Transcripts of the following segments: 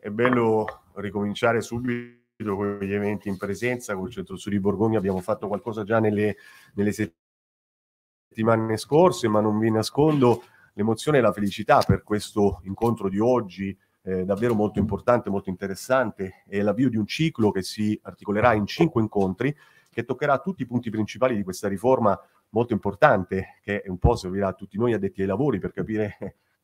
è bello ricominciare subito con gli eventi in presenza, con il Centro Sud di Borgogna abbiamo fatto qualcosa già nelle, nelle settimane scorse, ma non vi nascondo l'emozione e la felicità per questo incontro di oggi, eh, davvero molto importante, molto interessante, è l'avvio di un ciclo che si articolerà in cinque incontri che toccherà tutti i punti principali di questa riforma molto importante che un po' servirà a tutti noi addetti ai lavori per capire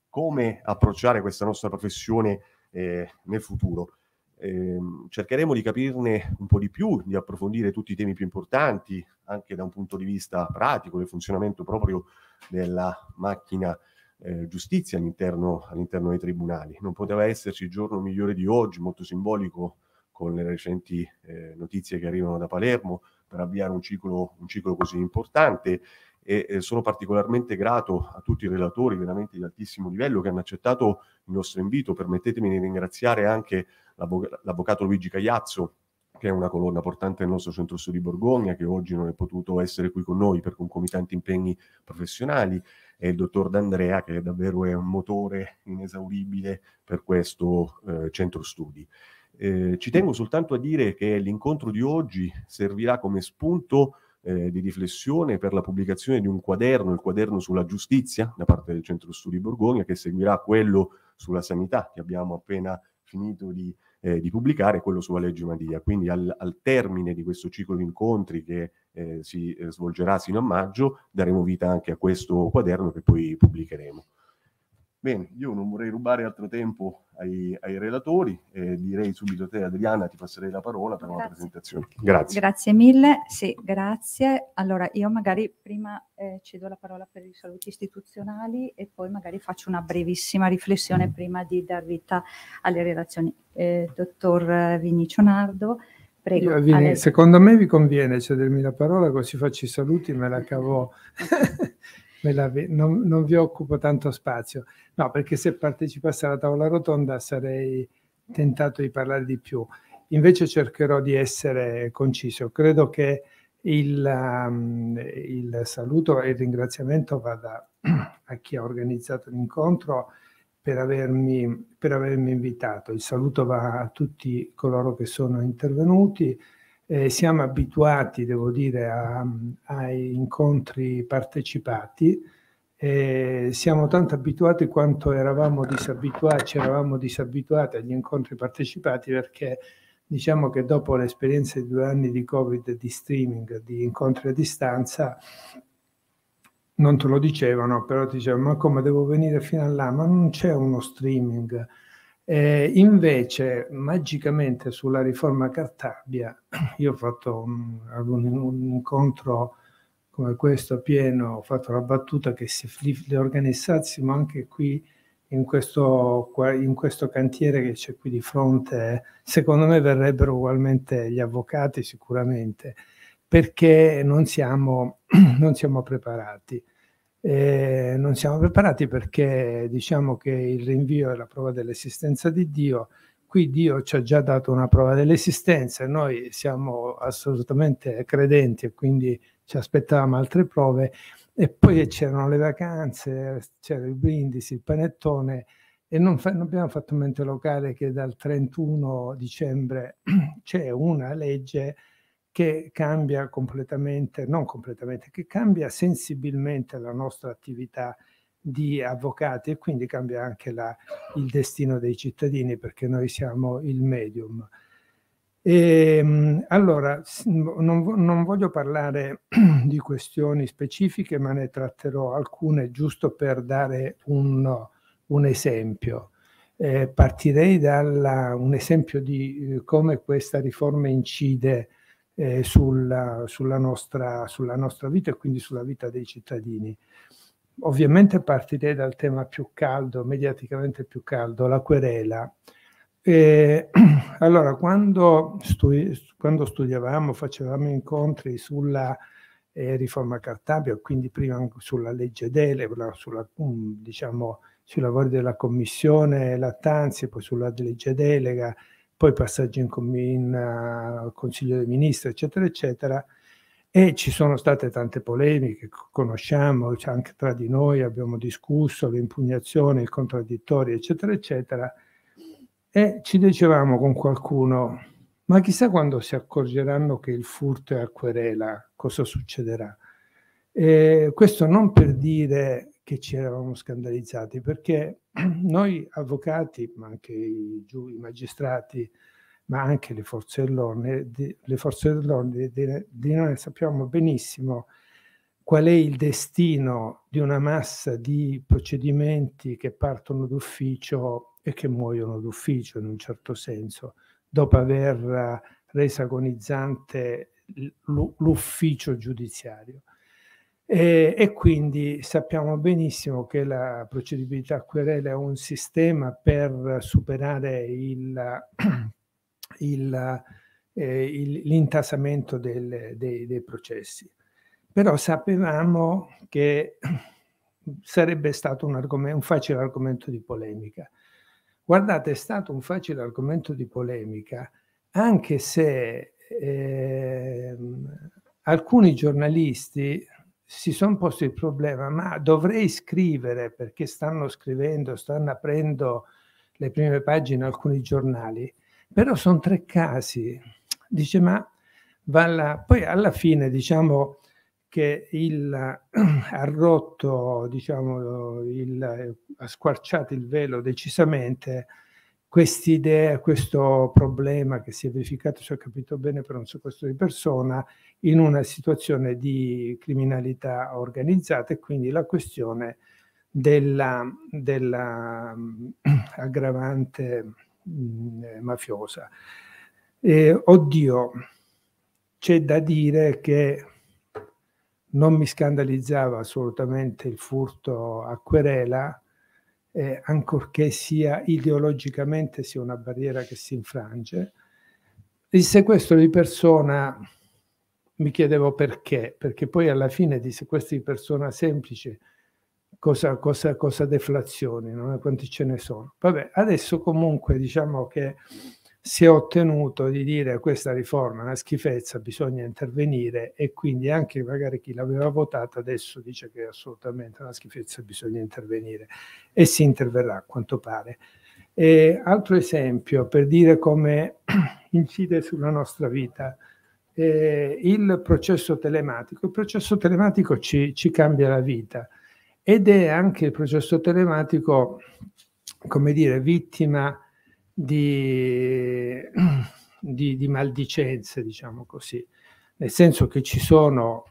come approcciare questa nostra professione eh, nel futuro. Eh, cercheremo di capirne un po' di più, di approfondire tutti i temi più importanti, anche da un punto di vista pratico, del funzionamento proprio della macchina eh, giustizia all'interno, all'interno dei tribunali. Non poteva esserci il giorno migliore di oggi, molto simbolico con le recenti eh, notizie che arrivano da Palermo, per avviare un ciclo, un ciclo così importante e sono particolarmente grato a tutti i relatori veramente di altissimo livello che hanno accettato il nostro invito. Permettetemi di ringraziare anche l'avvocato Luigi Cagliazzo che è una colonna portante del nostro centro studi Borgogna, che oggi non è potuto essere qui con noi per concomitanti impegni professionali, e il dottor D'Andrea, che davvero è un motore inesauribile per questo eh, centro studi. Eh, ci tengo soltanto a dire che l'incontro di oggi servirà come spunto eh, di riflessione per la pubblicazione di un quaderno, il quaderno sulla giustizia da parte del Centro Studi Borgogna, che seguirà quello sulla sanità che abbiamo appena finito di, eh, di pubblicare, quello sulla legge Madia. Quindi al, al, termine di questo ciclo di incontri che eh, si eh, svolgerà sino a maggio, daremo vita anche a questo quaderno che poi pubblicheremo. Bene, io non vorrei rubare altro tempo ai, ai relatori e eh, direi subito a te Adriana, ti passerei la parola per grazie. una presentazione. Grazie. Grazie mille, sì, grazie. Allora io magari prima eh, cedo la parola per i saluti istituzionali e poi magari faccio una brevissima riflessione mm. prima di dar vita alle relazioni. Eh, dottor Vinicio Nardo, Prego, Io, Vini, secondo me vi conviene cedermi la parola così faccio i saluti, me la cavo. la, non, non, vi occupo tanto spazio. No, perché se partecipasse alla tavola rotonda sarei tentato di parlare di più. Invece cercherò di essere conciso. Credo che il, um, il saluto e il ringraziamento vada a chi ha organizzato l'incontro per avermi, per avermi invitato. Il saluto va a tutti coloro che sono intervenuti eh, siamo abituati, devo dire, a, a incontri partecipati, eh, siamo tanto abituati quanto eravamo disabituati, eravamo disabituati agli incontri partecipati perché diciamo che dopo l'esperienza di due anni di Covid, di streaming, di incontri a distanza, non te lo dicevano, però ti dicevano ma come devo venire fino a là? Ma non c'è uno streaming eh, invece, magicamente sulla riforma Cartabia, io ho fatto un, un, incontro come questo pieno, ho fatto la battuta che se li, li organizzassimo anche qui in questo, in questo, cantiere che c'è qui di fronte, secondo me verrebbero ugualmente gli avvocati sicuramente, perché non siamo, non siamo preparati. E non siamo preparati perché diciamo che il rinvio è la prova dell'esistenza di Dio. Qui Dio ci ha già dato una prova dell'esistenza e noi siamo assolutamente credenti e quindi ci aspettavamo altre prove. E poi c'erano le vacanze, c'era il brindisi, il panettone e non, fa, non abbiamo fatto mente locale che dal 31 dicembre c'è una legge che cambia completamente, non completamente, che cambia sensibilmente la nostra attività di avvocati e quindi cambia anche la, il destino dei cittadini perché noi siamo il medium. E, ehm, allora, non, non, voglio parlare di questioni specifiche, ma ne tratterò alcune giusto per dare un, un esempio. Eh, partirei da un esempio di eh, come questa riforma incide eh, sulla, sulla, nostra, sulla nostra vita e quindi sulla vita dei cittadini. Ovviamente partirei dal tema più caldo, mediaticamente più caldo, la querela. E, allora, quando, studi quando, studiavamo, facevamo incontri sulla eh, riforma Cartabia, quindi prima sulla legge Dele, sulla, mm, diciamo, sui lavori della Commissione Lattanzi, poi sulla legge Delega, poi passaggio in, in uh, Consiglio dei Ministri, eccetera, eccetera. E ci sono state tante polemiche, conosciamo, cioè anche tra di noi abbiamo discusso le impugnazioni, il contraddittorio, eccetera, eccetera. E ci dicevamo con qualcuno, ma chissà quando si accorgeranno che il furto è a querela, cosa succederà? E questo non per dire che ci eravamo scandalizzati, perché Noi avvocati, ma anche i, giu, i magistrati, ma anche le forze dell'ordine, le forze dell'ordine di noi sappiamo benissimo qual è il destino di una massa di procedimenti che partono d'ufficio e che muoiono d'ufficio in un certo senso, dopo aver reso agonizzante l'ufficio giudiziario. E, e, quindi sappiamo benissimo che la procedibilità a querela è un sistema per superare il, il, eh, il, l'intasamento del, dei, dei, processi. Però sapevamo che sarebbe stato un, argom- un facile argomento di polemica. Guardate, è stato un facile argomento di polemica anche se eh, alcuni giornalisti si sono posti il problema, ma dovrei scrivere perché stanno scrivendo, stanno aprendo le prime pagine alcuni giornali, però sono tre casi. Dice, ma valla... poi alla fine diciamo che il, ha rotto, diciamo, il, ha squarciato il velo decisamente quest'idea, questo problema che si è verificato, se ho capito bene, per un sequestro di persona in una situazione di criminalità organizzata e quindi la questione dell'aggravante della mm, mm, eh, mafiosa. Eh, oddio, c'è da dire che non mi scandalizzava assolutamente il furto a querela, eh, ancorché sia ideologicamente sia una barriera che si infrange. Il sequestro di persona mi chiedevo perché, perché poi alla fine di sequestro di persona semplice cosa, cosa, cosa deflazioni, no? quanti ce ne sono. Vabbè, adesso comunque diciamo che si è ottenuto di dire questa riforma è una schifezza, bisogna intervenire e quindi anche magari chi l'aveva votata adesso dice che è assolutamente una schifezza, bisogna intervenire e si interverrà a quanto pare. E altro esempio per dire come incide sulla nostra vita eh, il processo telematico. Il processo telematico ci, ci cambia la vita ed è anche il processo telematico, come dire, vittima di, di, di maldicenze, diciamo così, nel senso che ci sono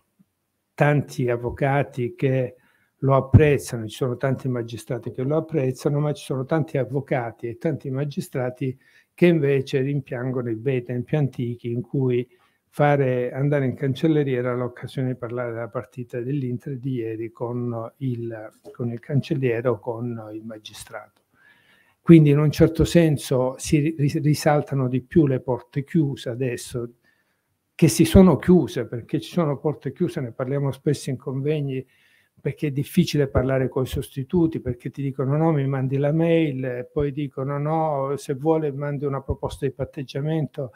tanti avvocati che lo apprezzano, ci sono tanti magistrati che lo apprezzano, ma ci sono tanti avvocati e tanti magistrati che invece rimpiangono i bei tempi antichi in cui fare, andare in cancelleria era l'occasione di parlare della partita dell'Inter di ieri con il, con il cancelliere o con il magistrato. Quindi in un certo senso si risaltano di più le porte chiuse adesso, che si sono chiuse, perché ci sono porte chiuse, ne parliamo spesso in convegni, perché è difficile parlare con i sostituti, perché ti dicono no, mi mandi la mail, poi dicono no, se vuole mandi una proposta di patteggiamento.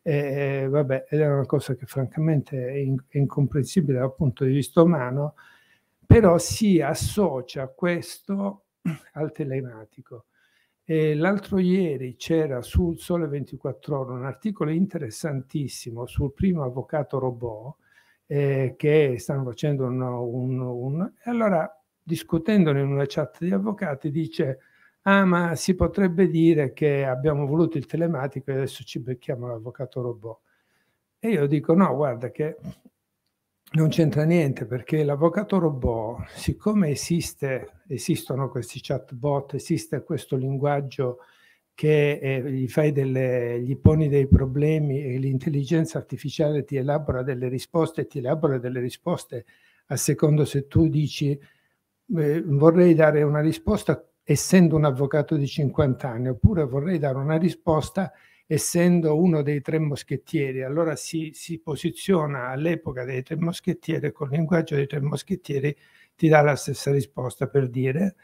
E, vabbè, ed è una cosa che francamente è, in, è incomprensibile dal punto di vista umano, però si associa questo al telematico. E l'altro ieri c'era sul Sole 24 Ore un articolo interessantissimo sul primo avvocato robot eh, che stanno facendo un, uno, uno. E allora, discutendone in una chat di avvocati, dice ah ma si potrebbe dire che abbiamo voluto il telematico e adesso ci becchiamo l'avvocato robot. E io dico no, guarda che non c'entra niente perché l'avvocato robot, siccome esiste, esistono questi chatbot, esiste questo linguaggio che eh, gli, delle, gli poni dei problemi e l'intelligenza artificiale ti elabora delle risposte e ti elabora delle risposte a secondo se tu dici eh, vorrei dare una risposta essendo un avvocato di 50 anni oppure vorrei dare una risposta essendo uno dei tre moschettieri, allora si, si posiziona all'epoca dei tre moschettieri e col linguaggio dei tre moschettieri, ti dà la stessa risposta per dire,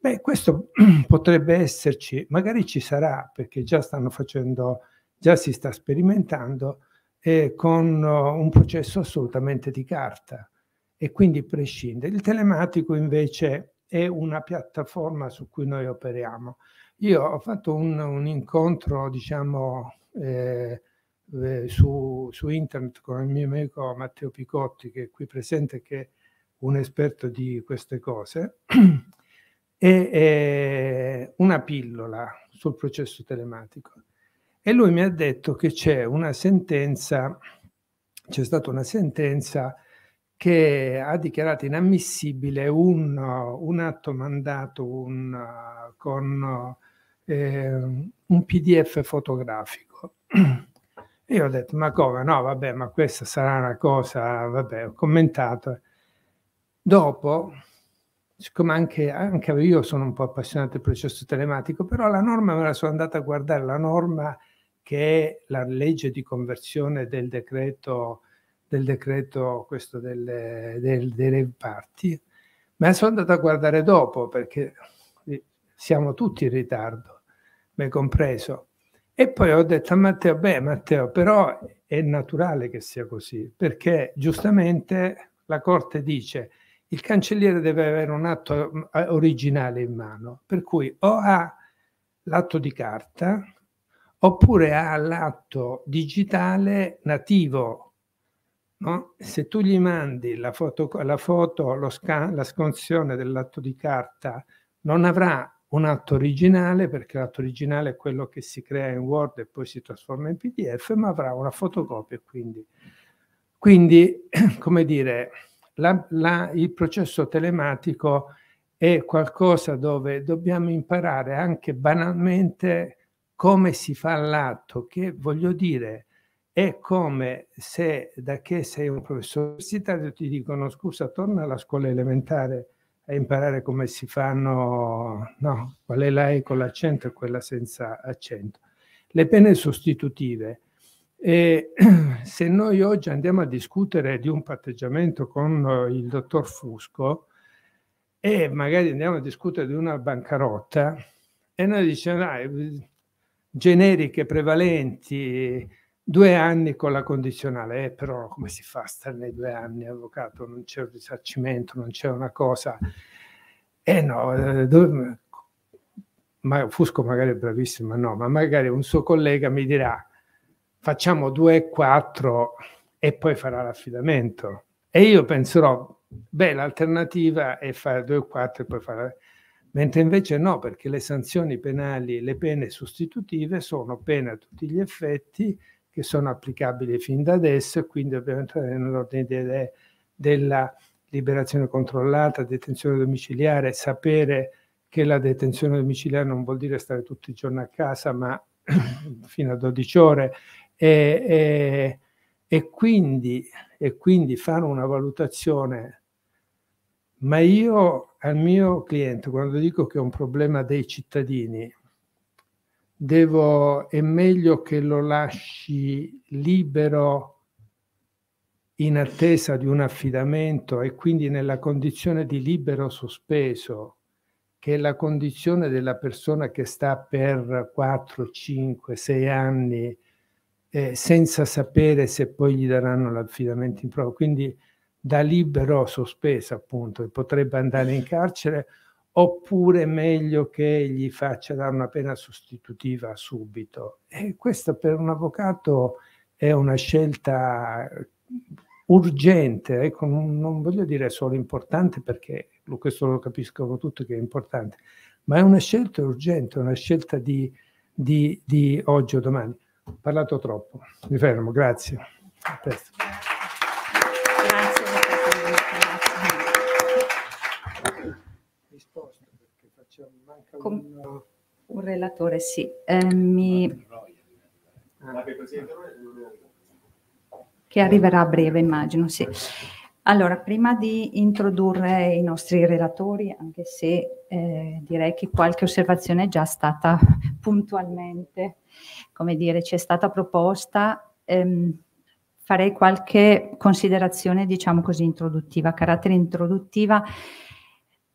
beh, questo potrebbe esserci, magari ci sarà, perché già stanno facendo, già si sta sperimentando, eh, con uh, un processo assolutamente di carta e quindi prescinde. Il telematico invece è una piattaforma su cui noi operiamo. Io ho fatto un, un incontro, diciamo, eh, eh, su, su, internet con il mio amico Matteo Picotti, che è qui presente, che è un esperto di queste cose, e eh, una pillola sul processo telematico. E lui mi ha detto che c'è una sentenza, c'è stata una sentenza che ha dichiarato inammissibile un, un atto mandato un, con eh, un PDF fotografico. E io ho detto, ma come? No, vabbè, ma questa sarà una cosa, vabbè, ho commentato. Dopo, siccome anche, anche io sono un po' appassionato del processo telematico, però la norma me la sono andata a guardare, la norma che è la legge di conversione del decreto, del decreto questo delle, del, delle parti, me la sono andata a guardare dopo perché eh, siamo tutti in ritardo hai compreso? E poi ho detto a Matteo, beh Matteo, però è naturale che sia così, perché giustamente la Corte dice il cancelliere deve avere un atto mm, originale in mano, per cui o ha l'atto di carta oppure ha l'atto digitale nativo. No? Se tu gli mandi la foto, la foto lo scan, la scansione dell'atto di carta, non avrà un atto originale, perché l'atto originale è quello che si crea in Word e poi si trasforma in PDF, ma avrà una fotocopia. Quindi, quindi come dire, la, la, il processo telematico è qualcosa dove dobbiamo imparare anche banalmente come si fa l'atto, che voglio dire è come se da che sei un professore universitario ti dicono scusa torna alla scuola elementare a imparare come si fanno, no, qual è la E con l'accento e quella senza accento. Le pene sostitutive. E se noi oggi andiamo a discutere di un patteggiamento con il dottor Fusco e magari andiamo a discutere di una bancarotta e noi diciamo ah, generiche prevalenti, Due anni con la condizionale, eh, però come si fa a stare nei due anni, avvocato? Non c'è un risarcimento, non c'è una cosa. Eh no, eh, dove, ma Fusco magari è bravissimo, ma no, ma magari un suo collega mi dirà facciamo due e quattro e poi farà l'affidamento. E io penserò, beh, l'alternativa è fare due e quattro e poi fare... Mentre invece no, perché le sanzioni penali, le pene sostitutive sono pene a tutti gli effetti che sono applicabili fin da adesso e quindi dobbiamo entrare nell'ordine delle, della liberazione controllata, detenzione domiciliare, sapere che la detenzione domiciliare non vuol dire stare tutti i giorni a casa, ma fino a 12 ore, e, e, e, quindi, e quindi fare una valutazione. Ma io al mio cliente, quando dico che è un problema dei cittadini, devo, è meglio che lo lasci libero in attesa di un affidamento e quindi nella condizione di libero sospeso, che è la condizione della persona che sta per 4, 5, 6 anni eh, senza sapere se poi gli daranno l'affidamento in prova. Quindi da libero sospeso, appunto, e potrebbe andare in carcere oppure meglio che gli faccia dare una pena sostitutiva subito. E questa per un avvocato è una scelta urgente, ecco, non voglio dire solo importante perché questo lo capiscono tutti che è importante, ma è una scelta urgente, una scelta di, di, di oggi o domani. Ho parlato troppo, mi fermo, grazie. Com- un relatore, sì. Eh, mi... Ah. Che arriverà a breve, immagino, sì. Allora, prima di introdurre i nostri relatori, anche se eh, direi che qualche osservazione è già stata puntualmente, come dire, ci è stata proposta, ehm, farei qualche considerazione, diciamo così, introduttiva, carattere introduttiva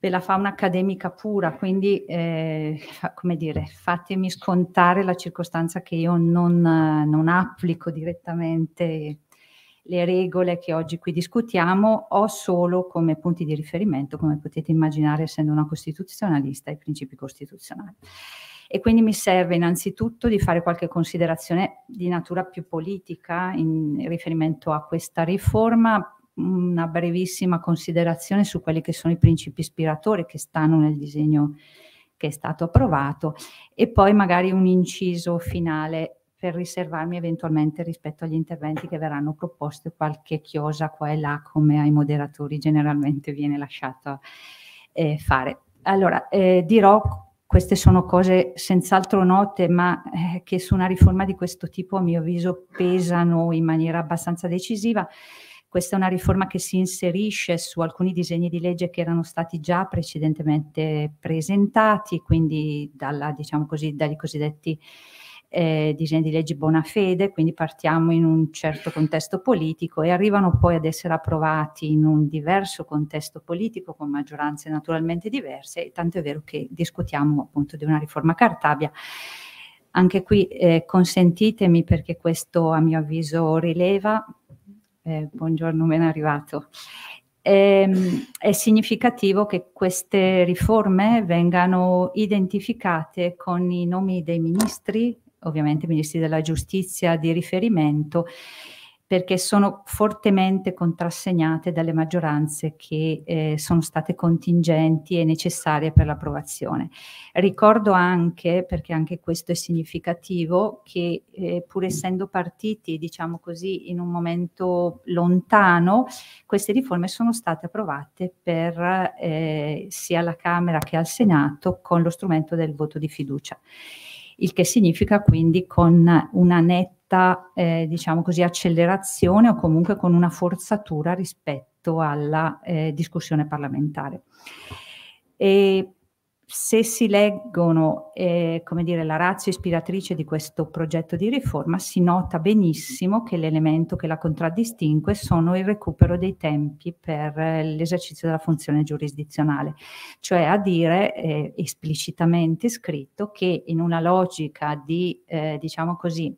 ve la fa un'accademica pura, quindi eh, come dire, fatemi scontare la circostanza che io non, non, applico direttamente le regole che oggi qui discutiamo, ho solo come punti di riferimento, come potete immaginare essendo una costituzionalista, i principi costituzionali. E quindi mi serve innanzitutto di fare qualche considerazione di natura più politica in riferimento a questa riforma, una brevissima considerazione su quelli che sono i principi ispiratori che stanno nel disegno che è stato approvato e poi magari un inciso finale per riservarmi eventualmente rispetto agli interventi che verranno proposti qualche chiosa qua e là come ai moderatori generalmente viene lasciata eh, fare. Allora, eh, dirò queste sono cose senz'altro note, ma eh, che su una riforma di questo tipo a mio avviso pesano in maniera abbastanza decisiva. Questa è una riforma che si inserisce su alcuni disegni di legge che erano stati già precedentemente presentati, quindi dalla, diciamo così, dagli cosiddetti eh, disegni di legge Bonafede, quindi partiamo in un certo contesto politico e arrivano poi ad essere approvati in un diverso contesto politico con maggioranze naturalmente diverse, tanto è vero che discutiamo appunto di una riforma Cartabia. Anche qui eh, consentitemi perché questo a mio avviso rileva eh, buongiorno, ben arrivato. È, ehm, è significativo che queste riforme vengano identificate con i nomi dei ministri, ovviamente ministri della giustizia di riferimento, perché sono fortemente contrassegnate dalle maggioranze che eh, sono state contingenti e necessarie per l'approvazione. Ricordo anche, perché anche questo è significativo, che eh, pur essendo partiti, diciamo così, in un momento lontano, queste riforme sono state approvate per eh, sia alla Camera che al Senato con lo strumento del voto di fiducia il che significa quindi con una netta, eh, diciamo così, accelerazione o comunque con una forzatura rispetto alla eh, discussione parlamentare. E se si leggono eh, come dire, la razza ispiratrice di questo progetto di riforma, si nota benissimo che l'elemento che la contraddistingue sono il recupero dei tempi per eh, l'esercizio della funzione giurisdizionale, cioè a dire eh, esplicitamente scritto che in una logica di, eh, diciamo così,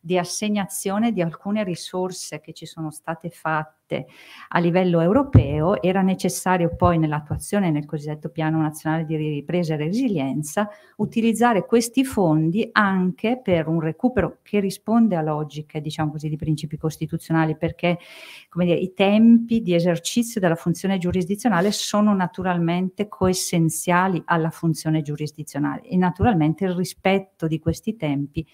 di assegnazione di alcune risorse che ci sono state fatte a livello europeo, era necessario poi nell'attuazione nel cosiddetto piano nazionale di ripresa e resilienza utilizzare questi fondi anche per un recupero che risponde a logiche, diciamo così, di principi costituzionali, perché come dire, i tempi di esercizio della funzione giurisdizionale sono naturalmente coessenziali alla funzione giurisdizionale e naturalmente il rispetto di questi tempi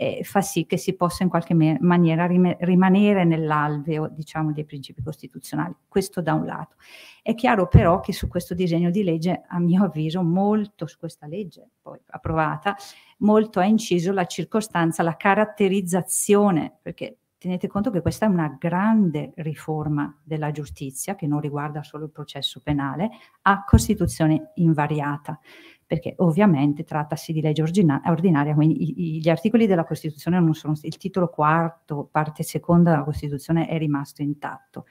eh, fa sì che si possa in qualche maniera rim rimanere nell'alveo diciamo, dei principi costituzionali. Questo da un lato. È chiaro però che su questo disegno di legge, a mio avviso, molto su questa legge poi approvata, molto ha inciso la circostanza, la caratterizzazione, perché tenete conto che questa è una grande riforma della giustizia che non riguarda solo il processo penale, a costituzione invariata perché ovviamente trattasi di legge ordinaria, quindi i, gli articoli della Costituzione non sono, il titolo quarto, parte seconda della Costituzione è rimasto intatto.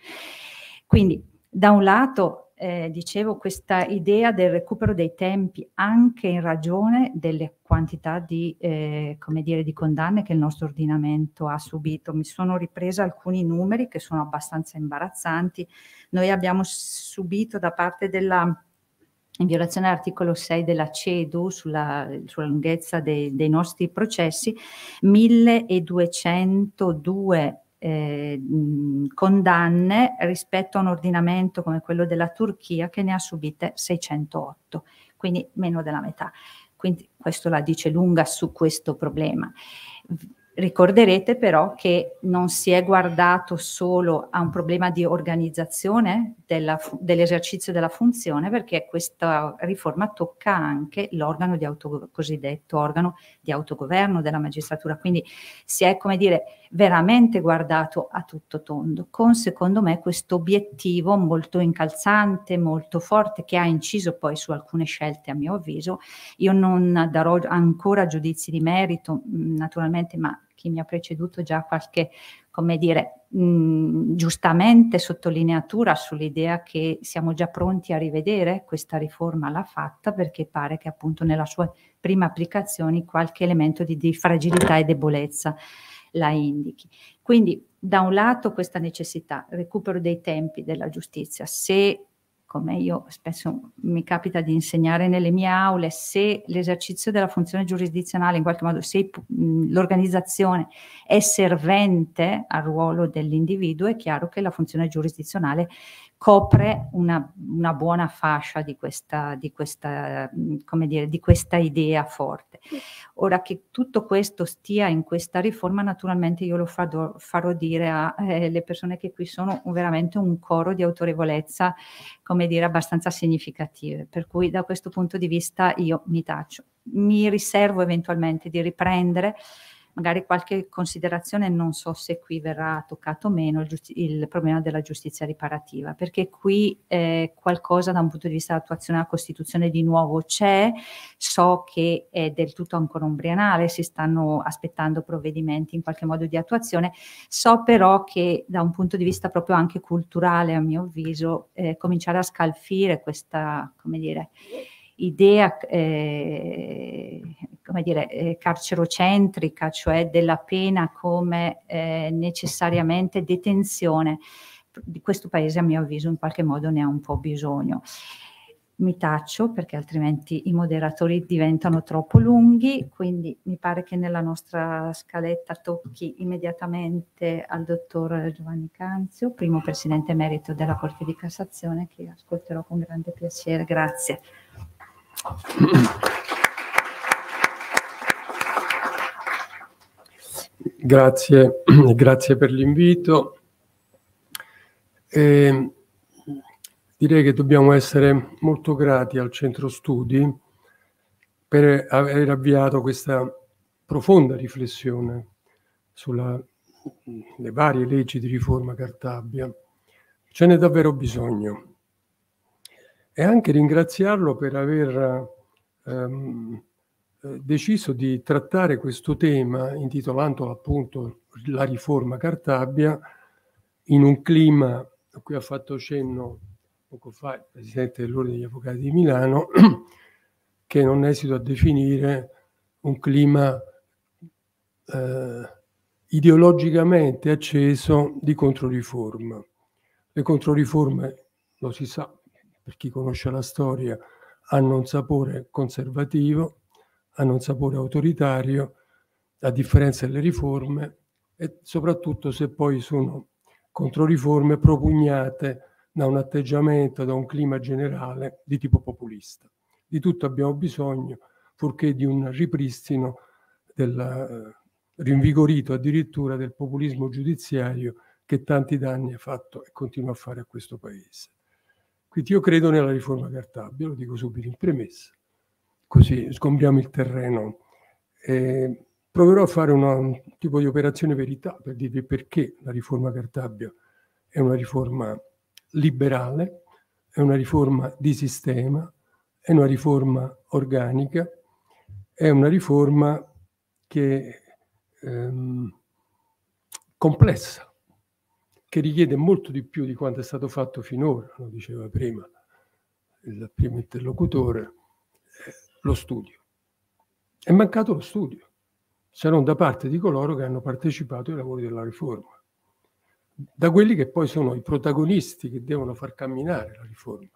Quindi da un lato eh, dicevo questa idea del recupero dei tempi anche in ragione delle quantità di, eh, dire, di, condanne che il nostro ordinamento ha subito. Mi sono ripresa alcuni numeri che sono abbastanza imbarazzanti. Noi abbiamo subito da parte della in violazione all'articolo 6 della CEDU sulla, sulla lunghezza dei, dei, nostri processi, 1202 eh, condanne rispetto a un ordinamento come quello della Turchia che ne ha subite 608, quindi meno della metà. Quindi questo la dice lunga su questo problema Ricorderete però che non si è guardato solo a un problema di organizzazione dell'esercizio della funzione, perché questa riforma tocca anche l'organo di autogoverno, cosiddetto organo di autogoverno della magistratura. Quindi si è, come dire, veramente guardato a tutto tondo, con secondo me questo obiettivo molto incalzante, molto forte, che ha inciso poi su alcune scelte, a mio avviso. Io non darò ancora giudizi di merito, naturalmente, ma chi mi ha preceduto già qualche, come dire, mh, mm, giustamente sottolineatura sull'idea che siamo già pronti a rivedere questa riforma l'ha fatta perché pare che appunto nella sua prima applicazione qualche elemento di, di fragilità e debolezza la indichi. Quindi da un lato questa necessità, recupero dei tempi della giustizia, se come io spesso mi capita di insegnare nelle mie aule, se l'esercizio della funzione giurisdizionale, in qualche modo, se mm, l'organizzazione è servente al ruolo dell'individuo, è chiaro che la funzione giurisdizionale copre una, una buona fascia di questa, di, questa, dire, di questa, idea forte. Ora che tutto questo stia in questa riforma, naturalmente io lo farò, farò dire alle eh, persone che qui sono veramente un coro di autorevolezza, come dire, abbastanza significative. Per cui da questo punto di vista io mi taccio. Mi riservo eventualmente di riprendere magari qualche considerazione, non so se qui verrà toccato o meno il, il, problema della giustizia riparativa, perché qui eh, qualcosa da un punto di vista dell'attuazione della Costituzione di nuovo c'è, so che è del tutto ancora ombrianale, si stanno aspettando provvedimenti in qualche modo di attuazione, so però che da un punto di vista proprio anche culturale, a mio avviso, eh, cominciare a scalfire questa, come dire, idea eh, come dire, eh, carcerocentrica, cioè della pena come eh, necessariamente detenzione, di questo paese a mio avviso in qualche modo ne ha un po' bisogno. Mi taccio perché altrimenti i moderatori diventano troppo lunghi, quindi mi pare che nella nostra scaletta tocchi immediatamente al dottor Giovanni Canzio, primo presidente emerito della Corte di Cassazione, che ascolterò con grande piacere. Grazie. Grazie, grazie per l'invito. E ehm, direi che dobbiamo essere molto grati al centro studi per aver avviato questa profonda riflessione sulle varie leggi di riforma Cartabia. Ce n'è davvero bisogno e anche ringraziarlo per aver ehm, eh, deciso di trattare questo tema, intitolandolo appunto La riforma Cartabia, in un clima a cui ha fatto cenno poco fa il presidente dell'Ordine degli Avvocati di Milano, che non esito a definire un clima eh, ideologicamente acceso di controriforma. Le controriforme, lo si sa, per chi conosce la storia, hanno un sapore conservativo, hanno un sapore autoritario, a differenza delle riforme, e soprattutto se poi sono controriforme propugnate da un atteggiamento, da un clima generale di tipo populista. Di tutto abbiamo bisogno, purché di un ripristino del, eh, rinvigorito addirittura del populismo giudiziario che tanti danni ha fatto e continua a fare a questo Paese. Quindi io credo nella riforma Cartabia, lo dico subito in premessa, così sgombriamo il terreno. Eh, proverò a fare una, un tipo di operazione verità per dirvi perché la riforma Cartabia è una riforma liberale, è una riforma di sistema, è una riforma organica, è una riforma che ehm, complessa, che richiede molto di più di quanto è stato fatto finora, lo diceva prima il primo interlocutore, eh, lo studio. È mancato lo studio, se non da parte di coloro che hanno partecipato ai lavori della riforma, da quelli che poi sono i protagonisti che devono far camminare la riforma,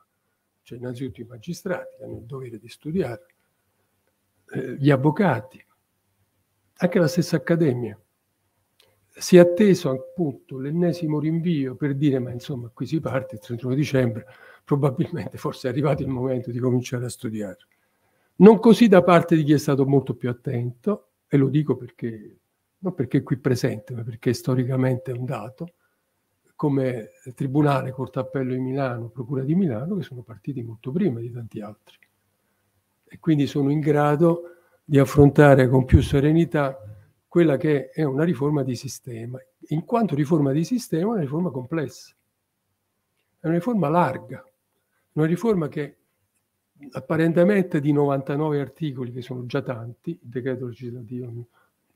cioè innanzitutto i magistrati che hanno il dovere di studiare, eh, gli avvocati, anche la stessa accademia si è atteso appunto l'ennesimo rinvio per dire ma insomma qui si parte il 31 dicembre, probabilmente forse è arrivato il momento di cominciare a studiare. Non così da parte di chi è stato molto più attento, e lo dico perché, non perché qui presente, ma perché storicamente è un dato, come Tribunale, Corte Appello di Milano, Procura di Milano, che sono partiti molto prima di tanti altri. E quindi sono in grado di affrontare con più serenità quella che è una riforma di sistema. In quanto riforma di sistema è una riforma complessa, è una riforma larga, una riforma che apparentemente di 99 articoli, che sono già tanti, il decreto legislativo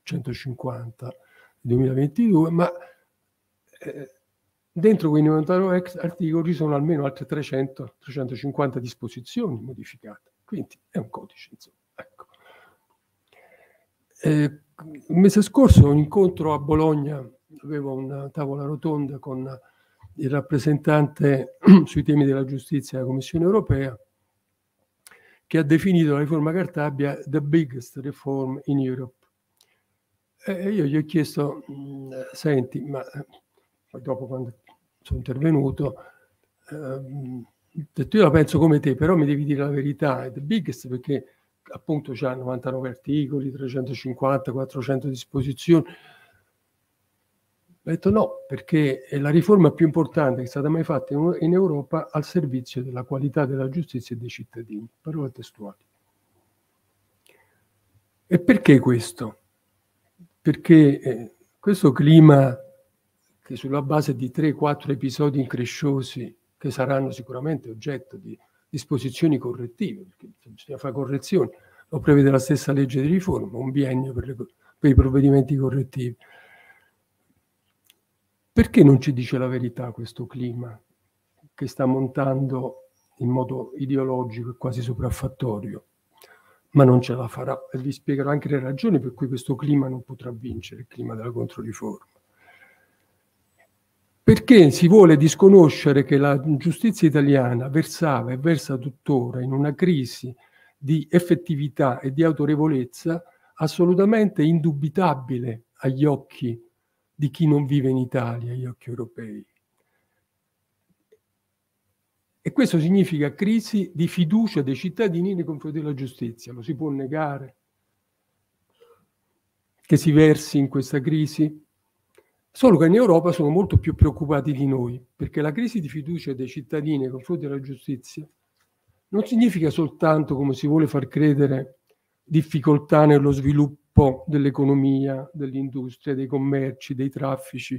150 2022, ma eh, dentro quei 99 articoli ci sono almeno altre 300-350 disposizioni modificate, quindi è un codice insomma. Eh, il mese scorso un incontro a Bologna, avevo una tavola rotonda con il rappresentante sui temi della giustizia della Commissione europea, che ha definito la riforma Cartabia the biggest reform in Europe. E io gli ho chiesto, mm, senti, ma eh, poi dopo quando sono intervenuto, eh, mm, detto io la penso come te, però mi devi dire la verità, è the biggest perché appunto c'ha 99 articoli, 350, 400 disposizioni. Ho detto no, perché è la riforma più importante che è stata mai fatta in, in Europa al servizio della qualità della giustizia e dei cittadini. Parole testuali. E perché questo? Perché eh, questo clima che sulla base di 3-4 episodi incresciosi, che saranno sicuramente oggetto di disposizioni correttive, perché bisogna fare correzioni, lo prevede la stessa legge di riforma, un biennio per, le, per i provvedimenti correttivi. Perché non ci dice la verità questo clima che sta montando in modo ideologico e quasi sopraffattorio? ma non ce la farà. E vi spiegherò anche le ragioni per cui questo clima non potrà vincere, il clima della controriforma perché si vuole disconoscere che la giustizia italiana versava e versa tuttora in una crisi di effettività e di autorevolezza assolutamente indubitabile agli occhi di chi non vive in Italia, agli occhi europei. E questo significa crisi di fiducia dei cittadini nei confronti della giustizia. Lo si può negare che si versi in questa crisi? Solo che in Europa sono molto più preoccupati di noi, perché la crisi di fiducia dei cittadini nei confronti della giustizia non significa soltanto, come si vuole far credere, difficoltà nello sviluppo dell'economia, dell'industria, dei commerci, dei traffici,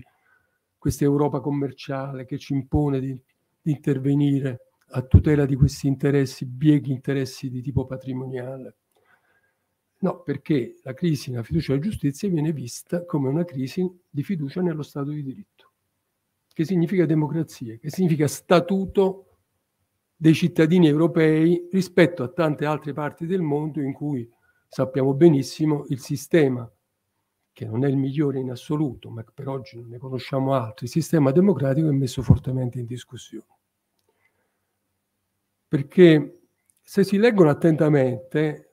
questa Europa commerciale che ci impone di, di intervenire a tutela di questi interessi, bieghi interessi di tipo patrimoniale No, perché la crisi nella fiducia alla giustizia viene vista come una crisi di fiducia nello Stato di diritto, che significa democrazia, che significa statuto dei cittadini europei rispetto a tante altre parti del mondo in cui sappiamo benissimo il sistema, che non è il migliore in assoluto, ma per oggi non ne conosciamo altri, il sistema democratico è messo fortemente in discussione. Perché se si leggono attentamente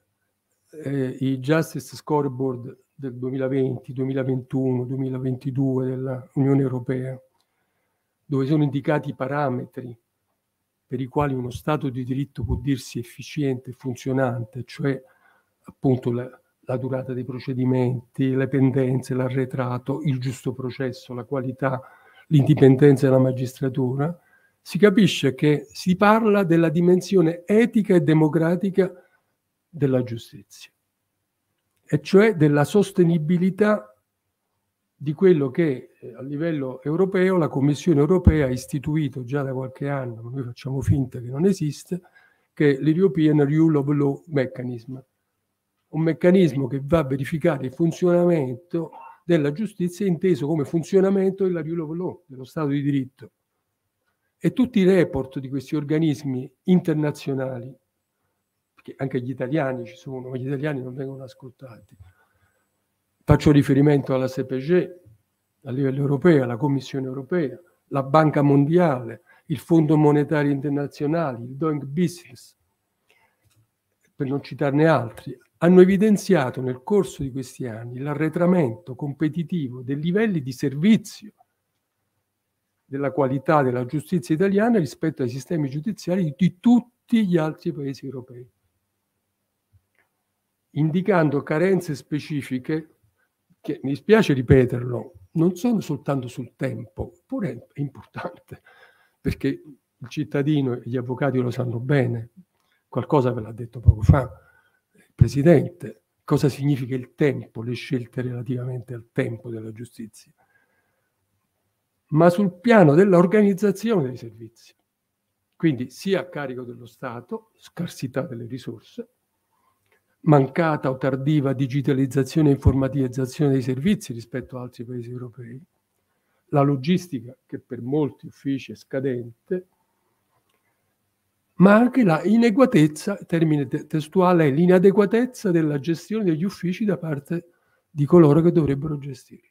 eh, i Justice Scoreboard del 2020, 2021, 2022 dell'Unione Europea, dove sono indicati i parametri per i quali uno Stato di diritto può dirsi efficiente e funzionante, cioè appunto la, la durata dei procedimenti, le pendenze, l'arretrato, il giusto processo, la qualità, l'indipendenza della magistratura, si capisce che si parla della dimensione etica e democratica della giustizia, e cioè della sostenibilità di quello che eh, a livello europeo la Commissione europea ha istituito già da qualche anno, ma noi facciamo finta che non esista, che è l'European Rule of Law Mechanism, un meccanismo che va a verificare il funzionamento della giustizia inteso come funzionamento della rule of law, dello Stato di diritto. E tutti i report di questi organismi internazionali perché anche gli italiani ci sono, ma gli italiani non vengono ascoltati. Faccio riferimento alla CPG a livello europeo, alla Commissione europea, la Banca Mondiale, il Fondo Monetario Internazionale, il Doing Business, per non citarne altri, hanno evidenziato nel corso di questi anni l'arretramento competitivo dei livelli di servizio della qualità della giustizia italiana rispetto ai sistemi giudiziari di tutti gli altri paesi europei indicando carenze specifiche che, mi spiace ripeterlo, non sono soltanto sul tempo, pure è importante, perché il cittadino e gli avvocati lo sanno bene, qualcosa ve l'ha detto poco fa il Presidente, cosa significa il tempo, le scelte relativamente al tempo della giustizia, ma sul piano dell'organizzazione dei servizi. Quindi sia a carico dello Stato, scarsità delle risorse, mancata o tardiva digitalizzazione e informatizzazione dei servizi rispetto ad altri paesi europei, la logistica che per molti uffici è scadente, ma anche la ineguatezza, termine testuale, l'inadeguatezza della gestione degli uffici da parte di coloro che dovrebbero gestirli,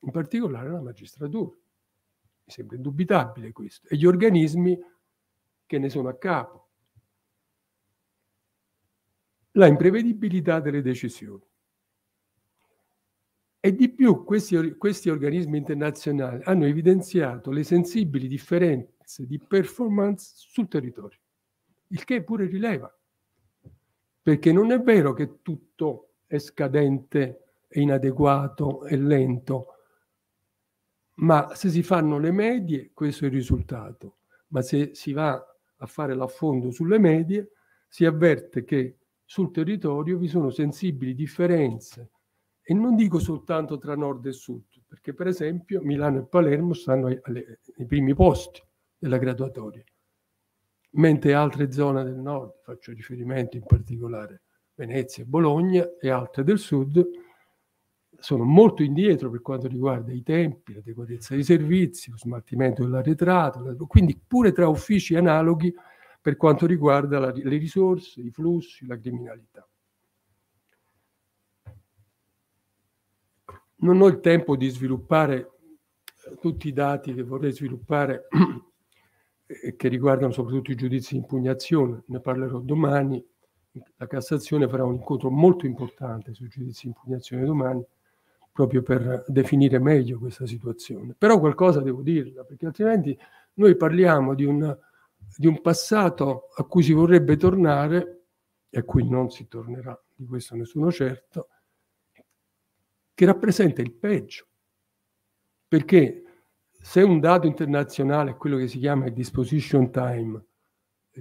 in particolare la magistratura. Mi sembra indubitabile questo, e gli organismi che ne sono a capo la imprevedibilità delle decisioni. E di più questi, questi, organismi internazionali hanno evidenziato le sensibili differenze di performance sul territorio, il che pure rileva, perché non è vero che tutto è scadente, è inadeguato, è lento, ma se si fanno le medie questo è il risultato, ma se si va a fare l'affondo sulle medie si avverte che sul territorio vi sono sensibili differenze e non dico soltanto tra nord e sud, perché per esempio Milano e Palermo stanno ai, ai primi posti della graduatoria, mentre altre zone del nord, faccio riferimento in particolare a Venezia, e Bologna e altre del sud, sono molto indietro per quanto riguarda i tempi, l'adeguatezza dei servizi, lo smaltimento dell'arretrato, quindi pure tra uffici analoghi per quanto riguarda la, le risorse, i flussi, la criminalità. Non ho il tempo di sviluppare eh, tutti i dati che vorrei sviluppare e che riguardano soprattutto i giudizi di impugnazione, ne parlerò domani, la Cassazione farà un incontro molto importante sui giudizi di impugnazione domani, proprio per definire meglio questa situazione. Però qualcosa devo dirla, perché altrimenti noi parliamo di un di un passato a cui si vorrebbe tornare e a cui non si tornerà, di questo nessuno certo, che rappresenta il peggio. Perché se un dato internazionale è quello che si chiama il disposition time,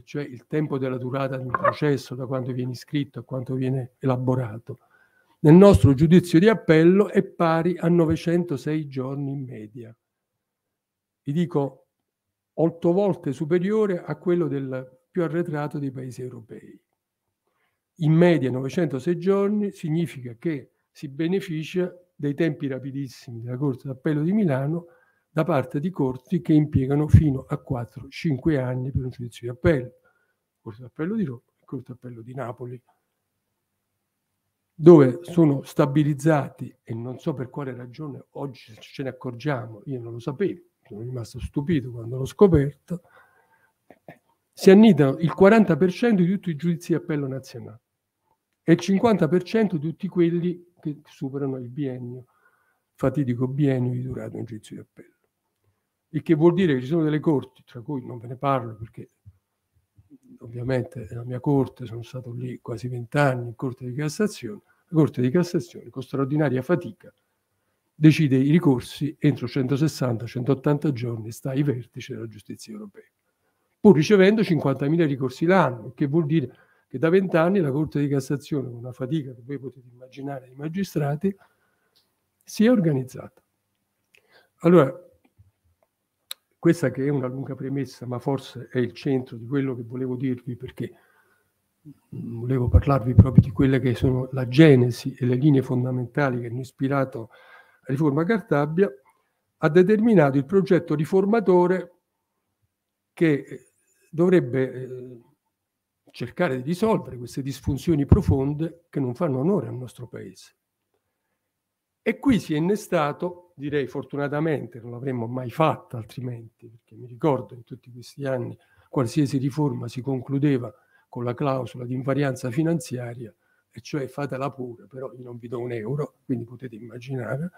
cioè il tempo della durata di un processo da quando viene scritto a quando viene elaborato, nel nostro giudizio di appello è pari a 906 giorni in media. Vi dico otto volte superiore a quello del più arretrato dei paesi europei. In media 906 giorni significa che si beneficia dei tempi rapidissimi della Corte d'Appello di Milano da parte di corti che impiegano fino a 4-5 anni per un giudizio di appello, Corte d'Appello di Roma e Corte d'Appello di Napoli, dove sono stabilizzati, e non so per quale ragione oggi ce ne accorgiamo, io non lo sapevo, sono rimasto stupito quando l'ho scoperto, si annidano il 40% di tutti i giudizi di appello nazionale e il 50% di tutti quelli che superano il biennio, fatidico biennio di durata di un giudizio di appello. Il che vuol dire che ci sono delle corti, tra cui non ve ne parlo perché ovviamente la mia corte, sono stato lì quasi vent'anni in corte di Cassazione, la corte di Cassazione con straordinaria fatica decide i ricorsi entro 160-180 giorni sta ai vertici della giustizia europea, pur ricevendo 50.000 ricorsi l'anno, che vuol dire che da vent'anni la Corte di Cassazione, con una fatica che voi potete immaginare ai magistrati, si è organizzata. Allora, questa che è una lunga premessa, ma forse è il centro di quello che volevo dirvi perché volevo parlarvi proprio di quelle che sono la genesi e le linee fondamentali che hanno ispirato riforma Cartabia, ha determinato il progetto riformatore che eh, dovrebbe eh, cercare di risolvere queste disfunzioni profonde che non fanno onore al nostro paese. E qui si è innestato, direi fortunatamente, non l'avremmo mai fatta altrimenti, perché mi ricordo in tutti questi anni qualsiasi riforma si concludeva con la clausola di invarianza finanziaria, e cioè fatela pure, però io non vi do un euro, quindi potete immaginare,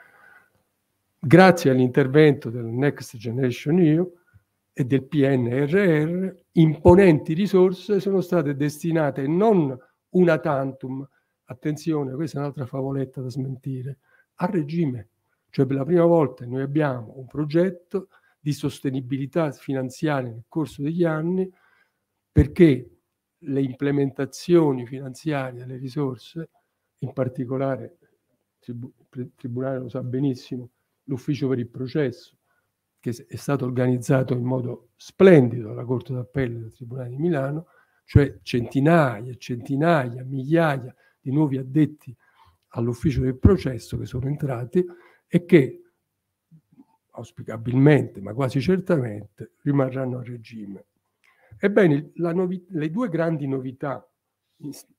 grazie all'intervento del Next Generation EU e del PNRR, imponenti risorse sono state destinate non una tantum, attenzione, questa è un'altra favoletta da smentire, a regime. Cioè per la prima volta noi abbiamo un progetto di sostenibilità finanziaria nel corso degli anni perché le implementazioni finanziarie delle risorse, in particolare il Tribunale lo sa benissimo, l'ufficio per il processo, che è stato organizzato in modo splendido dalla Corte d'Appello del Tribunale di Milano, cioè centinaia, centinaia, migliaia di nuovi addetti all'ufficio del processo che sono entrati e che auspicabilmente, ma quasi certamente, rimarranno a regime. Ebbene, novi- le due grandi novità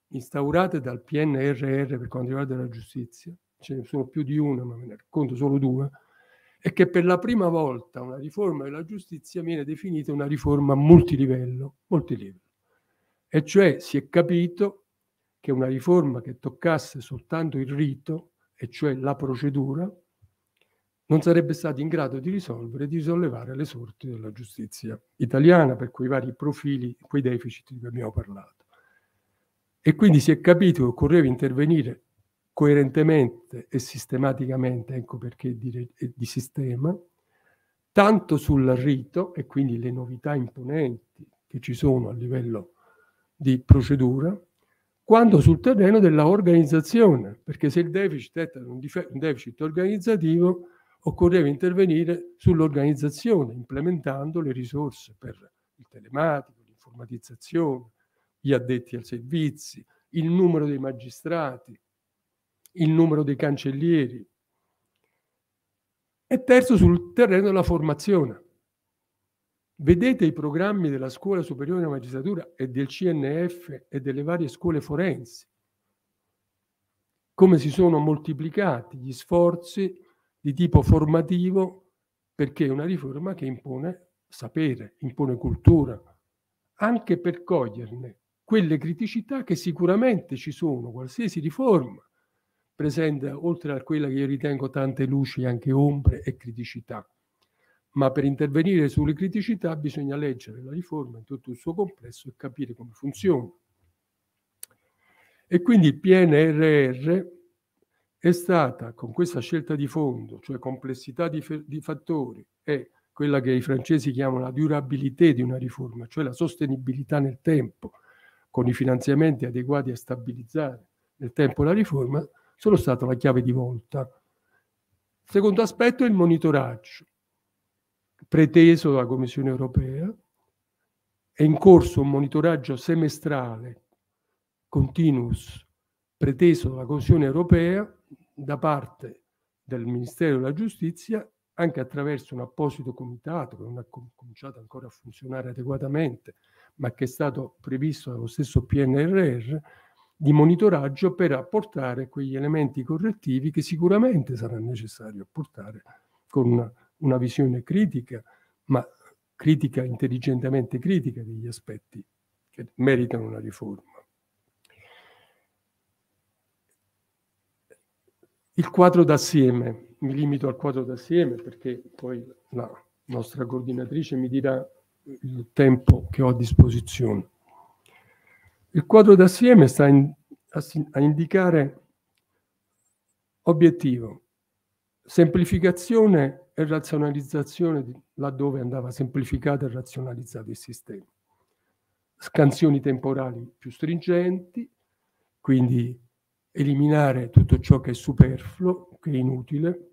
instaurate dal PNRR per quanto riguarda la giustizia ce ne sono più di una, ma me ne racconto solo due, è che per la prima volta una riforma della giustizia viene definita una riforma multilivello, multilivello. E cioè si è capito che una riforma che toccasse soltanto il rito, e cioè la procedura, non sarebbe stata in grado di risolvere e di sollevare le sorti della giustizia italiana per quei vari profili, quei deficit di cui abbiamo parlato. E quindi si è capito che occorreva intervenire coerentemente e sistematicamente, ecco perché dire eh, di sistema, tanto sul rito e quindi le novità imponenti che ci sono a livello di procedura, quanto sul terreno della organizzazione, perché se il deficit è un, un deficit organizzativo, occorreva intervenire sull'organizzazione, implementando le risorse per il telematico, l'informatizzazione, gli addetti ai servizi, il numero dei magistrati, il numero dei cancellieri. E terzo, sul terreno della formazione. Vedete i programmi della Scuola Superiore della Magistratura e del CNF e delle varie scuole forensi, come si sono moltiplicati gli sforzi di tipo formativo perché è una riforma che impone sapere, impone cultura, anche per coglierne quelle criticità che sicuramente ci sono, qualsiasi riforma presenta, oltre a quella che io ritengo tante luci, anche ombre e criticità. Ma per intervenire sulle criticità bisogna leggere la riforma in tutto il suo complesso e capire come funziona. E quindi il PNRR è stata, con questa scelta di fondo, cioè complessità di, di fattori e quella che i francesi chiamano la durabilità di una riforma, cioè la sostenibilità nel tempo, con i finanziamenti adeguati a stabilizzare nel tempo la riforma, sono stata la chiave di volta. Secondo aspetto è il monitoraggio preteso dalla Commissione europea. È in corso un monitoraggio semestrale continuous preteso dalla Commissione europea da parte del Ministero della Giustizia anche attraverso un apposito comitato che non ha cominciato ancora a funzionare adeguatamente, ma che è stato previsto dallo stesso PNRR, di monitoraggio per apportare quegli elementi correttivi che sicuramente sarà necessario apportare con una, una visione critica, ma critica intelligentemente critica degli aspetti che meritano una riforma. Il quadro d'assieme, mi limito al quadro d'assieme perché poi la nostra coordinatrice mi dirà il tempo che ho a disposizione. Il quadro d'assieme sta in, a, a indicare obiettivo, semplificazione e razionalizzazione laddove andava semplificato e razionalizzato il sistema. Scansioni temporali più stringenti, quindi eliminare tutto ciò che è superfluo, che è inutile,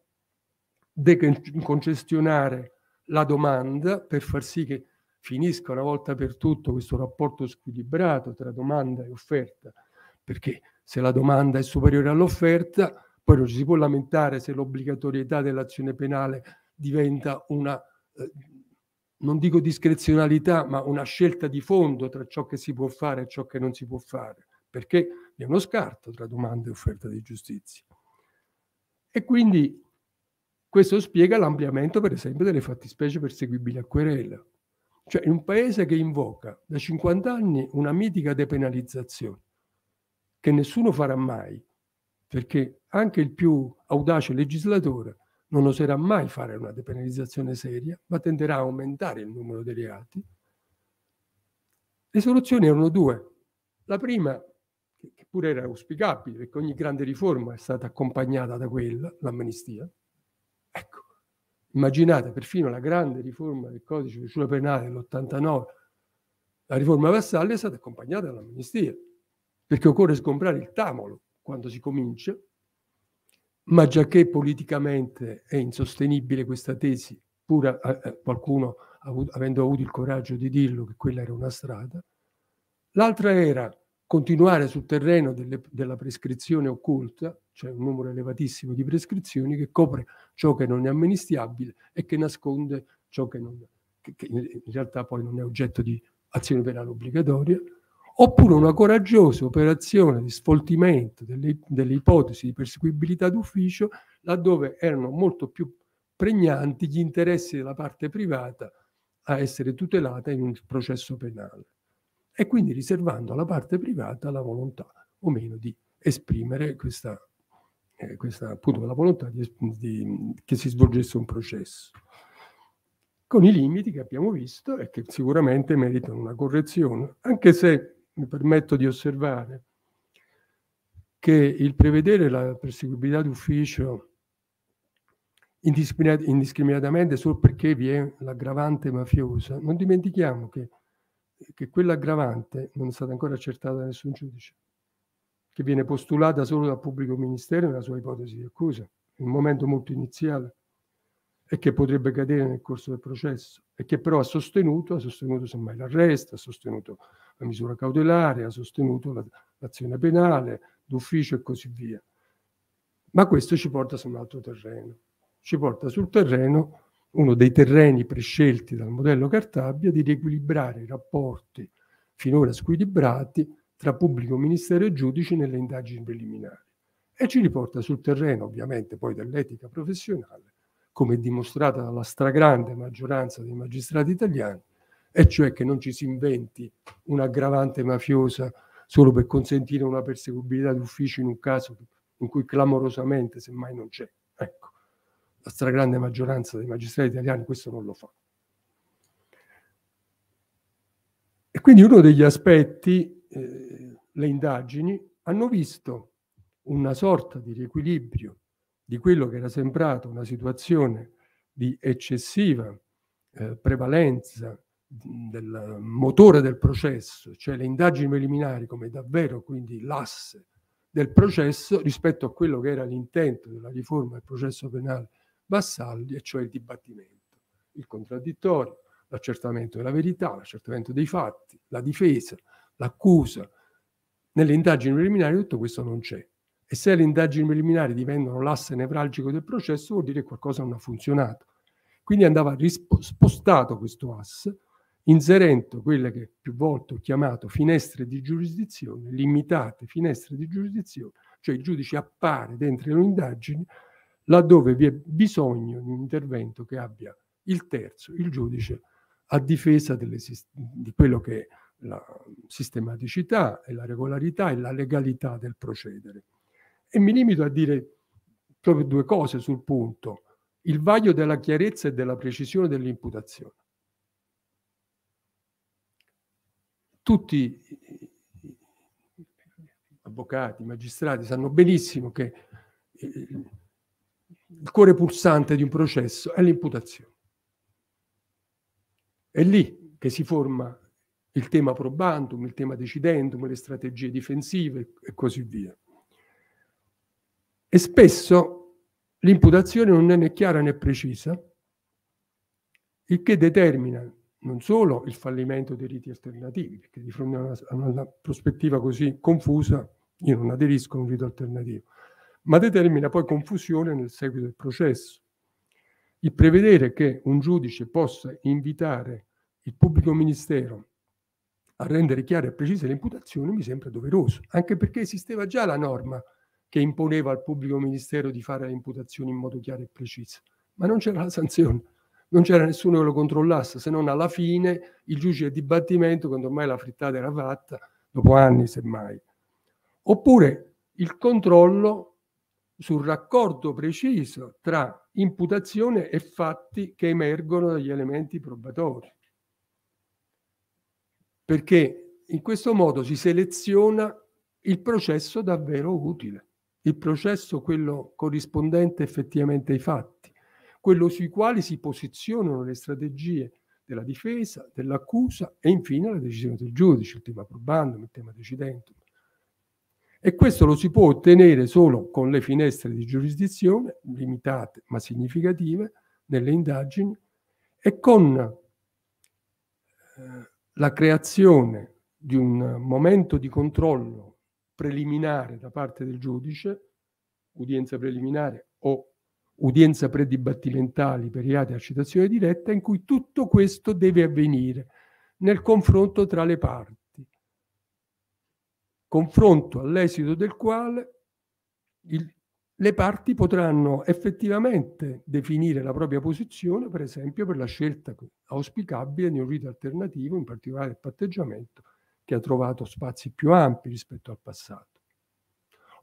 decongestionare la domanda per far sì che finisca una volta per tutto questo rapporto squilibrato tra domanda e offerta, perché se la domanda è superiore all'offerta, poi non ci si può lamentare se l'obbligatorietà dell'azione penale diventa una, eh, non dico discrezionalità, ma una scelta di fondo tra ciò che si può fare e ciò che non si può fare, perché è uno scarto tra domanda e offerta di giustizia. E quindi questo spiega l'ampliamento, per esempio, delle fattispecie perseguibili a querela. Cioè in un paese che invoca da 50 anni una mitica depenalizzazione, che nessuno farà mai, perché anche il più audace legislatore non oserà mai fare una depenalizzazione seria, ma tenderà a aumentare il numero dei reati. Le soluzioni erano due. La prima, che pure era auspicabile, perché ogni grande riforma è stata accompagnata da quella, l'amnistia. Ecco, Immaginate perfino la grande riforma del codice di procedura penale dell'89, la riforma Vassalli è stata accompagnata dall'amnistia, perché occorre sgombrare il tavolo quando si comincia, ma giacché politicamente è insostenibile questa tesi, pur eh, qualcuno avendo avuto il coraggio di dirlo che quella era una strada, l'altra era continuare sul terreno delle, della prescrizione occulta, cioè un numero elevatissimo di prescrizioni che copre ciò che non è amministrabile e che nasconde ciò che, non, che, che in realtà poi non è oggetto di azione penale obbligatoria, oppure una coraggiosa operazione di sfoltimento delle, delle ipotesi di perseguibilità d'ufficio laddove erano molto più pregnanti gli interessi della parte privata a essere tutelata in un processo penale e quindi riservando alla parte privata la volontà o meno di esprimere questa, eh, questa appunto la volontà di, di, che si svolgesse un processo con i limiti che abbiamo visto e che sicuramente meritano una correzione, anche se mi permetto di osservare che il prevedere la perseguibilità d'ufficio indiscriminatamente solo perché vi è l'aggravante mafiosa, non dimentichiamo che che quell'aggravante non è stata ancora accertata da nessun giudice, che viene postulata solo dal pubblico ministero nella sua ipotesi di accusa, in un momento molto iniziale, e che potrebbe cadere nel corso del processo, e che però ha sostenuto, ha sostenuto semmai l'arresto, ha sostenuto la misura cautelare, ha sostenuto la, l'azione penale, d'ufficio e così via. Ma questo ci porta su un altro terreno, ci porta sul terreno uno dei terreni prescelti dal modello Cartabia di riequilibrare i rapporti finora squilibrati tra pubblico ministero e giudici nelle indagini preliminari e ci riporta sul terreno ovviamente poi dell'etica professionale, come dimostrata dalla stragrande maggioranza dei magistrati italiani, e cioè che non ci si inventi un'aggravante mafiosa solo per consentire una perseguibilità d'ufficio in un caso in cui clamorosamente semmai non c'è. Ecco la stragrande maggioranza dei magistrati italiani questo non lo fa. E quindi uno degli aspetti, eh, le indagini, hanno visto una sorta di riequilibrio di quello che era sembrato una situazione di eccessiva eh, prevalenza del motore del processo, cioè le indagini preliminari come davvero quindi l'asse del processo rispetto a quello che era l'intento della riforma del processo penale Vassalli, e cioè il dibattimento, il contraddittorio, l'accertamento della verità, l'accertamento dei fatti, la difesa, l'accusa. Nelle indagini preliminari tutto questo non c'è. E se le indagini preliminari diventano l'asse nevralgico del processo, vuol dire che qualcosa non ha funzionato. Quindi andava rispo- spostato questo asse, inserendo quelle che più volte ho chiamato finestre di giurisdizione, limitate finestre di giurisdizione, cioè il giudice appare dentro le indagini laddove vi è bisogno di un intervento che abbia il terzo, il giudice, a difesa delle, di quello che è la sistematicità e la regolarità e la legalità del procedere. E mi limito a dire proprio due cose sul punto, il vaglio della chiarezza e della precisione dell'imputazione. Tutti avvocati, i magistrati sanno benissimo che il cuore pulsante di un processo è l'imputazione. È lì che si forma il tema probandum, il tema decidendum, le strategie difensive e così via. E spesso l'imputazione non è né chiara né precisa, il che determina non solo il fallimento dei riti alternativi, perché di fronte a una, a una prospettiva così confusa io non aderisco a un rito alternativo, ma determina poi confusione nel seguito del processo. Il prevedere che un giudice possa invitare il pubblico ministero a rendere chiare e precise le imputazioni mi sembra doveroso, anche perché esisteva già la norma che imponeva al pubblico ministero di fare le imputazioni in modo chiaro e preciso, ma non c'era la sanzione, non c'era nessuno che lo controllasse, se non alla fine il giudice di dibattimento, quando ormai la frittata era fatta, dopo anni semmai. Oppure il controllo sul raccordo preciso tra imputazione e fatti che emergono dagli elementi probatori. Perché in questo modo si seleziona il processo davvero utile, il processo quello corrispondente effettivamente ai fatti, quello sui quali si posizionano le strategie della difesa, dell'accusa e infine la decisione del giudice, il tema probando, il tema decidente e questo lo si può ottenere solo con le finestre di giurisdizione, limitate ma significative, nelle indagini, e con eh, la creazione di un momento di controllo preliminare da parte del giudice, udienza preliminare o udienza predibattimentali per reati a citazione diretta, in cui tutto questo deve avvenire nel confronto tra le parti confronto all'esito del quale il, le parti potranno effettivamente definire la propria posizione, per esempio per la scelta auspicabile di un rito alternativo, in particolare il patteggiamento, che ha trovato spazi più ampi rispetto al passato.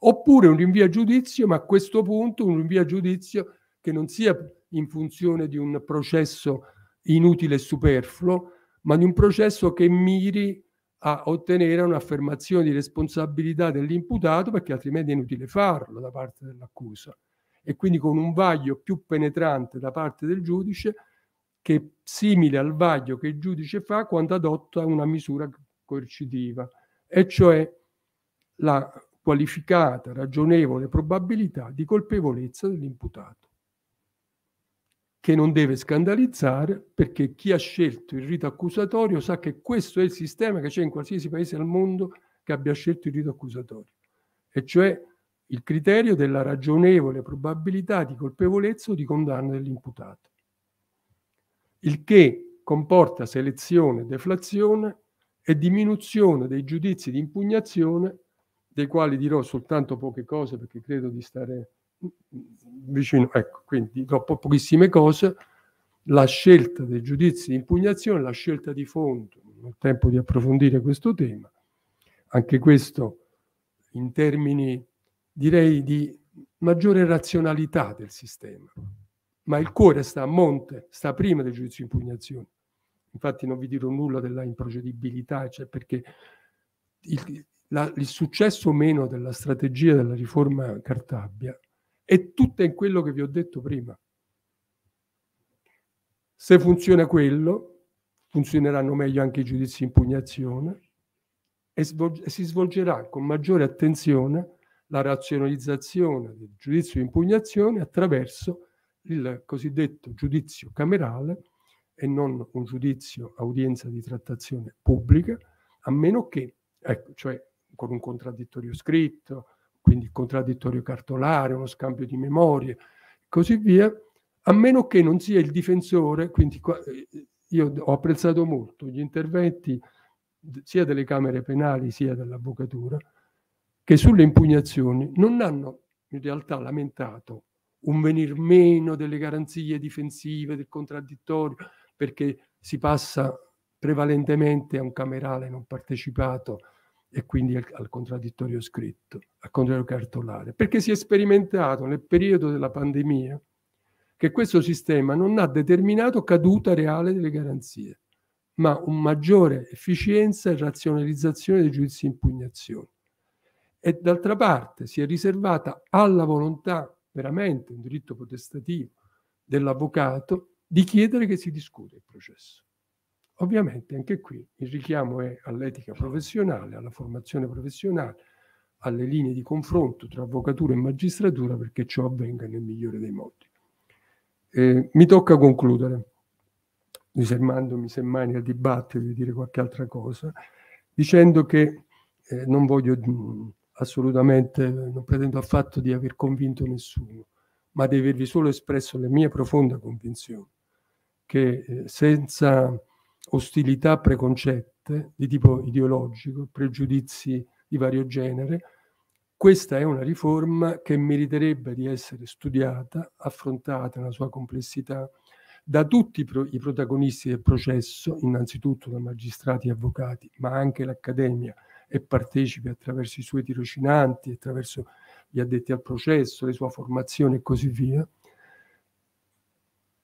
Oppure un rinvio a giudizio, ma a questo punto un rinvio a giudizio che non sia in funzione di un processo inutile e superfluo, ma di un processo che miri a ottenere un'affermazione di responsabilità dell'imputato perché altrimenti è inutile farlo da parte dell'accusa. E quindi con un vaglio più penetrante da parte del giudice che è simile al vaglio che il giudice fa quando adotta una misura coercitiva, e cioè la qualificata, ragionevole probabilità di colpevolezza dell'imputato che non deve scandalizzare perché chi ha scelto il rito accusatorio sa che questo è il sistema che c'è in qualsiasi paese al mondo che abbia scelto il rito accusatorio, e cioè il criterio della ragionevole probabilità di colpevolezza o di condanna dell'imputato, il che comporta selezione, deflazione e diminuzione dei giudizi di impugnazione, dei quali dirò soltanto poche cose perché credo di stare vicino. Ecco, quindi dopo pochissime cose, la scelta dei giudizi di impugnazione, la scelta di fondo, non ho tempo di approfondire questo tema, anche questo in termini direi di maggiore razionalità del sistema. Ma il cuore sta a monte, sta prima del giudizio di impugnazione. Infatti non vi dirò nulla della improcedibilità, cioè perché il, la, il successo o meno della strategia della riforma Cartabia è tutto in quello che vi ho detto prima. Se funziona quello, funzioneranno meglio anche i giudizi in impugnazione e, svol- e si svolgerà con maggiore attenzione la razionalizzazione del giudizio di impugnazione attraverso il cosiddetto giudizio camerale e non un giudizio udienza di trattazione pubblica, a meno che, ecco, cioè con un contraddittorio scritto, quindi contraddittorio cartolare, uno scambio di memorie, così via, a meno che non sia il difensore, quindi qua, eh, io ho apprezzato molto gli interventi sia delle Camere penali sia dell'Avvocatura, che sulle impugnazioni non hanno in realtà lamentato un venir meno delle garanzie difensive, del contraddittorio, perché si passa prevalentemente a un camerale non partecipato e quindi al, al contraddittorio scritto, al contrario cartolare, perché si è sperimentato nel periodo della pandemia che questo sistema non ha determinato caduta reale delle garanzie, ma un maggiore efficienza e razionalizzazione dei giudizi di impugnazione. E d'altra parte si è riservata alla volontà, veramente un diritto potestativo dell'avvocato di chiedere che si discute il processo. Ovviamente anche qui il richiamo è all'etica professionale, alla formazione professionale, alle linee di confronto tra avvocatura e magistratura perché ciò avvenga nel migliore dei modi. Eh, mi tocca concludere, riservandomi semmai al dibattito di dire qualche altra cosa, dicendo che eh, non voglio mh, mm, assolutamente, non pretendo affatto di aver convinto nessuno, ma di avervi solo espresso la mia profonda convinzione che eh, senza ostilità preconcette di tipo ideologico, pregiudizi di vario genere, questa è una riforma che meriterebbe di essere studiata, affrontata nella sua complessità da tutti i, protagonisti del processo, innanzitutto da magistrati e avvocati, ma anche l'Accademia e partecipi attraverso i suoi tirocinanti, attraverso gli addetti al processo, le sua formazioni e così via,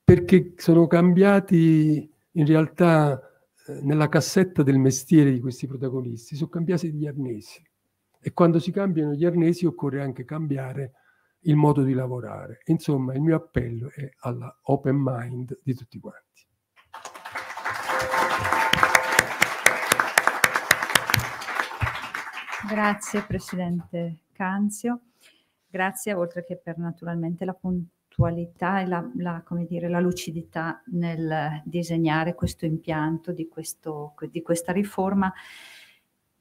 perché sono cambiati in realtà eh, nella cassetta del mestiere di questi protagonisti sono cambiati gli arnesi e quando si cambiano gli arnesi occorre anche cambiare il modo di lavorare. Insomma, il mio appello è alla open mind di tutti quanti. Grazie Presidente Canzio, grazie oltre che per naturalmente la puntata l'attualità e la, la, dire, la, lucidità nel disegnare questo impianto di, questo, di questa riforma,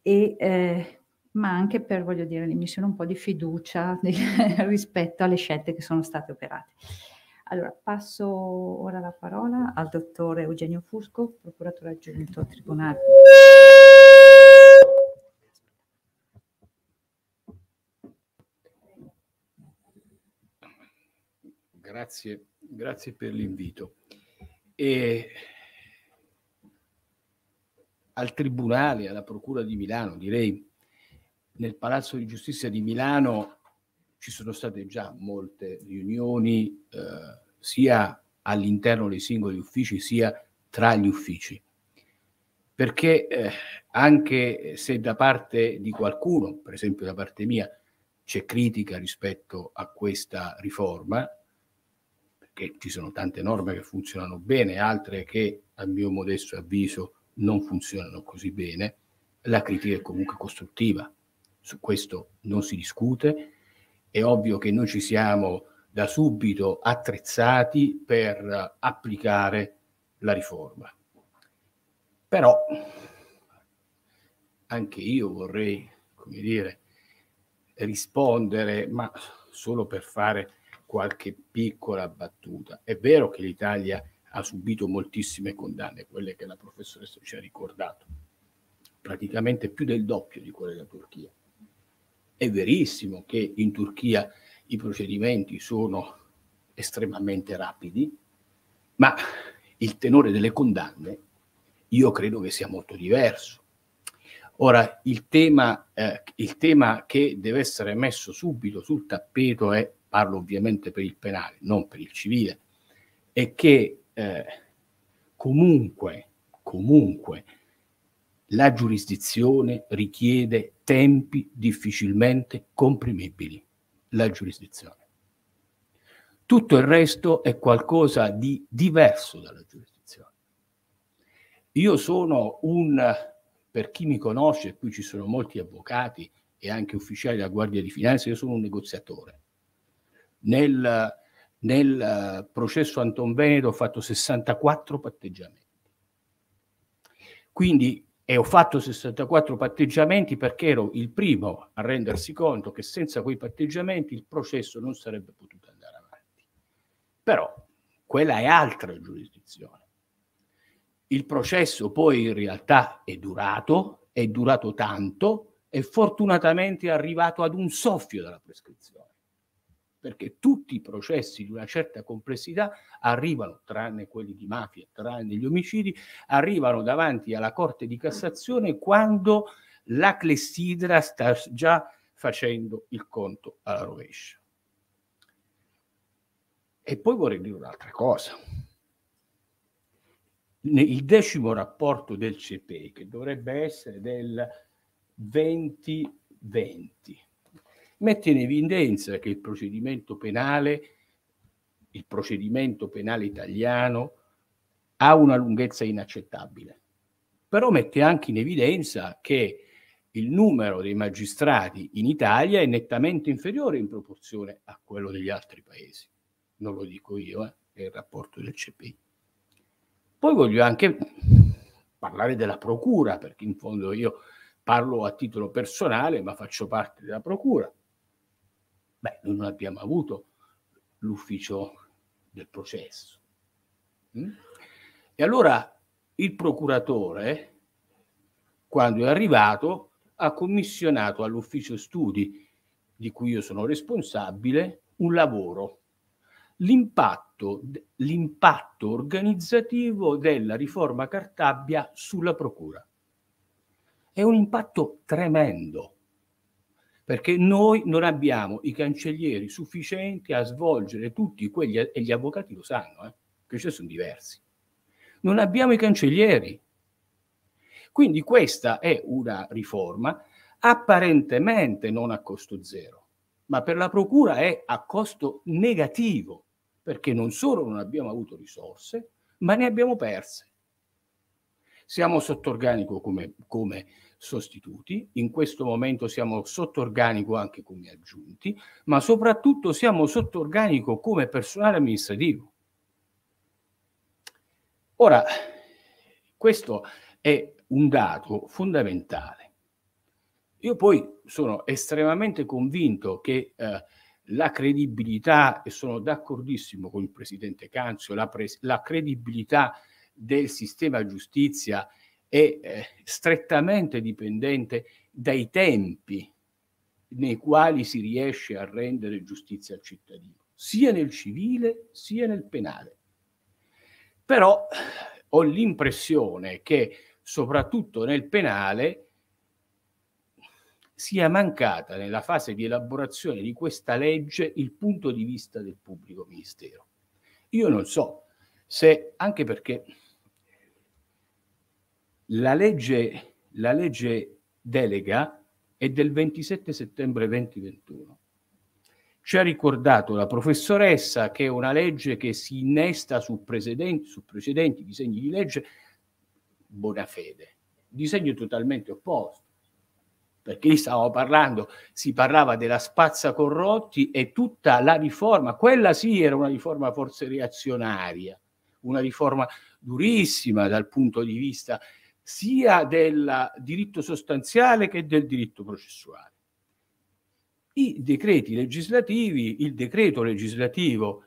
e, eh, ma anche per, voglio dire, l'immissione un po' di fiducia di, rispetto alle scelte che sono state operate. Allora, passo ora la parola al dottore Eugenio Fusco, procuratore aggiunto al Tribunale. grazie, grazie per l'invito. E al Tribunale, alla Procura di Milano, direi nel Palazzo di Giustizia di Milano ci sono state già molte riunioni eh, sia all'interno dei singoli uffici sia tra gli uffici. Perché eh, anche se da parte di qualcuno, per esempio da parte mia, c'è critica rispetto a questa riforma, che ci sono tante norme che funzionano bene, altre che a mio modesto avviso non funzionano così bene, la critica è comunque costruttiva, su questo non si discute, è ovvio che noi ci siamo da subito attrezzati per applicare la riforma. Però anche io vorrei, come dire, rispondere, ma solo per fare qualche piccola battuta. È vero che l'Italia ha subito moltissime condanne, quelle che la professoressa ci ha ricordato, praticamente più del doppio di quelle della Turchia. È verissimo che in Turchia i procedimenti sono estremamente rapidi, ma il tenore delle condanne io credo che sia molto diverso. Ora, il tema, eh, il tema che deve essere messo subito sul tappeto è parlo ovviamente per il penale, non per il civile, è che eh, comunque, comunque la giurisdizione richiede tempi difficilmente comprimibili. La giurisdizione. Tutto il resto è qualcosa di diverso dalla giurisdizione. Io sono un, per chi mi conosce, qui ci sono molti avvocati e anche ufficiali della Guardia di Finanza, io sono un negoziatore nel, nel eh, processo Anton Veneto ho fatto 64 patteggiamenti. Quindi e ho fatto 64 patteggiamenti perché ero il primo a rendersi conto che senza quei patteggiamenti il processo non sarebbe potuto andare avanti. Però quella è altra giurisdizione. Il processo poi in realtà è durato, è durato tanto e fortunatamente è arrivato ad un soffio dalla prescrizione perché tutti i processi di una certa complessità arrivano, tranne quelli di mafia, tranne gli omicidi, arrivano davanti alla Corte di Cassazione quando la clessidra sta già facendo il conto alla rovescia. E poi vorrei dire un'altra cosa. Il decimo rapporto del CPI, che dovrebbe essere del 2020, mette in evidenza che il procedimento penale, il procedimento penale italiano, ha una lunghezza inaccettabile. Però mette anche in evidenza che il numero dei magistrati in Italia è nettamente inferiore in proporzione a quello degli altri paesi. Non lo dico io, eh? è il rapporto del CPI. Poi voglio anche parlare della procura, perché in fondo io parlo a titolo personale, ma faccio parte della procura. Beh, noi non abbiamo avuto l'ufficio del processo. Mm? E allora il procuratore, quando è arrivato, ha commissionato all'ufficio studi, di cui io sono responsabile, un lavoro. L'impatto, l'impatto organizzativo della riforma Cartabbia sulla procura. È un impatto tremendo perché noi non abbiamo i cancellieri sufficienti a svolgere tutti quegli, e gli avvocati lo sanno, eh, che ci cioè sono diversi. Non abbiamo i cancellieri. Quindi questa è una riforma apparentemente non a costo zero, ma per la Procura è a costo negativo, perché non solo non abbiamo avuto risorse, ma ne abbiamo perse. Siamo sotto organico come, come sostituti, in questo momento siamo sotto organico anche come aggiunti, ma soprattutto siamo sotto organico come personale amministrativo. Ora, questo è un dato fondamentale. Io poi sono estremamente convinto che eh, la credibilità, e sono d'accordissimo con il Presidente Canzio, la, pres- la credibilità del sistema giustizia è eh, strettamente dipendente dai tempi nei quali si riesce a rendere giustizia al cittadino, sia nel civile sia nel penale. Però ho l'impressione che soprattutto nel penale sia mancata nella fase di elaborazione di questa legge il punto di vista del pubblico ministero. Io non so se, anche perché la legge, la legge delega è del 27 settembre 2021. Ci ha ricordato la professoressa che è una legge che si innesta su precedenti, su precedenti disegni di legge buona fede, disegno totalmente opposto. Perché lì stavamo parlando, si parlava della spazza corrotti e tutta la riforma, quella sì era una riforma forse reazionaria, una riforma durissima dal punto di vista sia del diritto sostanziale che del diritto processuale. I decreti legislativi, il decreto legislativo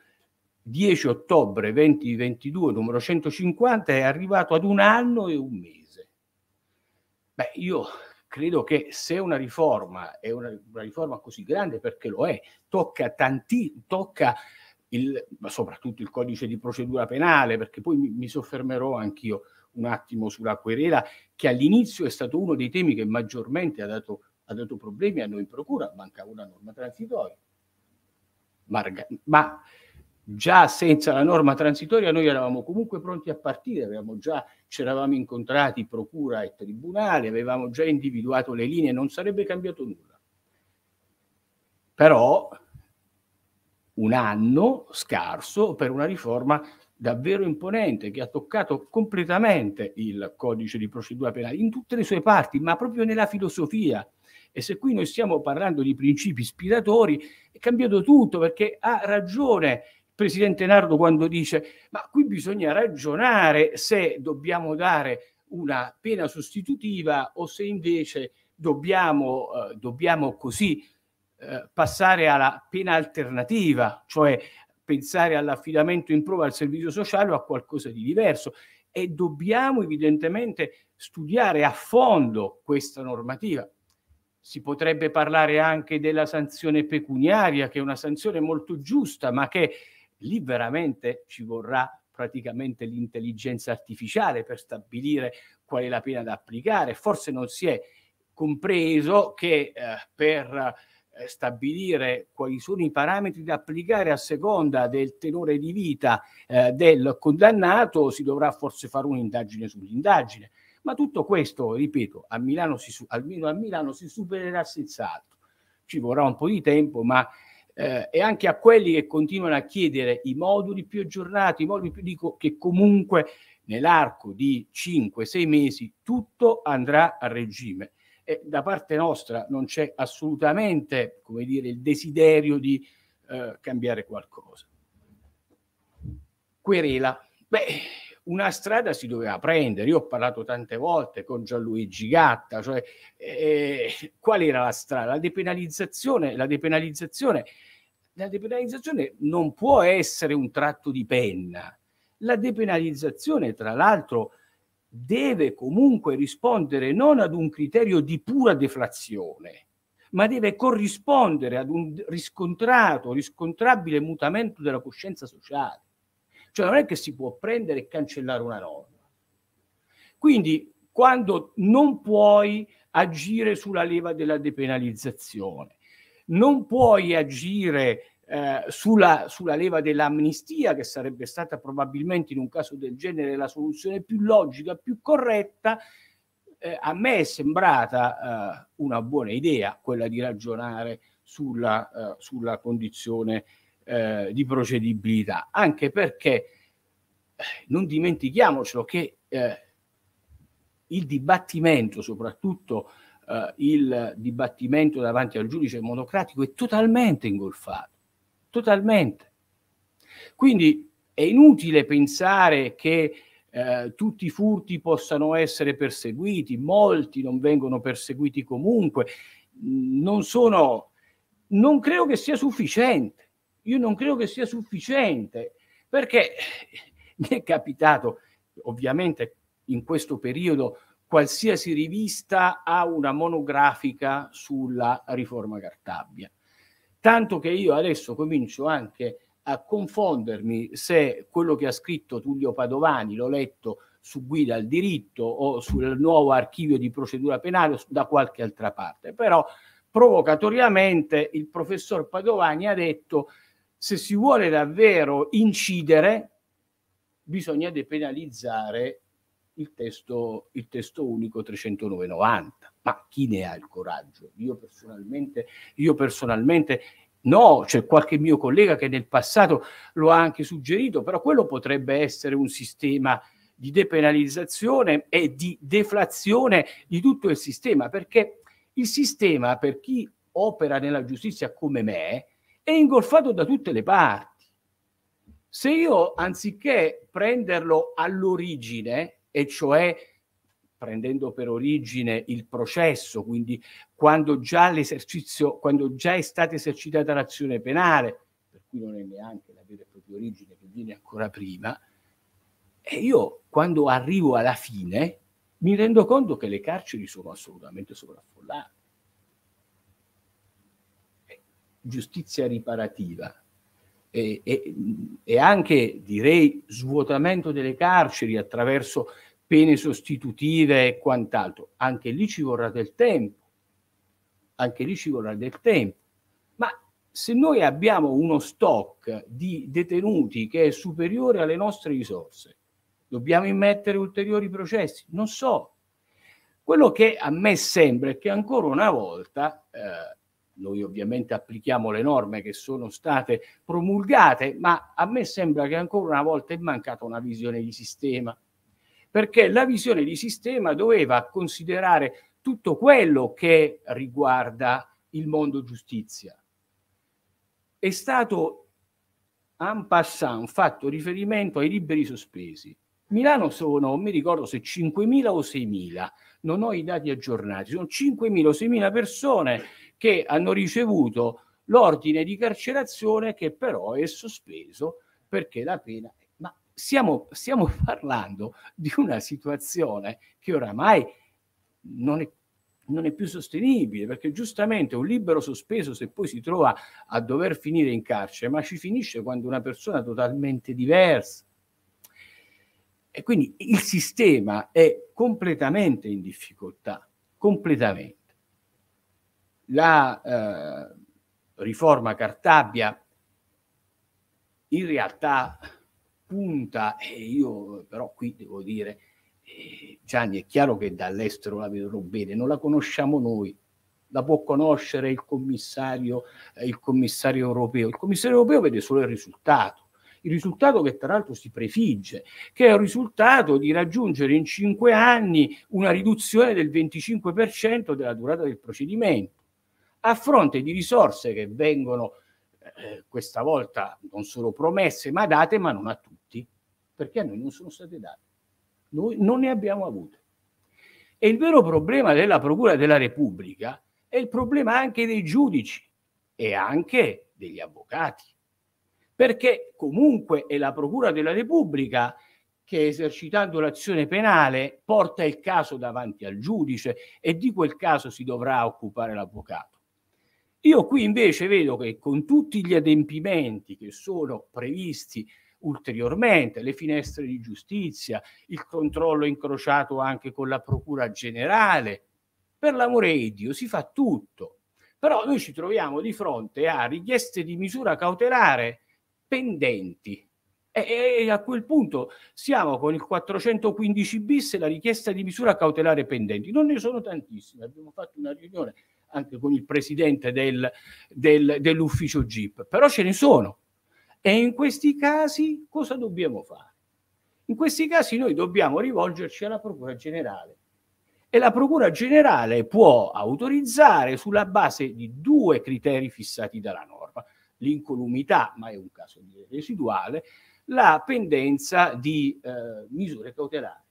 10 ottobre 2022 numero 150 è arrivato ad un anno e un mese. Beh, io credo che se una riforma è una, una riforma così grande, perché lo è, tocca tanti, tocca il, soprattutto il codice di procedura penale, perché poi mi, mi soffermerò anch'io un attimo sulla querela, che all'inizio è stato uno dei temi che maggiormente ha dato, ha dato problemi a noi in procura, mancava una norma transitoria. Marga, ma già senza la norma transitoria noi eravamo comunque pronti a partire, avevamo già, ci eravamo incontrati procura e tribunale, avevamo già individuato le linee, non sarebbe cambiato nulla. Però un anno scarso per una riforma davvero imponente che ha toccato completamente il codice di procedura penale in tutte le sue parti, ma proprio nella filosofia. E se qui noi stiamo parlando di principi ispiratori, è cambiato tutto perché ha ragione il presidente Nardo quando dice ma qui bisogna ragionare se dobbiamo dare una pena sostitutiva o se invece dobbiamo, eh, dobbiamo così eh, passare alla pena alternativa, cioè pensare all'affidamento in prova al servizio sociale o a qualcosa di diverso e dobbiamo evidentemente studiare a fondo questa normativa. Si potrebbe parlare anche della sanzione pecuniaria, che è una sanzione molto giusta, ma che lì veramente ci vorrà praticamente l'intelligenza artificiale per stabilire qual è la pena da applicare. Forse non si è compreso che eh, per eh, stabilire quali sono i parametri da applicare a seconda del tenore di vita eh, del condannato, si dovrà forse fare un'indagine sull'indagine. Ma tutto questo, ripeto, a Milano si, almeno a Milano si supererà senz'altro. Ci vorrà un po' di tempo, ma eh, e anche a quelli che continuano a chiedere i moduli più aggiornati, i moduli più dico che comunque nell'arco di 5-6 mesi tutto andrà a regime. E da parte nostra non c'è assolutamente come dire, il desiderio di eh, cambiare qualcosa. Querela. Beh, una strada si doveva prendere. Io ho parlato tante volte con Gianluigi Gatta, cioè eh, qual era la strada? La depenalizzazione, la depenalizzazione, la depenalizzazione non può essere un tratto di penna. La depenalizzazione, tra l'altro, deve comunque rispondere non ad un criterio di pura deflazione, ma deve corrispondere ad un riscontrato, riscontrabile mutamento della coscienza sociale. Cioè non è che si può prendere e cancellare una norma. Quindi quando non puoi agire sulla leva della depenalizzazione, non puoi agire eh, sulla, sulla, leva dell'amnistia, che sarebbe stata probabilmente in un caso del genere la soluzione più logica, più corretta, eh, a me è sembrata eh, una buona idea quella di ragionare sulla, eh, sulla condizione eh, di procedibilità, anche perché non dimentichiamocelo che il dibattimento, soprattutto il dibattimento davanti al giudice monocratico, è totalmente ingolfato totalmente. Quindi è inutile pensare che eh, tutti i furti possano essere perseguiti, molti non vengono perseguiti comunque, non sono, non credo che sia sufficiente, io non credo che sia sufficiente, perché mi è capitato, ovviamente in questo periodo qualsiasi rivista ha una monografica sulla riforma Cartabia tanto che io adesso comincio anche a confondermi se quello che ha scritto Tullio Padovani l'ho letto su Guida al diritto o sul nuovo archivio di procedura penale o da qualche altra parte, però provocatoriamente il professor Padovani ha detto se si vuole davvero incidere bisogna depenalizzare il testo, il testo unico 390. Ma chi ne ha il coraggio? Io personalmente, io personalmente no, c'è qualche mio collega che nel passato lo ha anche suggerito, però quello potrebbe essere un sistema di depenalizzazione e di deflazione di tutto il sistema, perché il sistema per chi opera nella giustizia come me è ingolfato da tutte le parti. Se io anziché prenderlo all'origine, e cioè prendendo per origine il processo, quindi quando già l'esercizio, quando già è stata esercitata l'azione penale, per cui non è neanche la vera e propria origine che viene ancora prima, e io quando arrivo alla fine mi rendo conto che le carceri sono assolutamente sovraffollate. Giustizia riparativa e, e, e anche direi svuotamento delle carceri attraverso pene sostitutive e quant'altro. Anche lì ci vorrà del tempo, anche lì ci vorrà del tempo. Ma se noi abbiamo uno stock di detenuti che è superiore alle nostre risorse, dobbiamo immettere ulteriori processi? Non so. Quello che a me sembra è che ancora una volta eh, noi ovviamente applichiamo le norme che sono state promulgate, ma a me sembra che ancora una volta è mancata una visione di sistema, perché la visione di sistema doveva considerare tutto quello che riguarda il mondo giustizia. È stato en passant fatto riferimento ai liberi sospesi. Milano sono, non mi ricordo se 5.000 o 6.000, non ho i dati aggiornati, sono 5.000 o 6.000 persone che hanno ricevuto l'ordine di carcerazione che però è sospeso perché la pena... Ma stiamo, stiamo parlando di una situazione che oramai non è non è più sostenibile perché giustamente un libero sospeso se poi si trova a dover finire in carcere ma ci finisce quando una persona totalmente diversa e quindi il sistema è completamente in difficoltà completamente la eh, riforma Cartabia in realtà punta, e io però qui devo dire, eh, Gianni, è chiaro che dall'estero la vedono bene, non la conosciamo noi, la può conoscere il commissario, eh, il commissario europeo. Il commissario europeo vede solo il risultato. Il risultato che tra l'altro si prefigge, che è il risultato di raggiungere in cinque anni una riduzione del 25% della durata del procedimento a fronte di risorse che vengono eh, questa volta non solo promesse ma date, ma non a tutti, perché a noi non sono state date. Noi non ne abbiamo avute. E il vero problema della Procura della Repubblica è il problema anche dei giudici e anche degli avvocati, perché comunque è la Procura della Repubblica che esercitando l'azione penale porta il caso davanti al giudice e di quel caso si dovrà occupare l'avvocato. Io qui invece vedo che con tutti gli adempimenti che sono previsti ulteriormente, le finestre di giustizia, il controllo incrociato anche con la Procura generale, per l'amore di Dio si fa tutto. Però noi ci troviamo di fronte a richieste di misura cautelare pendenti. E, e a quel punto siamo con il 415 bis e la richiesta di misura cautelare pendenti. Non ne sono tantissime, abbiamo fatto una riunione anche con il presidente del, del, dell'ufficio GIP, però ce ne sono. E in questi casi cosa dobbiamo fare? In questi casi noi dobbiamo rivolgerci alla Procura Generale e la Procura Generale può autorizzare sulla base di due criteri fissati dalla norma, l'incolumità, ma è un caso residuale, la pendenza di eh, misure cautelari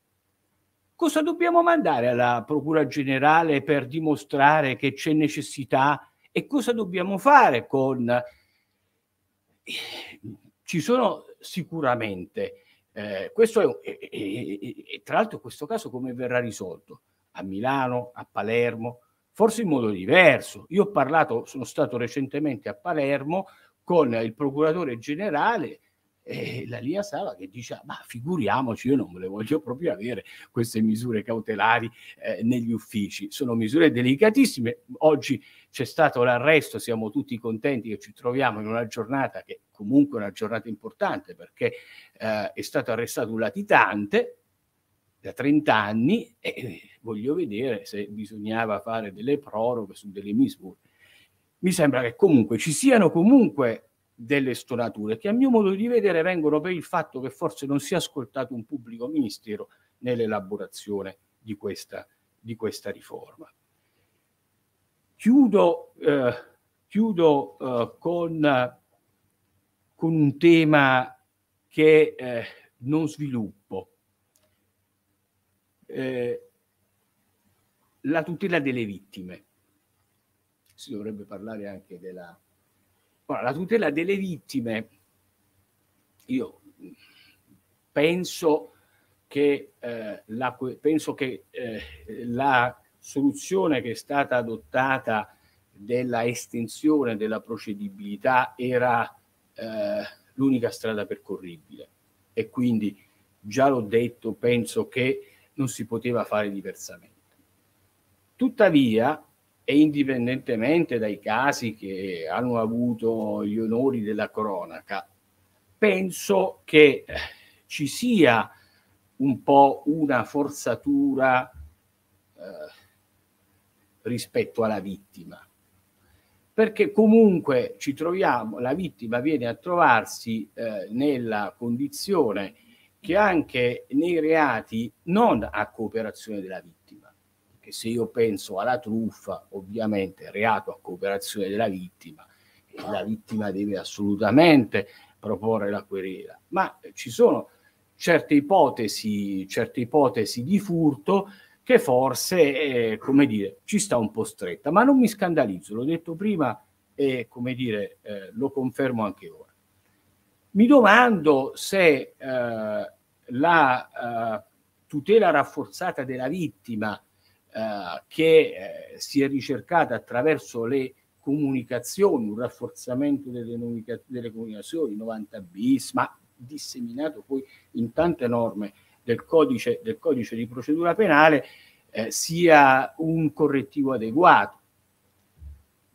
Cosa dobbiamo mandare alla Procura Generale per dimostrare che c'è necessità e cosa dobbiamo fare con... Ci sono sicuramente, eh, questo è, e, e, e, tra l'altro questo caso come verrà risolto? A Milano, a Palermo, forse in modo diverso. Io ho parlato, sono stato recentemente a Palermo con il procuratore generale e la Lia Sala che dice, ma figuriamoci, io non me le voglio proprio avere queste misure cautelari eh, negli uffici. Sono misure delicatissime. Oggi c'è stato l'arresto, siamo tutti contenti che ci troviamo in una giornata che comunque è una giornata importante perché eh, è stato arrestato un latitante da 30 anni e eh, voglio vedere se bisognava fare delle proroghe su delle misure. Mi sembra che comunque ci siano comunque delle stonature che a mio modo di vedere vengono per il fatto che forse non si è ascoltato un pubblico ministero nell'elaborazione di questa, di questa riforma. Chiudo, eh, chiudo eh, con, con, un tema che eh, non sviluppo, eh, la tutela delle vittime. Si dovrebbe parlare anche della Ora, la tutela delle vittime, io penso che, eh, la, penso che eh, la soluzione che è stata adottata della estensione della procedibilità era eh, l'unica strada percorribile e quindi già l'ho detto penso che non si poteva fare diversamente tuttavia e indipendentemente dai casi che hanno avuto gli onori della cronaca, penso che eh, ci sia un po' una forzatura eh, rispetto alla vittima. Perché comunque ci troviamo, la vittima viene a trovarsi eh, nella condizione che anche nei reati non a cooperazione della vittima che se io penso alla truffa, ovviamente reato a cooperazione della vittima, la vittima deve assolutamente proporre la querela, ma ci sono certe ipotesi, certe ipotesi di furto che forse, eh, come dire, ci sta un po' stretta, ma non mi scandalizzo, l'ho detto prima e, come dire, eh, lo confermo anche ora. Mi domando se eh, la eh, tutela rafforzata della vittima eh, che eh, si è ricercata attraverso le comunicazioni, un rafforzamento delle, comunica- delle comunicazioni, 90 bis, ma disseminato poi in tante norme del codice, del codice di procedura penale, eh, sia un correttivo adeguato.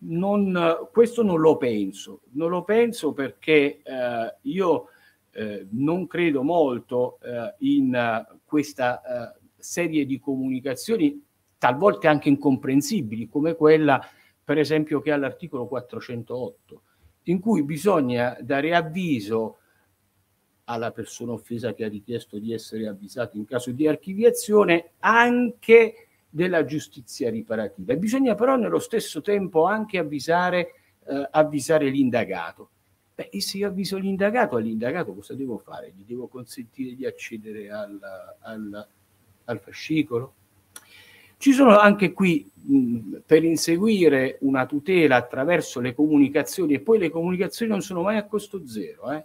Non, questo non lo penso, non lo penso perché eh, io eh, non credo molto eh, in questa eh, serie di comunicazioni talvolta anche incomprensibili, come quella per esempio che è l'articolo 408, in cui bisogna dare avviso alla persona offesa che ha richiesto di essere avvisato in caso di archiviazione anche della giustizia riparativa. E bisogna però nello stesso tempo anche avvisare, eh, avvisare l'indagato. Beh, e se io avviso l'indagato, all'indagato cosa devo fare? Gli devo consentire di accedere al, al, al fascicolo? Ci sono anche qui per inseguire una tutela attraverso le comunicazioni e poi le comunicazioni non sono mai a costo zero. Eh.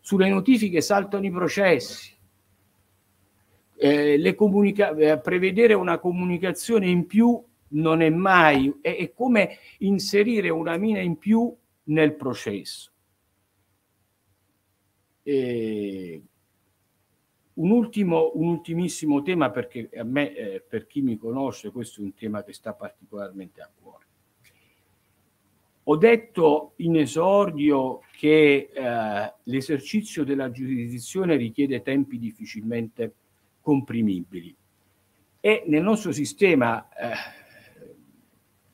Sulle notifiche saltano i processi. Eh, comunica- eh, prevedere una comunicazione in più non è mai, è, è come inserire una mina in più nel processo. Eh, un, ultimo, un ultimissimo tema, perché a me, eh, per chi mi conosce, questo è un tema che sta particolarmente a cuore. Ho detto in esordio che eh, l'esercizio della giurisdizione richiede tempi difficilmente comprimibili e nel nostro sistema eh,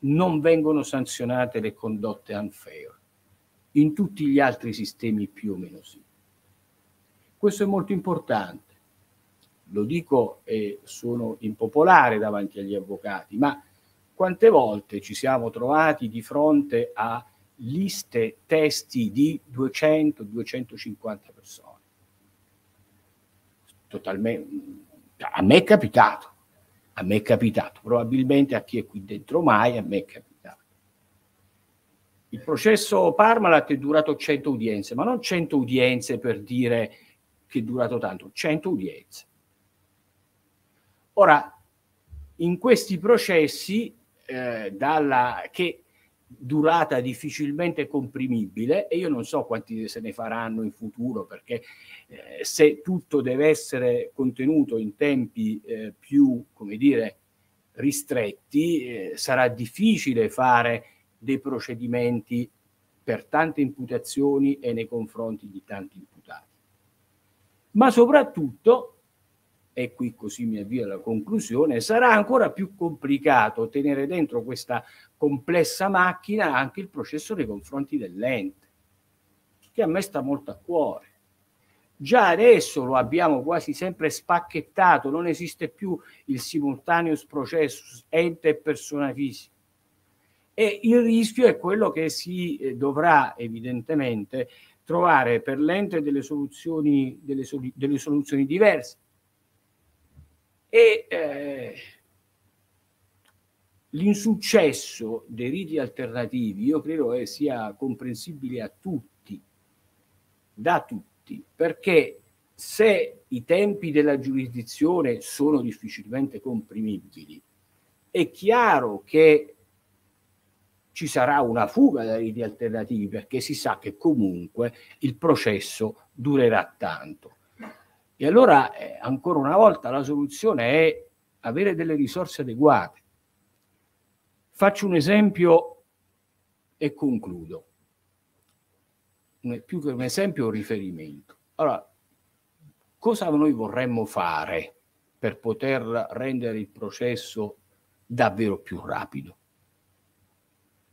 non vengono sanzionate le condotte unfair, in tutti gli altri sistemi più o meno sì. Questo è molto importante lo dico e sono impopolare davanti agli avvocati, ma quante volte ci siamo trovati di fronte a liste, testi di 200-250 persone? Totalmente, a me è capitato, a me è capitato, probabilmente a chi è qui dentro mai, a me è capitato. Il processo Parmalat è durato 100 udienze, ma non 100 udienze per dire che è durato tanto, 100 udienze. Ora, in questi processi, eh, dalla, che durata difficilmente comprimibile e io non so quanti se ne faranno in futuro perché eh, se tutto deve essere contenuto in tempi eh, più, come dire, ristretti, eh, sarà difficile fare dei procedimenti per tante imputazioni e nei confronti di tanti imputati. Ma soprattutto e qui così mi avvio alla conclusione, sarà ancora più complicato tenere dentro questa complessa macchina anche il processo nei confronti dell'ente, che a me sta molto a cuore. Già adesso lo abbiamo quasi sempre spacchettato, non esiste più il simultaneous processus ente e persona fisica. E il rischio è quello che si eh, dovrà evidentemente trovare per l'ente delle soluzioni, delle soluzioni diverse e eh, l'insuccesso dei riti alternativi io credo che sia comprensibile a tutti, da tutti, perché se i tempi della giurisdizione sono difficilmente comprimibili, è chiaro che ci sarà una fuga dai riti alternativi perché si sa che comunque il processo durerà tanto. E allora, eh, ancora una volta, la soluzione è avere delle risorse adeguate. Faccio un esempio e concludo. più che un esempio, un riferimento. Allora, cosa noi vorremmo fare per poter rendere il processo davvero più rapido?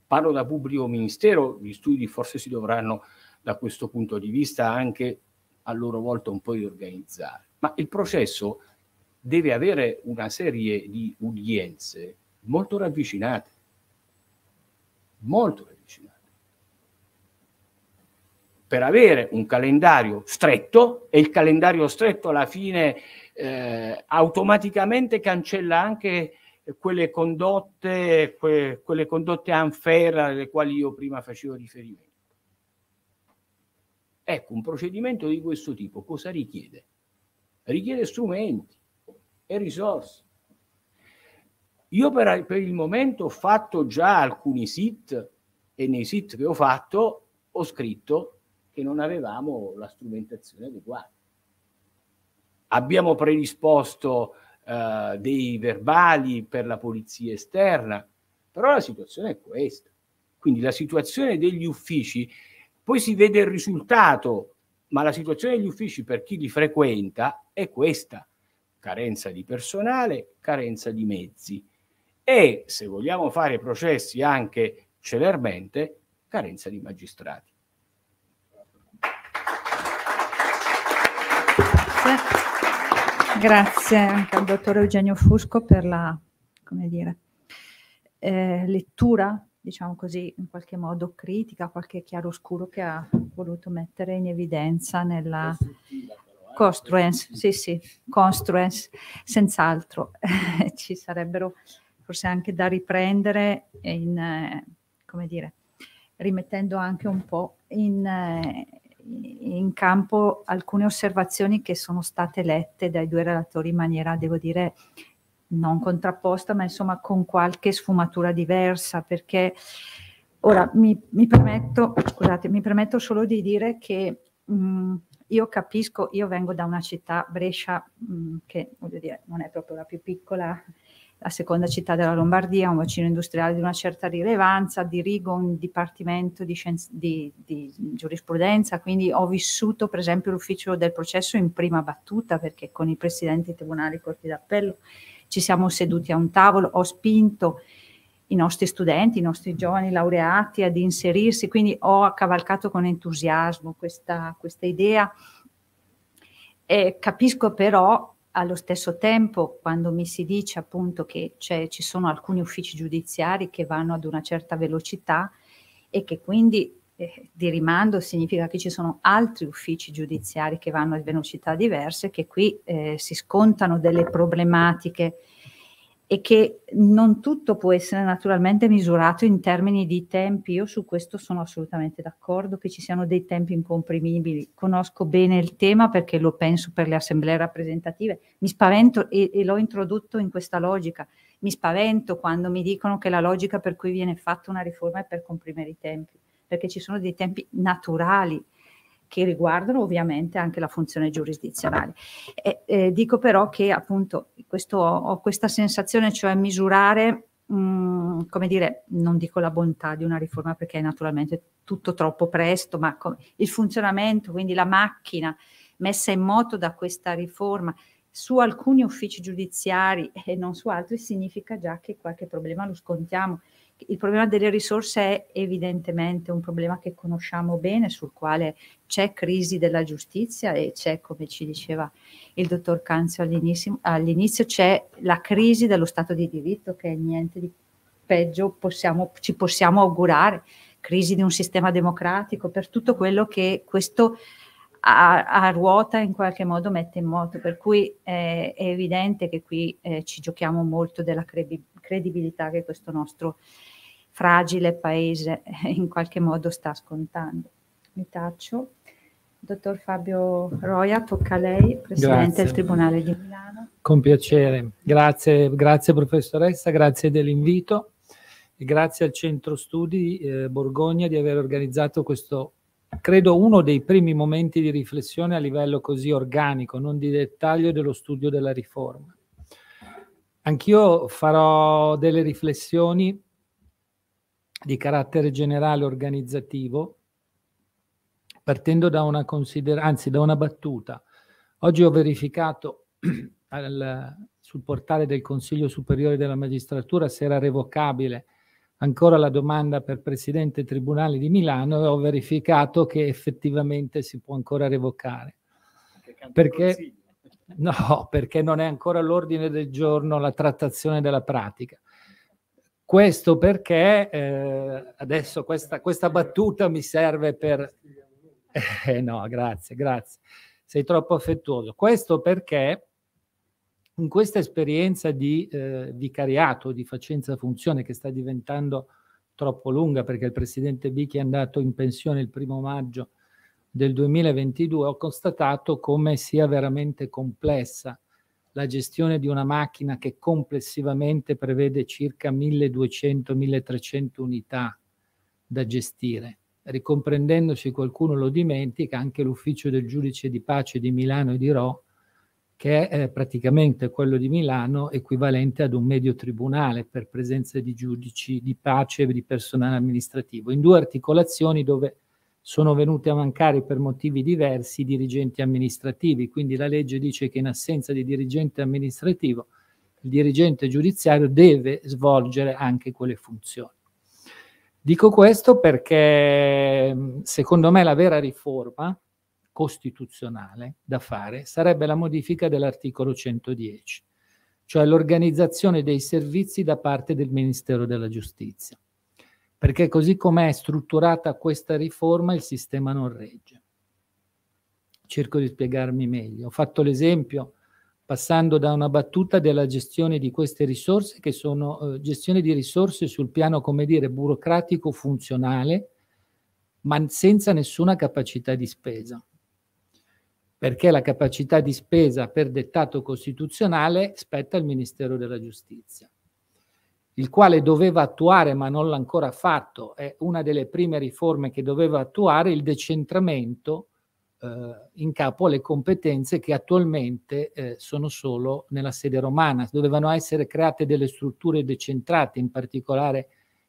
Parlo da pubblico ministero, gli studi forse si dovranno da questo punto di vista anche a loro volta un po' di organizzare. Ma il processo deve avere una serie di udienze molto ravvicinate, molto ravvicinate, per avere un calendario stretto e il calendario stretto alla fine eh, automaticamente cancella anche quelle condotte, que, quelle condotte unfair alle quali io prima facevo riferimento. Ecco, un procedimento di questo tipo cosa richiede? Richiede strumenti e risorse. Io per, per il momento ho fatto già alcuni sit e nei sit che ho fatto ho scritto che non avevamo la strumentazione adeguata. Abbiamo predisposto eh, dei verbali per la polizia esterna, però la situazione è questa. Quindi la situazione degli uffici poi si vede il risultato, ma la situazione degli uffici per chi li frequenta è questa, carenza di personale, carenza di mezzi e, se vogliamo fare processi anche celermente, carenza di magistrati. Grazie. Grazie anche al dottor Eugenio Fusco per la dire, eh, lettura diciamo così, in qualche modo critica, qualche chiaroscuro che ha voluto mettere in evidenza nella eh, costruence, sì sì, costruence, senz'altro. Ci sarebbero forse anche da riprendere in, eh, come dire, rimettendo anche un po' in, eh, in campo alcune osservazioni che sono state lette dai due relatori in maniera, devo dire, non contrapposta, ma insomma con qualche sfumatura diversa, perché ora mi, mi permetto, scusate, mi permetto solo di dire che mh, mm, io capisco, io vengo da una città, Brescia, mh, mm, che voglio dire non è proprio la più piccola, la seconda città della Lombardia, un bacino industriale di una certa rilevanza, dirigo un dipartimento di, scienze, di, di giurisprudenza, quindi ho vissuto per esempio l'ufficio del processo in prima battuta perché con i presidenti dei tribunali corti d'appello ci siamo seduti a un tavolo, ho spinto i nostri studenti, i nostri giovani laureati ad inserirsi, quindi ho accavalcato con entusiasmo questa, questa idea. E capisco però allo stesso tempo quando mi si dice appunto che ci sono alcuni uffici giudiziari che vanno ad una certa velocità e che quindi eh, di rimando significa che ci sono altri uffici giudiziari che vanno a velocità diverse, che qui eh, si scontano delle problematiche e che non tutto può essere naturalmente misurato in termini di tempi. Io su questo sono assolutamente d'accordo che ci siano dei tempi incomprimibili. Conosco bene il tema perché lo penso per le assemblee rappresentative. Mi spavento e, e l'ho introdotto in questa logica. Mi spavento quando mi dicono che la logica per cui viene fatta una riforma è per comprimere i tempi perché ci sono dei tempi naturali che riguardano ovviamente anche la funzione giurisdizionale. E, eh, dico però che appunto questo, ho questa sensazione, cioè misurare, mh, mm, come dire, non dico la bontà di una riforma perché è naturalmente tutto troppo presto, ma il funzionamento, quindi la macchina messa in moto da questa riforma su alcuni uffici giudiziari e non su altri significa già che qualche problema lo scontiamo il problema delle risorse è evidentemente un problema che conosciamo bene, sul quale c'è crisi della giustizia e c'è, come ci diceva il dottor Canzio all'inizio, all'inizio c'è la crisi dello Stato di diritto, che è niente di peggio possiamo, ci possiamo augurare, crisi di un sistema democratico, per tutto quello che questo a, a, ruota in qualche modo mette in moto, per cui eh, è evidente che qui eh, ci giochiamo molto della credibilità credibilità che questo nostro fragile paese eh, in qualche modo sta scontando. Mi taccio. Dottor Fabio Roia, tocca a lei, Presidente grazie. del Tribunale di Milano. Con piacere, grazie, grazie professoressa, grazie dell'invito e grazie al Centro Studi eh, Borgogna di aver organizzato questo, credo, uno dei primi momenti di riflessione a livello così organico, non di dettaglio dello studio della riforma. Anch'io farò delle riflessioni di carattere generale organizzativo, partendo da una considerazione, anzi da una battuta. Oggi ho verificato al, sul portale del Consiglio Superiore della Magistratura se era revocabile ancora la domanda per Presidente Tribunale di Milano e ho verificato che effettivamente si può ancora revocare. Perché No, perché non è ancora all'ordine del giorno la trattazione della pratica. Questo perché eh, adesso questa, questa, battuta mi serve per... Eh, no, grazie, grazie. Sei troppo affettuoso. Questo perché in questa esperienza di eh, vicariato, di facenza funzione che sta diventando troppo lunga perché il presidente Bichi è andato in pensione il primo maggio del 2022 ho constatato come sia veramente complessa la gestione di una macchina che complessivamente prevede circa 1200-1300 unità da gestire. Ricomprendendo, se qualcuno lo dimentica, anche l'ufficio del giudice di pace di Milano e di Rho, che è eh, praticamente quello di Milano equivalente ad un medio tribunale per presenza di giudici di pace e di personale amministrativo, in due articolazioni dove sono venuti a mancare per motivi diversi i dirigenti amministrativi, quindi la legge dice che in assenza di dirigente amministrativo il dirigente giudiziario deve svolgere anche quelle funzioni. Dico questo perché secondo me la vera riforma costituzionale da fare sarebbe la modifica dell'articolo 110, cioè l'organizzazione dei servizi da parte del Ministero della Giustizia perché così com'è strutturata questa riforma il sistema non regge. Cerco di spiegarmi meglio. Ho fatto l'esempio passando da una battuta della gestione di queste risorse, che sono eh, gestione di risorse sul piano, come dire, burocratico funzionale, ma senza nessuna capacità di spesa. Perché la capacità di spesa per dettato costituzionale spetta al Ministero della Giustizia il quale doveva attuare, ma non l'ha ancora fatto, è una delle prime riforme che doveva attuare, il decentramento eh, in capo alle competenze che attualmente eh, sono solo nella sede romana. Dovevano essere create delle strutture decentrate, in particolare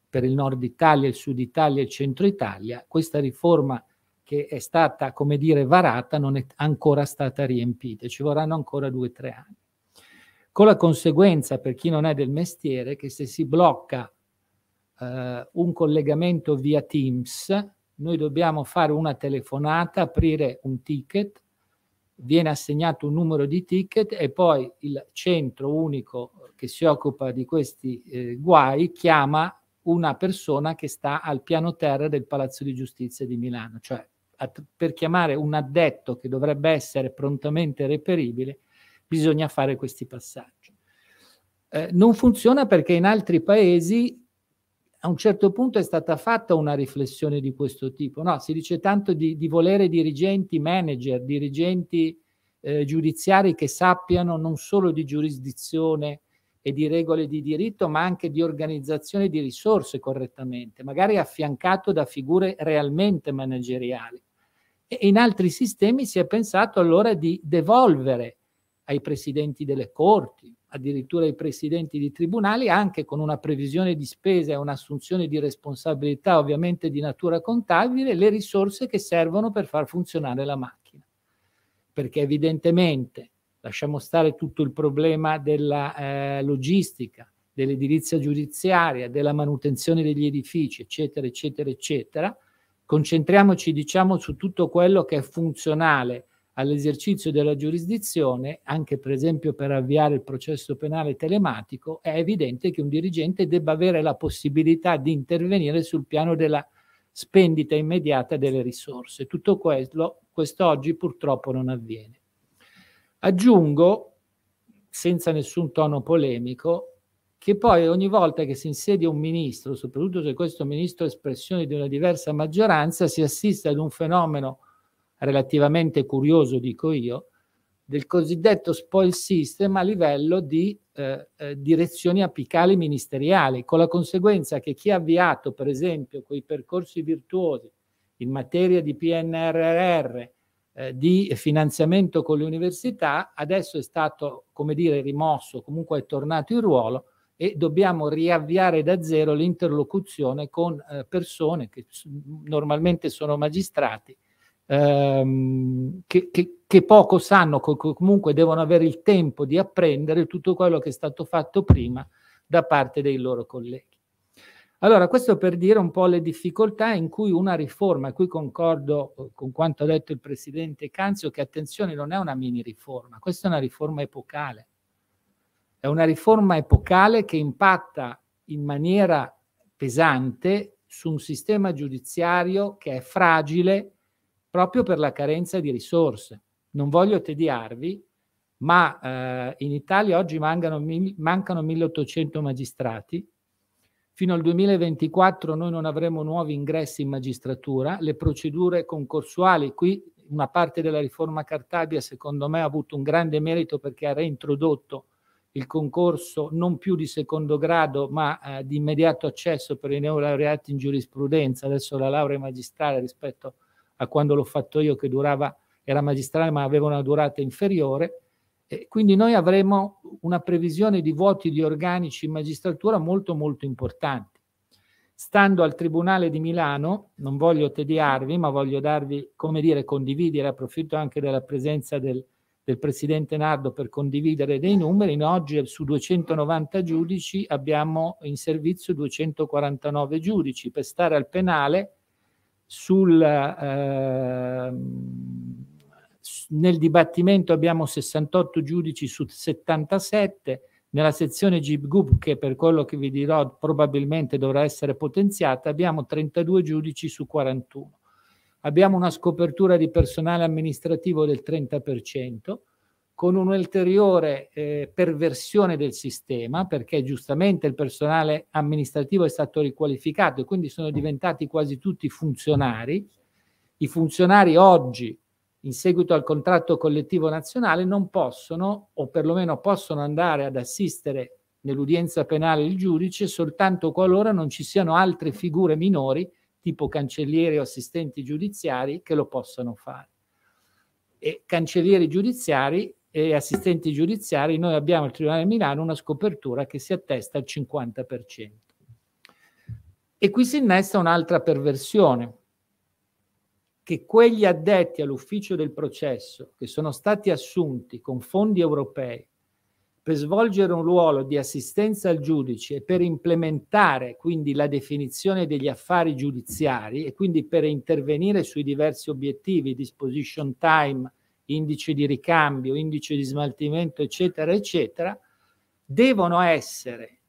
per il nord Italia, il sud Italia e il centro Italia. Questa riforma che è stata, come dire, varata non è ancora stata riempita, ci vorranno ancora due o tre anni con la conseguenza per chi non è del mestiere che se si blocca eh, un collegamento via Teams, noi dobbiamo fare una telefonata, aprire un ticket, viene assegnato un numero di ticket e poi il centro unico che si occupa di questi eh, guai chiama una persona che sta al piano terra del Palazzo di Giustizia di Milano, cioè per chiamare un addetto che dovrebbe essere prontamente reperibile Bisogna fare questi passaggi. Eh, non funziona perché in altri paesi a un certo punto è stata fatta una riflessione di questo tipo. No, si dice tanto di, di volere dirigenti manager, dirigenti eh, giudiziari che sappiano non solo di giurisdizione e di regole di diritto, ma anche di organizzazione di risorse correttamente, magari affiancato da figure realmente manageriali. E in altri sistemi si è pensato allora di devolvere ai presidenti delle corti, addirittura ai presidenti di tribunali, anche con una previsione di spesa e un'assunzione di responsabilità ovviamente di natura contabile, le risorse che servono per far funzionare la macchina. Perché evidentemente, lasciamo stare tutto il problema della eh, logistica, dell'edilizia giudiziaria, della manutenzione degli edifici, eccetera, eccetera, eccetera, concentriamoci diciamo su tutto quello che è funzionale all'esercizio della giurisdizione, anche per esempio per avviare il processo penale telematico, è evidente che un dirigente debba avere la possibilità di intervenire sul piano della spendita immediata delle risorse. Tutto questo, quest'oggi purtroppo non avviene. Aggiungo, senza nessun tono polemico, che poi ogni volta che si insedia un ministro, soprattutto se questo ministro è espressione di una diversa maggioranza, si assiste ad un fenomeno relativamente curioso, dico io, del cosiddetto spoil system a livello di eh, eh, direzioni apicali ministeriali, con la conseguenza che chi ha avviato, per esempio, quei percorsi virtuosi in materia di PNRR, eh, di finanziamento con le università, adesso è stato, come dire, rimosso, comunque è tornato in ruolo e dobbiamo riavviare da zero l'interlocuzione con eh, persone che normalmente sono magistrati ehm, che, che, che, poco sanno, comunque devono avere il tempo di apprendere tutto quello che è stato fatto prima da parte dei loro colleghi. Allora, questo per dire un po' le difficoltà in cui una riforma, e qui concordo eh, con quanto ha detto il presidente Canzio, che attenzione non è una mini riforma, questa è una riforma epocale. È una riforma epocale che impatta in maniera pesante su un sistema giudiziario che è fragile, proprio per la carenza di risorse. Non voglio tediarvi, ma eh, in Italia oggi mancano, mancano 1800 magistrati, Fino al 2024 noi non avremo nuovi ingressi in magistratura, le procedure concorsuali, qui una parte della riforma Cartabia secondo me ha avuto un grande merito perché ha reintrodotto il concorso non più di secondo grado ma eh, di immediato accesso per i neolaureati in giurisprudenza, adesso la laurea magistrale rispetto a quando l'ho fatto io che durava, era magistrale ma aveva una durata inferiore, E quindi noi avremo una previsione di vuoti di organici in magistratura molto molto importante. Stando al Tribunale di Milano, non voglio tediarvi, ma voglio darvi, come dire, condividere, approfitto anche della presenza del, del Presidente Nardo per condividere dei numeri, no, oggi su 290 giudici abbiamo in servizio 249 giudici, per stare al penale sul, eh, nel dibattimento abbiamo 68 giudici su 77, nella sezione GIPGUP, che per quello che vi dirò probabilmente dovrà essere potenziata, abbiamo 32 giudici su 41. Abbiamo una scopertura di personale amministrativo del 30%, con un'ulteriore eh, perversione del sistema, perché giustamente il personale amministrativo è stato riqualificato e quindi sono diventati quasi tutti funzionari. I funzionari oggi, in seguito al contratto collettivo nazionale, non possono, o perlomeno possono andare ad assistere nell'udienza penale il giudice soltanto qualora non ci siano altre figure minori, tipo cancellieri o assistenti giudiziari, che lo possano fare. E cancellieri giudiziari e assistenti giudiziari, noi abbiamo al Tribunale di Milano una scopertura che si attesta al 50%. E qui si innesta un'altra perversione, che quegli addetti all'ufficio del processo, che sono stati assunti con fondi europei per svolgere un ruolo di assistenza al giudice e per implementare quindi la definizione degli affari giudiziari e quindi per intervenire sui diversi obiettivi, disposition time, indice di ricambio, indice di smaltimento, eccetera, eccetera, devono essere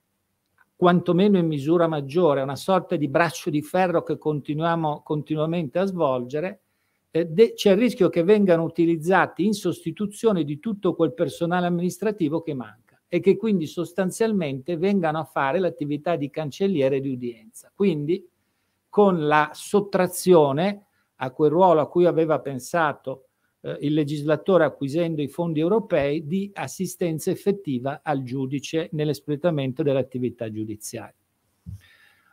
quantomeno in misura maggiore, una sorta di braccio di ferro che continuiamo continuamente a svolgere, eh, de- c'è il rischio che vengano utilizzati in sostituzione di tutto quel personale amministrativo che manca e che quindi sostanzialmente vengano a fare l'attività di cancelliere di udienza. Quindi con la sottrazione a quel ruolo a cui aveva pensato eh, il legislatore acquisendo i fondi europei di assistenza effettiva al giudice nell'espletamento dell'attività giudiziaria.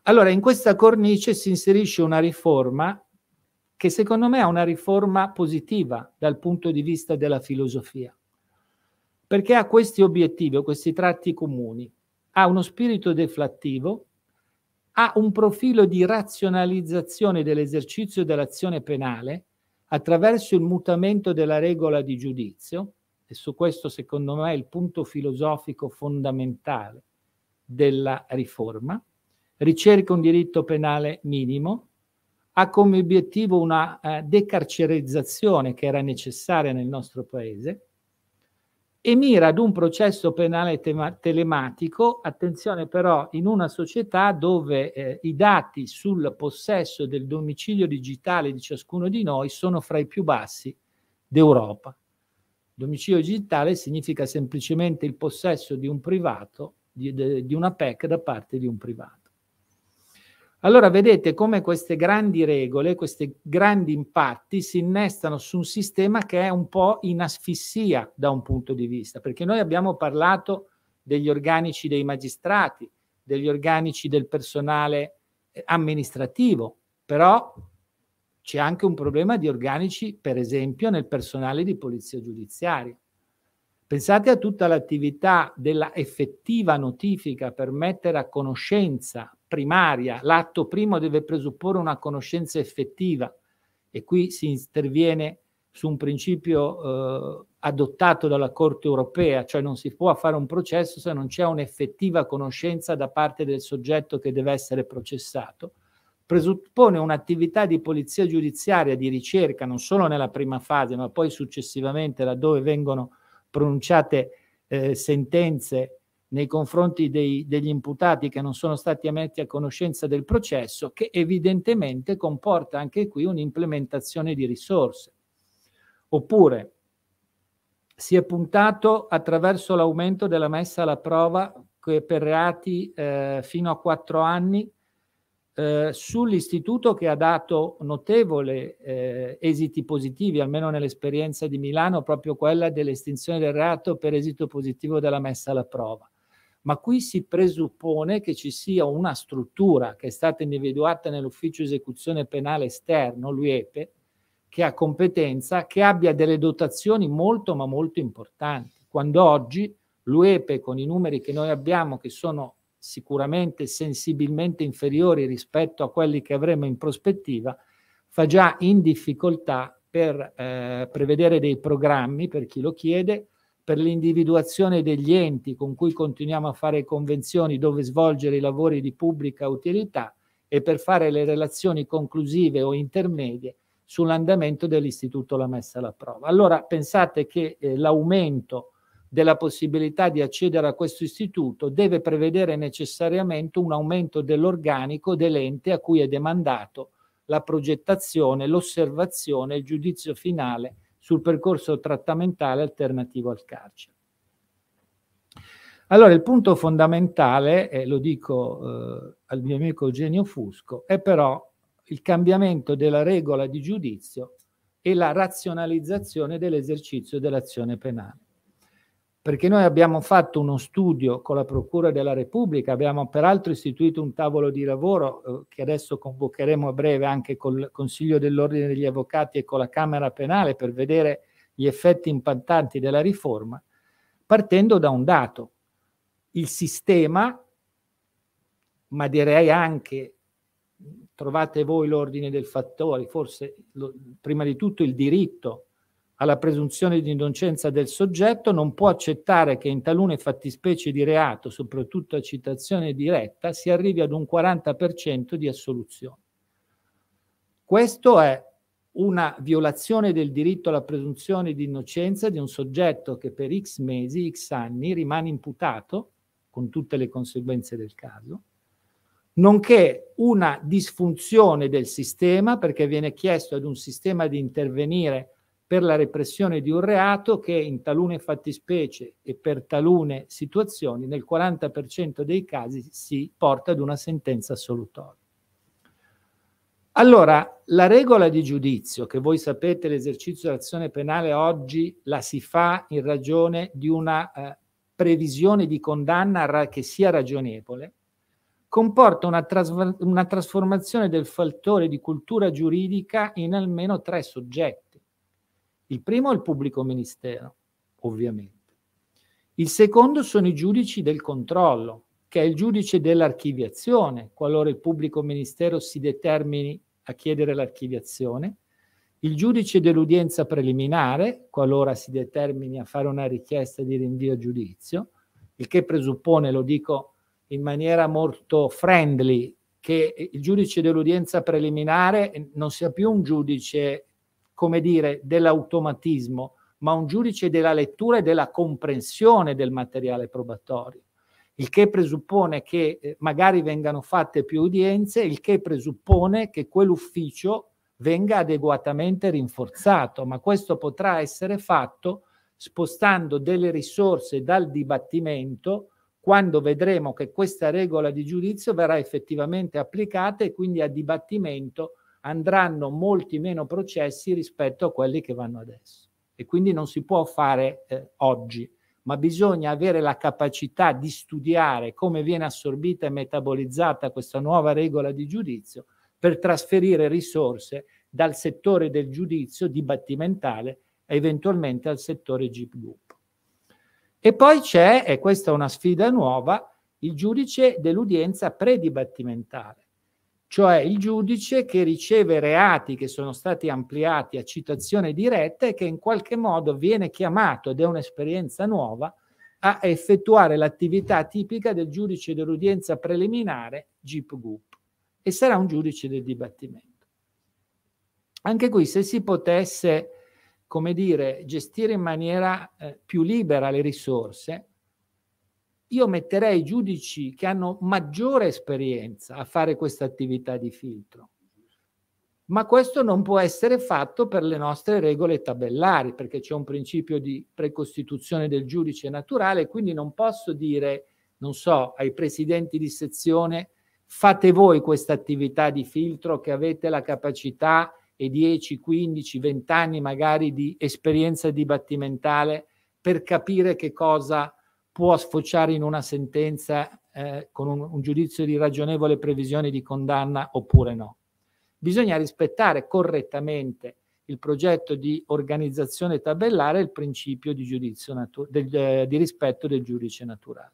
Allora, in questa cornice si inserisce una riforma che secondo me è una riforma positiva dal punto di vista della filosofia, perché ha questi obiettivi, questi tratti comuni, ha uno spirito deflattivo, ha un profilo di razionalizzazione dell'esercizio dell'azione penale, attraverso il mutamento della regola di giudizio, e su questo secondo me è il punto filosofico fondamentale della riforma, ricerca un diritto penale minimo, ha come obiettivo una eh, decarcerizzazione che era necessaria nel nostro Paese, e mira ad un processo penale tema- telematico, attenzione però in una società dove eh, i dati sul possesso del domicilio digitale di ciascuno di noi sono fra i più bassi d'Europa. Domicilio digitale significa semplicemente il possesso di un privato, di, de, di una PEC da parte di un privato. Allora vedete come queste grandi regole, questi grandi impatti si innestano su un sistema che è un po' in asfissia da un punto di vista, perché noi abbiamo parlato degli organici dei magistrati, degli organici del personale eh, amministrativo, però c'è anche un problema di organici, per esempio, nel personale di polizia giudiziaria. Pensate a tutta l'attività della effettiva notifica per mettere a conoscenza primaria, l'atto primo deve presupporre una conoscenza effettiva e qui si interviene su un principio eh, adottato dalla Corte europea, cioè non si può fare un processo se non c'è un'effettiva conoscenza da parte del soggetto che deve essere processato, presuppone un'attività di polizia giudiziaria, di ricerca, non solo nella prima fase, ma poi successivamente laddove vengono pronunciate eh, sentenze nei confronti dei, degli imputati che non sono stati ammessi a conoscenza del processo, che evidentemente comporta anche qui un'implementazione di risorse. Oppure si è puntato attraverso l'aumento della messa alla prova per reati eh, fino a quattro anni eh, sull'istituto che ha dato notevole eh, esiti positivi, almeno nell'esperienza di Milano, proprio quella dell'estinzione del reato per esito positivo della messa alla prova ma qui si presuppone che ci sia una struttura che è stata individuata nell'ufficio esecuzione penale esterno, l'UEPE, che ha competenza, che abbia delle dotazioni molto ma molto importanti. Quando oggi l'UEPE con i numeri che noi abbiamo, che sono sicuramente sensibilmente inferiori rispetto a quelli che avremo in prospettiva, fa già in difficoltà per eh, prevedere dei programmi per chi lo chiede, per l'individuazione degli enti con cui continuiamo a fare convenzioni dove svolgere i lavori di pubblica utilità e per fare le relazioni conclusive o intermedie sull'andamento dell'istituto la messa alla prova. Allora pensate che eh, l'aumento della possibilità di accedere a questo istituto deve prevedere necessariamente un aumento dell'organico dell'ente a cui è demandato la progettazione, l'osservazione e il giudizio finale sul percorso trattamentale alternativo al carcere. Allora, il punto fondamentale, eh, lo dico eh, al mio amico Eugenio Fusco, è però il cambiamento della regola di giudizio e la razionalizzazione dell'esercizio dell'azione penale perché noi abbiamo fatto uno studio con la Procura della Repubblica, abbiamo peraltro istituito un tavolo di lavoro eh, che adesso convocheremo a breve anche col Consiglio dell'Ordine degli Avvocati e con la Camera Penale per vedere gli effetti impattanti della riforma, partendo da un dato. Il sistema, ma direi anche, trovate voi l'ordine del fattore, forse lo, prima di tutto il diritto, alla presunzione di innocenza del soggetto, non può accettare che in talune fattispecie di reato, soprattutto a citazione diretta, si arrivi ad un 40% di assoluzione. Questo è una violazione del diritto alla presunzione di innocenza di un soggetto che per x mesi, x anni rimane imputato, con tutte le conseguenze del caso, nonché una disfunzione del sistema perché viene chiesto ad un sistema di intervenire per la repressione di un reato che in talune fattispecie e per talune situazioni nel 40% dei casi si porta ad una sentenza assolutoria. Allora, la regola di giudizio, che voi sapete l'esercizio dell'azione penale oggi la si fa in ragione di una eh, previsione di condanna che sia ragionevole, comporta una, tras una trasformazione del fattore di cultura giuridica in almeno tre soggetti il primo è il pubblico ministero, ovviamente. Il secondo sono i giudici del controllo, che è il giudice dell'archiviazione, qualora il pubblico ministero si determini a chiedere l'archiviazione, il giudice dell'udienza preliminare, qualora si determini a fare una richiesta di rinvio a giudizio, il che presuppone, lo dico in maniera molto friendly, che il giudice dell'udienza preliminare non sia più un giudice come dire, dell'automatismo, ma un giudice della lettura e della comprensione del materiale probatorio, il che presuppone che eh, magari vengano fatte più udienze, il che presuppone che quell'ufficio venga adeguatamente rinforzato, ma questo potrà essere fatto spostando delle risorse dal dibattimento quando vedremo che questa regola di giudizio verrà effettivamente applicata e quindi a dibattimento andranno molti meno processi rispetto a quelli che vanno adesso. E quindi non si può fare eh, oggi, ma bisogna avere la capacità di studiare come viene assorbita e metabolizzata questa nuova regola di giudizio per trasferire risorse dal settore del giudizio dibattimentale eventualmente al settore GIP Group. E poi c'è, e questa è una sfida nuova, il giudice dell'udienza predibattimentale cioè il giudice che riceve reati che sono stati ampliati a citazione diretta e che in qualche modo viene chiamato, ed è un'esperienza nuova, a effettuare l'attività tipica del giudice dell'udienza preliminare GIP-GUP e sarà un giudice del dibattimento. Anche qui se si potesse, come dire, gestire in maniera eh, più libera le risorse, io metterei giudici che hanno maggiore esperienza a fare questa attività di filtro. Ma questo non può essere fatto per le nostre regole tabellari, perché c'è un principio di precostituzione del giudice naturale, quindi non posso dire, non so, ai presidenti di sezione fate voi questa attività di filtro che avete la capacità e 10, 15, 20 anni magari di esperienza dibattimentale per capire che cosa può sfociare in una sentenza eh, con un, un giudizio di ragionevole previsione di condanna oppure no. Bisogna rispettare correttamente il progetto di organizzazione tabellare e il principio di, natu- del, eh, di rispetto del giudice naturale.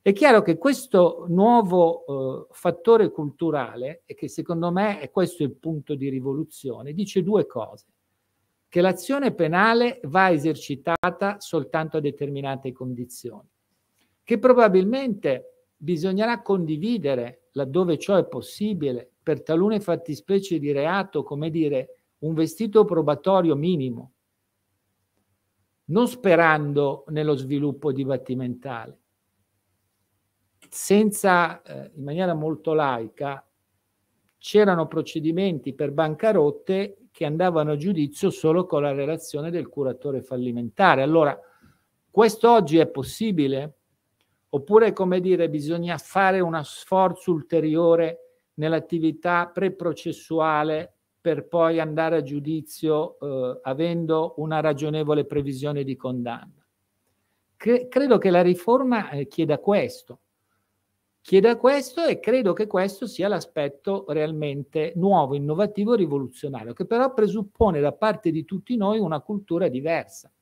È chiaro che questo nuovo eh, fattore culturale, e che secondo me è questo il punto di rivoluzione, dice due cose che l'azione penale va esercitata soltanto a determinate condizioni, che probabilmente bisognerà condividere laddove ciò è possibile per talune fattispecie di reato, come dire, un vestito probatorio minimo, non sperando nello sviluppo dibattimentale, senza, eh, in maniera molto laica, c'erano procedimenti per bancarotte che andavano a giudizio solo con la relazione del curatore fallimentare. Allora, questo oggi è possibile? Oppure, come dire, bisogna fare uno sforzo ulteriore nell'attività preprocessuale per poi andare a giudizio eh, avendo una ragionevole previsione di condanna. Cre- credo che la riforma eh, chieda questo, chieda questo e credo che questo sia l'aspetto realmente nuovo, innovativo, rivoluzionario, che però presuppone da parte di tutti noi una cultura diversa,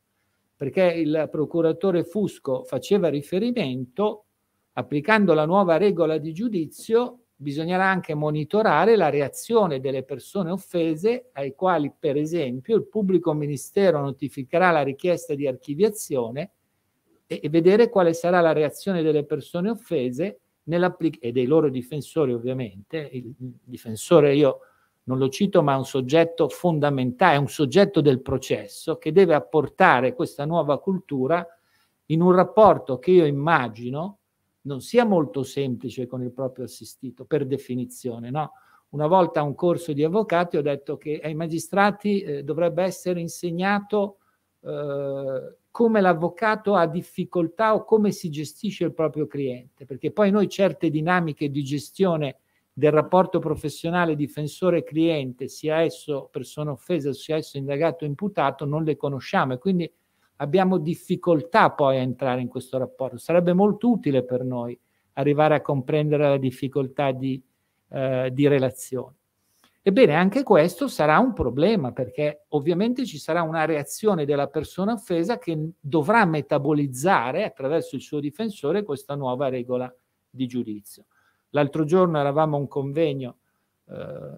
perché il procuratore Fusco faceva riferimento, applicando la nuova regola di giudizio, bisognerà anche monitorare la reazione delle persone offese ai quali, per esempio, il pubblico ministero notificherà la richiesta di archiviazione e, e vedere quale sarà la reazione delle persone offese e dei loro difensori ovviamente, il difensore io non lo cito, ma è un soggetto fondamentale, è un soggetto del processo che deve apportare questa nuova cultura in un rapporto che io immagino non sia molto semplice con il proprio assistito, per definizione. No? Una volta a un corso di avvocati ho detto che ai magistrati eh, dovrebbe essere insegnato eh, come l'avvocato ha difficoltà o come si gestisce il proprio cliente, perché poi noi certe dinamiche di gestione del rapporto professionale difensore-cliente, sia esso persona offesa, sia esso indagato o imputato, non le conosciamo e quindi abbiamo difficoltà poi a entrare in questo rapporto. Sarebbe molto utile per noi arrivare a comprendere la difficoltà di, eh, di relazione. Ebbene, anche questo sarà un problema perché ovviamente ci sarà una reazione della persona offesa che dovrà metabolizzare attraverso il suo difensore questa nuova regola di giudizio. L'altro giorno eravamo a un convegno eh,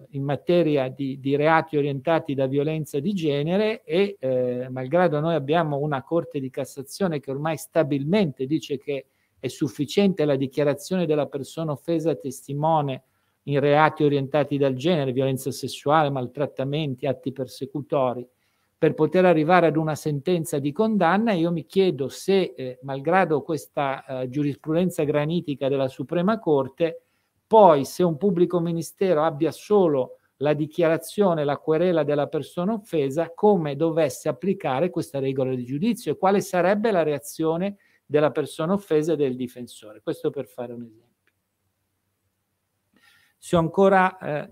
in materia di, di, reati orientati da violenza di genere e eh, malgrado noi abbiamo una Corte di Cassazione che ormai stabilmente dice che è sufficiente la dichiarazione della persona offesa testimone in reati orientati dal genere, violenza sessuale, maltrattamenti, atti persecutori. Per poter arrivare ad una sentenza di condanna, io mi chiedo se, eh, malgrado questa eh, giurisprudenza granitica della Suprema Corte, poi se un pubblico ministero abbia solo la dichiarazione, la querela della persona offesa, come dovesse applicare questa regola di giudizio e quale sarebbe la reazione della persona offesa e del difensore. Questo per fare un esempio. Se ho ancora, eh,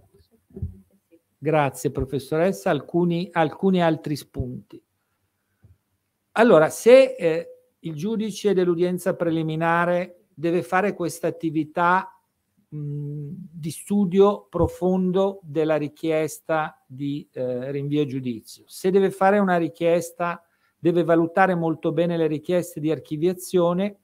grazie professoressa, alcuni, alcuni, altri spunti. Allora, se eh, il giudice dell'udienza preliminare deve fare questa attività di studio profondo della richiesta di eh, rinvio a giudizio, se deve fare una richiesta, deve valutare molto bene le richieste di archiviazione,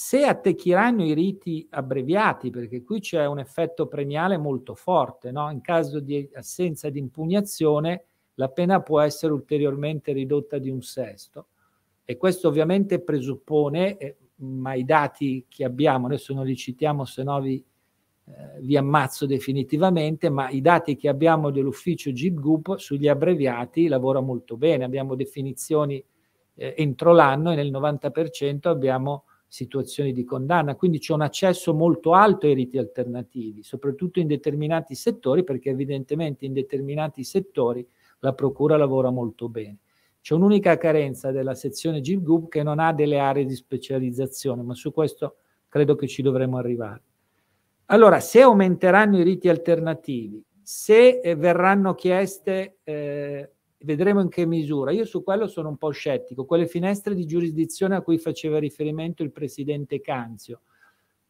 se attecchiranno i riti abbreviati, perché qui c'è un effetto premiale molto forte, no? in caso di assenza di impugnazione la pena può essere ulteriormente ridotta di un sesto e questo ovviamente presuppone, eh, ma i dati che abbiamo, adesso non li citiamo se no vi, eh, vi ammazzo definitivamente, ma i dati che abbiamo dell'ufficio GIP Group sugli abbreviati lavora molto bene, abbiamo definizioni eh, entro l'anno e nel 90% abbiamo situazioni di condanna, quindi c'è un accesso molto alto ai riti alternativi, soprattutto in determinati settori, perché evidentemente in determinati settori la Procura lavora molto bene. C'è un'unica carenza della sezione GIVGUB che non ha delle aree di specializzazione, ma su questo credo che ci dovremmo arrivare. Allora, se aumenteranno i riti alternativi, se eh, verranno chieste eh, vedremo in che misura. Io su quello sono un po' scettico, quelle finestre di giurisdizione a cui faceva riferimento il presidente Canzio.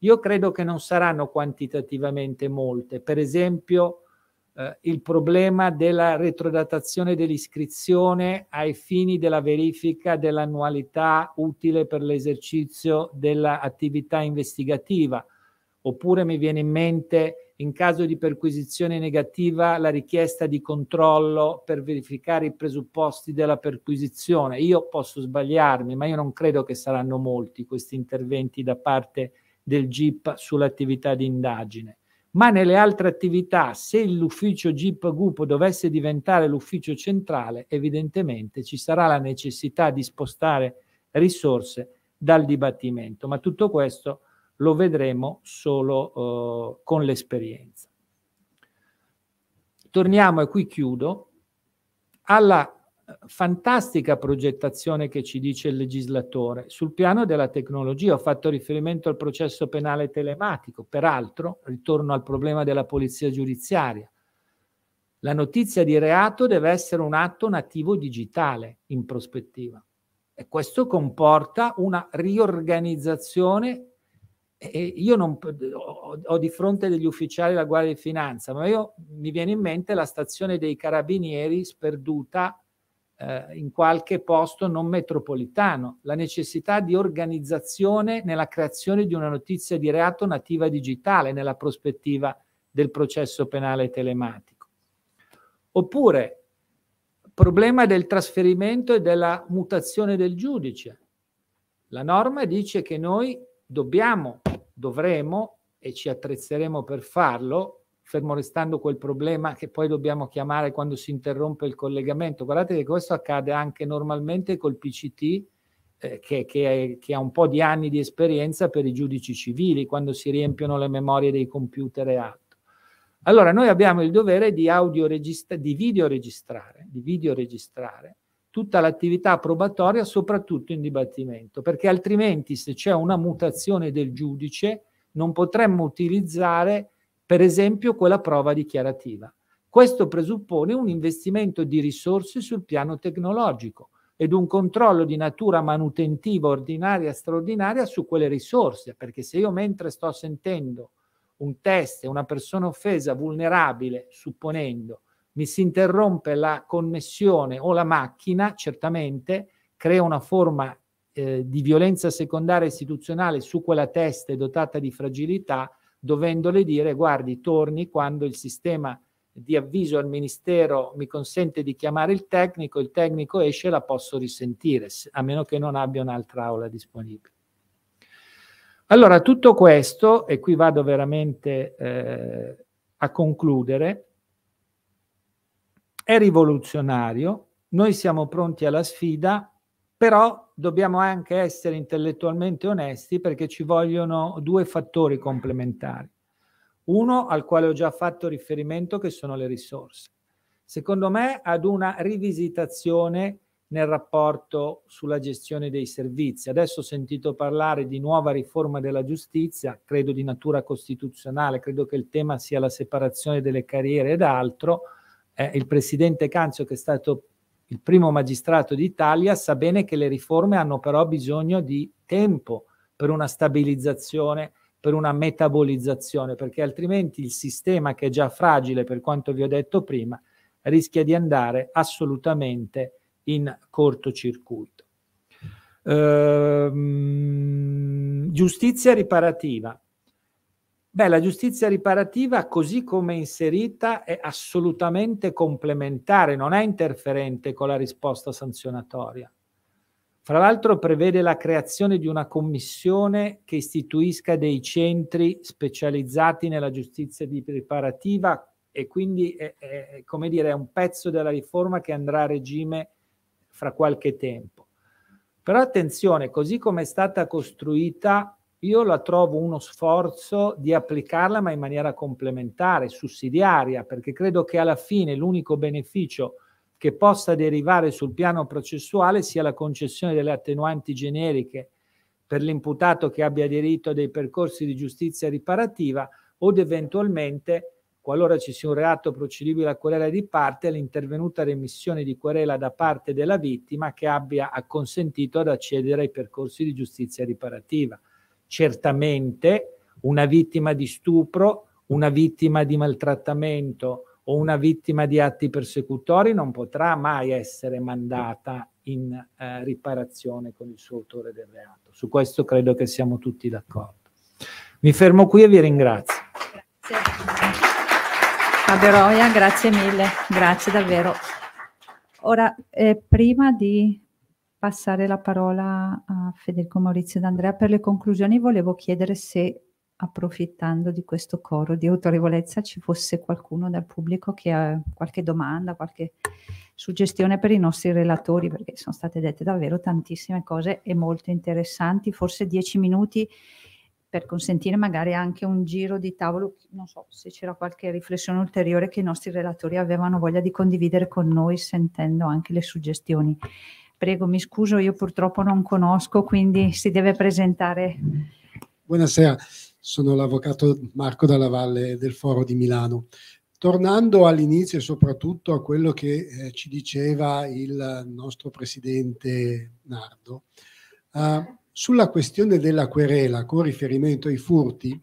Io credo che non saranno quantitativamente molte, per esempio eh, il problema della retrodatazione dell'iscrizione ai fini della verifica dell'annualità utile per l'esercizio dell'attività investigativa, oppure mi viene in mente in caso di perquisizione negativa la richiesta di controllo per verificare i presupposti della perquisizione. Io posso sbagliarmi, ma io non credo che saranno molti questi interventi da parte del GIP sull'attività di indagine. Ma nelle altre attività, se l'ufficio GIP Gupo dovesse diventare l'ufficio centrale, evidentemente ci sarà la necessità di spostare risorse dal dibattimento. Ma tutto questo lo vedremo solo eh, con l'esperienza. Torniamo, e qui chiudo, alla eh, fantastica progettazione che ci dice il legislatore sul piano della tecnologia. Ho fatto riferimento al processo penale telematico, peraltro ritorno al problema della polizia giudiziaria. La notizia di reato deve essere un atto nativo digitale in prospettiva e questo comporta una riorganizzazione e io non, ho, ho, di fronte degli ufficiali della Guardia di Finanza, ma io, mi viene in mente la stazione dei Carabinieri sperduta eh, in qualche posto non metropolitano. La necessità di organizzazione nella creazione di una notizia di reato nativa digitale nella prospettiva del processo penale telematico. Oppure problema del trasferimento e della mutazione del giudice. La norma dice che noi dobbiamo, dovremo e ci attrezzeremo per farlo, fermo restando quel problema che poi dobbiamo chiamare quando si interrompe il collegamento. Guardate che questo accade anche normalmente col PCT, eh, che, che, è, che, ha un po' di anni di esperienza per i giudici civili, quando si riempiono le memorie dei computer e altro. Allora, noi abbiamo il dovere di, audio registra- di videoregistrare, di videoregistrare tutta l'attività probatoria, soprattutto in dibattimento, perché altrimenti se c'è una mutazione del giudice non potremmo utilizzare per esempio quella prova dichiarativa. Questo presuppone un investimento di risorse sul piano tecnologico ed un controllo di natura manutentiva ordinaria e straordinaria su quelle risorse, perché se io mentre sto sentendo un test, una persona offesa vulnerabile, supponendo, mi si interrompe la connessione o la macchina, certamente, crea una forma eh, di violenza secondaria istituzionale su quella testa dotata di fragilità, dovendole dire guardi, torni quando il sistema di avviso al ministero mi consente di chiamare il tecnico, il tecnico esce e la posso risentire, a meno che non abbia un'altra aula disponibile. Allora, tutto questo, e qui vado veramente eh, a concludere, è rivoluzionario, noi siamo pronti alla sfida, però dobbiamo anche essere intellettualmente onesti perché ci vogliono due fattori complementari. Uno al quale ho già fatto riferimento che sono le risorse. Secondo me ad una rivisitazione nel rapporto sulla gestione dei servizi. Adesso ho sentito parlare di nuova riforma della giustizia, credo di natura costituzionale, credo che il tema sia la separazione delle carriere ed altro eh, il presidente Canzio, che è stato il primo magistrato d'Italia, sa bene che le riforme hanno però bisogno di tempo per una stabilizzazione, per una metabolizzazione, perché altrimenti il sistema che è già fragile, per quanto vi ho detto prima, rischia di andare assolutamente in cortocircuito. Ehm, giustizia riparativa. Beh, la giustizia riparativa, così come inserita, è assolutamente complementare, non è interferente con la risposta sanzionatoria. Fra l'altro prevede la creazione di una commissione che istituisca dei centri specializzati nella giustizia riparativa e quindi è, è, come dire, è un pezzo della riforma che andrà a regime fra qualche tempo. Però attenzione, così come è stata costruita, io la trovo uno sforzo di applicarla ma in maniera complementare, sussidiaria, perché credo che alla fine l'unico beneficio che possa derivare sul piano processuale sia la concessione delle attenuanti generiche per l'imputato che abbia diritto a dei percorsi di giustizia riparativa ed eventualmente, qualora ci sia un reato procedibile a querela di parte, l'intervenuta remissione di querela da parte della vittima che abbia acconsentito ad accedere ai percorsi di giustizia riparativa certamente una vittima di stupro, una vittima di maltrattamento o una vittima di atti persecutori non potrà mai essere mandata in eh, riparazione con il suo autore del reato. Su questo credo che siamo tutti d'accordo. Mi fermo qui e vi ringrazio. Grazie. Fabio grazie mille, grazie davvero. Ora, eh, prima di passare la parola a Federico Maurizio D'Andrea per le conclusioni. Volevo chiedere se, approfittando di questo coro di autorevolezza, ci fosse qualcuno dal pubblico che ha qualche domanda, qualche suggestione per i nostri relatori, perché sono state dette davvero tantissime cose e molto interessanti, forse dieci minuti per consentire magari anche un giro di tavolo, non so se c'era qualche riflessione ulteriore che i nostri relatori avevano voglia di condividere con noi sentendo anche le suggestioni. Prego, mi scuso, io purtroppo non conosco, quindi si deve presentare. Buonasera, sono l'avvocato Marco Dalla Valle del Foro di Milano. Tornando all'inizio e soprattutto a quello che eh, ci diceva il nostro presidente Nardo, eh, sulla questione della querela con riferimento ai furti,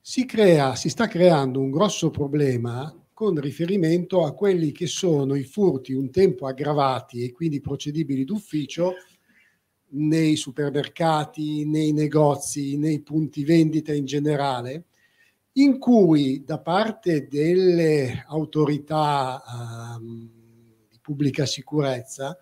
si, crea, si sta creando un grosso problema con riferimento a quelli che sono i furti un tempo aggravati e quindi procedibili d'ufficio nei supermercati, nei negozi, nei punti vendita in generale, in cui da parte delle autorità um, di pubblica sicurezza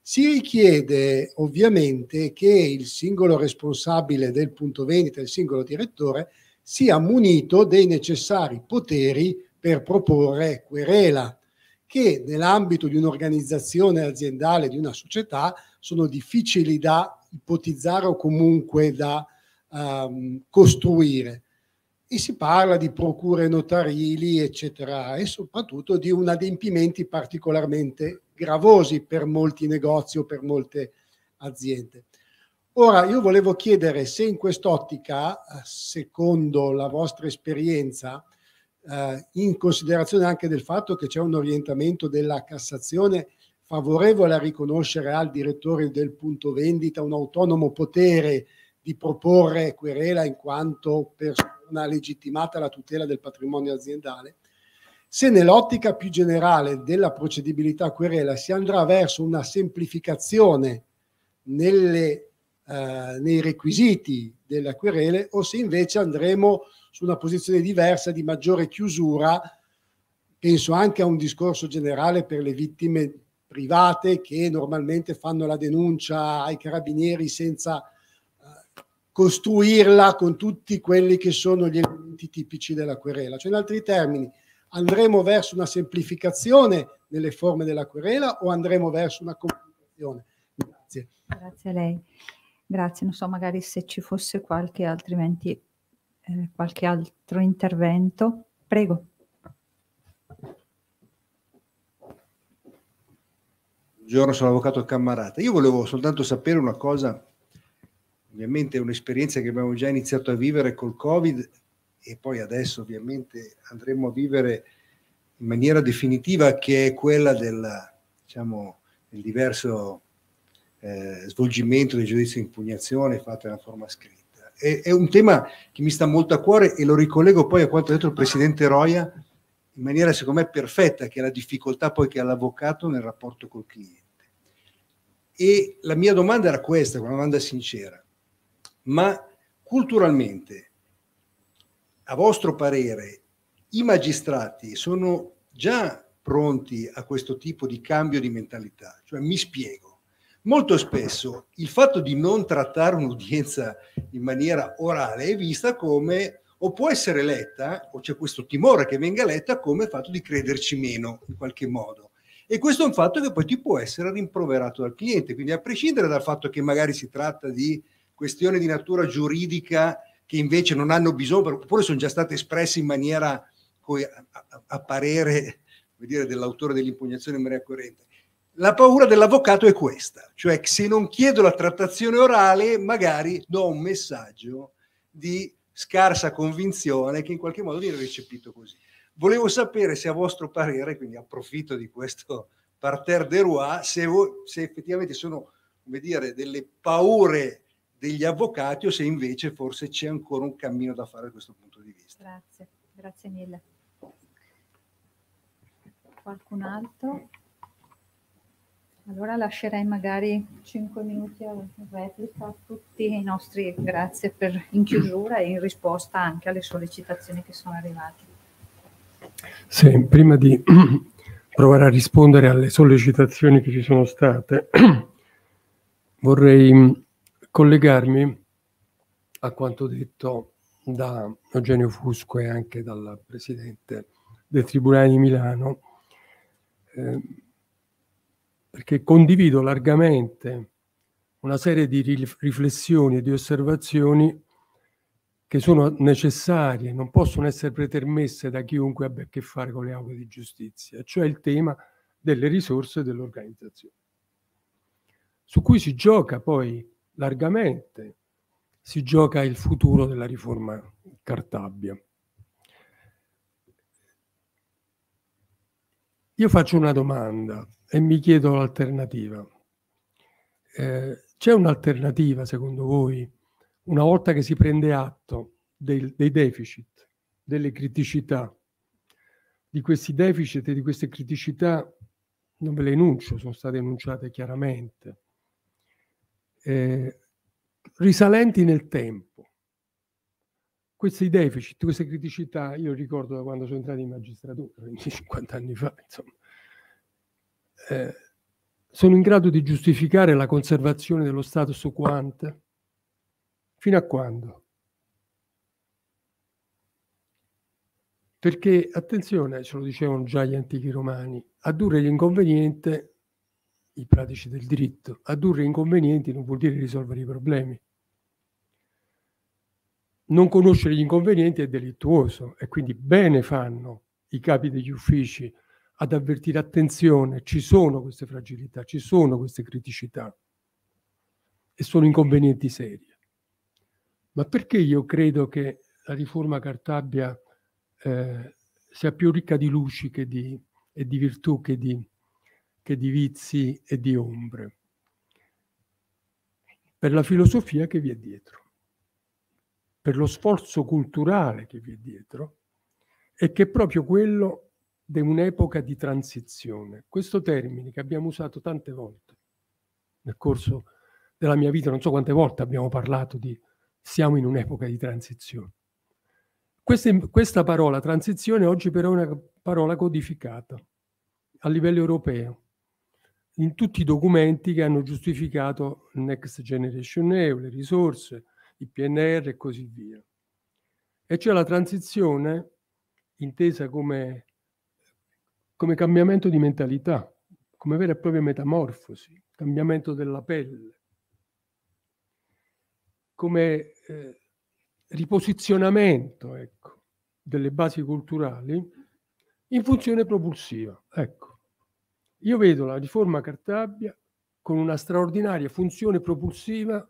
si richiede ovviamente che il singolo responsabile del punto vendita, il singolo direttore, sia munito dei necessari poteri per proporre querela, che nell'ambito di un'organizzazione aziendale, di una società, sono difficili da ipotizzare o comunque da um, costruire. E si parla di procure notarili, eccetera, e soprattutto di un adempimenti particolarmente gravosi per molti negozi o per molte aziende. Ora, io volevo chiedere se in quest'ottica, secondo la vostra esperienza, eh, in considerazione anche del fatto che c'è un orientamento della Cassazione favorevole a riconoscere al direttore del punto vendita un autonomo potere di proporre querela in quanto persona legittimata alla tutela del patrimonio aziendale, se nell'ottica più generale della procedibilità querela si andrà verso una semplificazione nelle, eh, nei requisiti delle querele o se invece andremo su una posizione diversa di maggiore chiusura, penso anche a un discorso generale per le vittime private che normalmente fanno la denuncia ai carabinieri senza eh, costruirla con tutti quelli che sono gli elementi tipici della querela. Cioè, in altri termini, andremo verso una semplificazione nelle forme della querela o andremo verso una complicazione? Grazie. Grazie a lei. Grazie, non so magari se ci fosse qualche altrimenti eh, qualche altro intervento. Prego. Buongiorno, sono l'avvocato Cammarata. Io volevo soltanto sapere una cosa, ovviamente è un'esperienza che abbiamo già iniziato a vivere col Covid e poi adesso ovviamente andremo a vivere in maniera definitiva che è quella della, diciamo, del diverso eh, svolgimento del giudizio di impugnazione fatta nella forma scritta. E, è un tema che mi sta molto a cuore e lo ricollego poi a quanto ha detto il Presidente Roia in maniera secondo me perfetta, che è la difficoltà poi che ha l'avvocato nel rapporto col cliente. E la mia domanda era questa, una domanda sincera, ma culturalmente, a vostro parere, i magistrati sono già pronti a questo tipo di cambio di mentalità? Cioè, mi spiego Molto spesso il fatto di non trattare un'udienza in maniera orale è vista come o può essere letta, o c'è questo timore che venga letta come il fatto di crederci meno in qualche modo. E questo è un fatto che poi ti può essere rimproverato dal cliente, quindi a prescindere dal fatto che magari si tratta di questioni di natura giuridica che invece non hanno bisogno, oppure sono già state espresse in maniera a, parere come dire, dell'autore dell'impugnazione in maniera corrente, la paura dell'avvocato è questa, cioè se non chiedo la trattazione orale magari do un messaggio di scarsa convinzione che in qualche modo viene recepito così. Volevo sapere se a vostro parere, quindi approfitto di questo parterre de roi, se, voi, se effettivamente sono come dire, delle paure degli avvocati o se invece forse c'è ancora un cammino da fare da questo punto di vista. Grazie, grazie mille. Qualcun altro? Allora lascerei magari 5 minuti a replica a tutti i nostri grazie per in chiusura e in risposta anche alle sollecitazioni che sono arrivate. Sì, prima di provare a rispondere alle sollecitazioni che ci sono state, vorrei collegarmi a quanto detto da Eugenio Fusco e anche dal Presidente del Tribunale di Milano. Eh, perché condivido largamente una serie di riflessioni e di osservazioni che sono necessarie, non possono essere pretermesse da chiunque abbia a che fare con le aule di giustizia, cioè il tema delle risorse e dell'organizzazione, su cui si gioca poi largamente, si gioca il futuro della riforma Cartabia. Io faccio una domanda e mi chiedo l'alternativa. Eh, c'è un'alternativa, secondo voi, una volta che si prende atto del, dei deficit, delle criticità, di questi deficit e di queste criticità, non ve le enuncio, sono state enunciate chiaramente, eh, risalenti nel tempo questi deficit, queste criticità, io ricordo da quando sono entrato in magistratura, quindi 50 anni fa, insomma, eh, sono in grado di giustificare la conservazione dello status quo ante? Fino a quando? Perché, attenzione, ce lo dicevano già gli antichi romani, addurre l'inconveniente, i pratici del diritto, addurre inconvenienti non vuol dire risolvere i problemi non conoscere gli inconvenienti è delittuoso e quindi bene fanno i capi degli uffici ad avvertire attenzione, ci sono queste fragilità, ci sono queste criticità e sono inconvenienti seri. Ma perché io credo che la riforma Cartabia eh, sia più ricca di luci che di, e di virtù che di, che di vizi e di ombre? Per la filosofia che vi è dietro per lo sforzo culturale che vi è dietro e che è proprio quello di un'epoca di transizione. Questo termine che abbiamo usato tante volte nel corso della mia vita, non so quante volte abbiamo parlato di siamo in un'epoca di transizione. Questa, questa parola transizione oggi però è una parola codificata a livello europeo in tutti i documenti che hanno giustificato Next Generation EU, le risorse, il PNR e così via. E cioè la transizione intesa come, come cambiamento di mentalità, come vera e propria metamorfosi, cambiamento della pelle, come eh, riposizionamento ecco, delle basi culturali in funzione propulsiva. Ecco, io vedo la riforma Cartabia con una straordinaria funzione propulsiva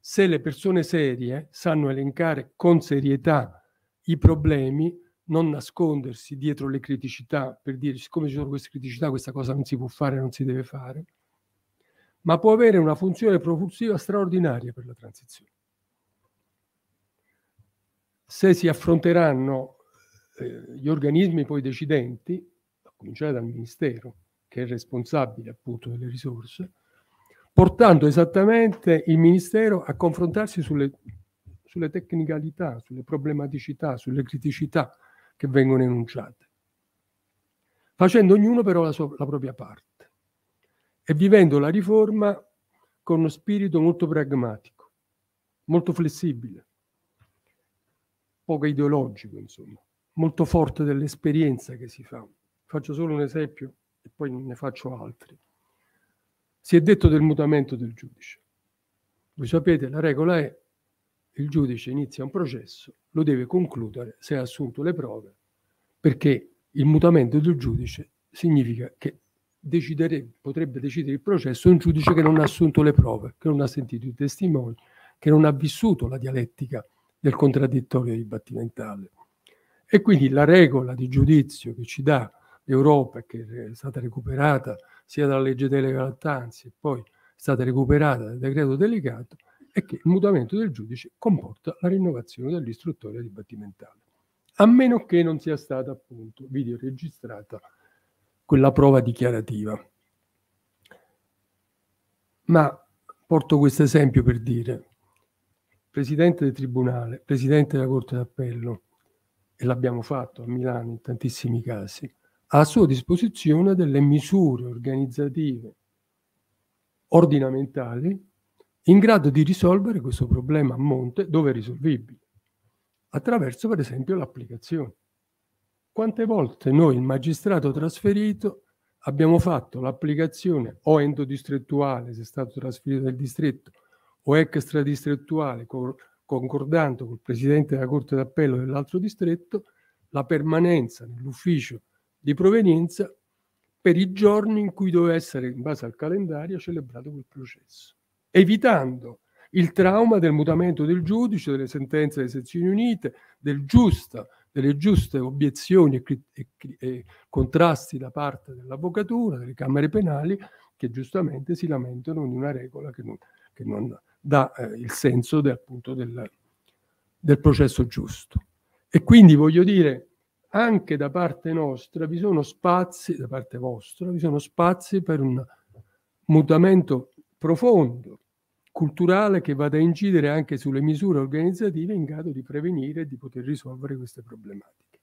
se le persone serie sanno elencare con serietà i problemi, non nascondersi dietro le criticità per dire siccome ci sono queste criticità questa cosa non si può fare, non si deve fare, ma può avere una funzione propulsiva straordinaria per la transizione. Se si affronteranno eh, gli organismi poi decidenti, a cominciare dal Ministero, che è responsabile appunto delle risorse, portando esattamente il Ministero a confrontarsi sulle, sulle tecnicalità, sulle problematicità, sulle criticità che vengono enunciate, facendo ognuno però la, so- la propria parte e vivendo la riforma con uno spirito molto pragmatico, molto flessibile, poco ideologico, insomma, molto forte dell'esperienza che si fa. Faccio solo un esempio e poi ne faccio altri. Si è detto del mutamento del giudice. Lo sapete, la regola è che il giudice inizia un processo, lo deve concludere se ha assunto le prove, perché il mutamento del giudice significa che potrebbe decidere il processo un giudice che non ha assunto le prove, che non ha sentito i testimoni, che non ha vissuto la dialettica del contraddittorio dibattimentale. E quindi la regola di giudizio che ci dà l'Europa, che è stata recuperata sia dalla legge delega Lattanzi, poi è stata recuperata dal decreto delegato, è che il mutamento del giudice comporta la rinnovazione dell'istruttoria dibattimentale, a meno che non sia stata appunto videoregistrata quella prova dichiarativa. Ma porto questo esempio per dire, presidente del tribunale, presidente della Corte d'Appello, e l'abbiamo fatto a Milano in tantissimi casi, a sua disposizione delle misure organizzative ordinamentali in grado di risolvere questo problema a monte dove è risolvibile, attraverso per esempio l'applicazione. Quante volte noi, il magistrato trasferito, abbiamo fatto l'applicazione o endodistrettuale, se è stato trasferito dal distretto, o extradistrettuale, concordando col presidente della Corte d'Appello dell'altro distretto, la permanenza nell'ufficio di provenienza per i giorni in cui doveva essere, in base al calendario, celebrato quel processo, evitando il trauma del mutamento del giudice, delle sentenze delle sezioni unite, del giusto, delle giuste obiezioni e, e, e contrasti da parte dell'avvocatura, delle camere penali, che giustamente si lamentano di una regola che non, che non dà eh, il senso de, appunto, del, del processo giusto. E quindi voglio dire, anche da parte nostra vi sono spazi, da parte vostra, vi sono spazi per un mutamento profondo, culturale, che vada a incidere anche sulle misure organizzative in grado di prevenire e di poter risolvere queste problematiche.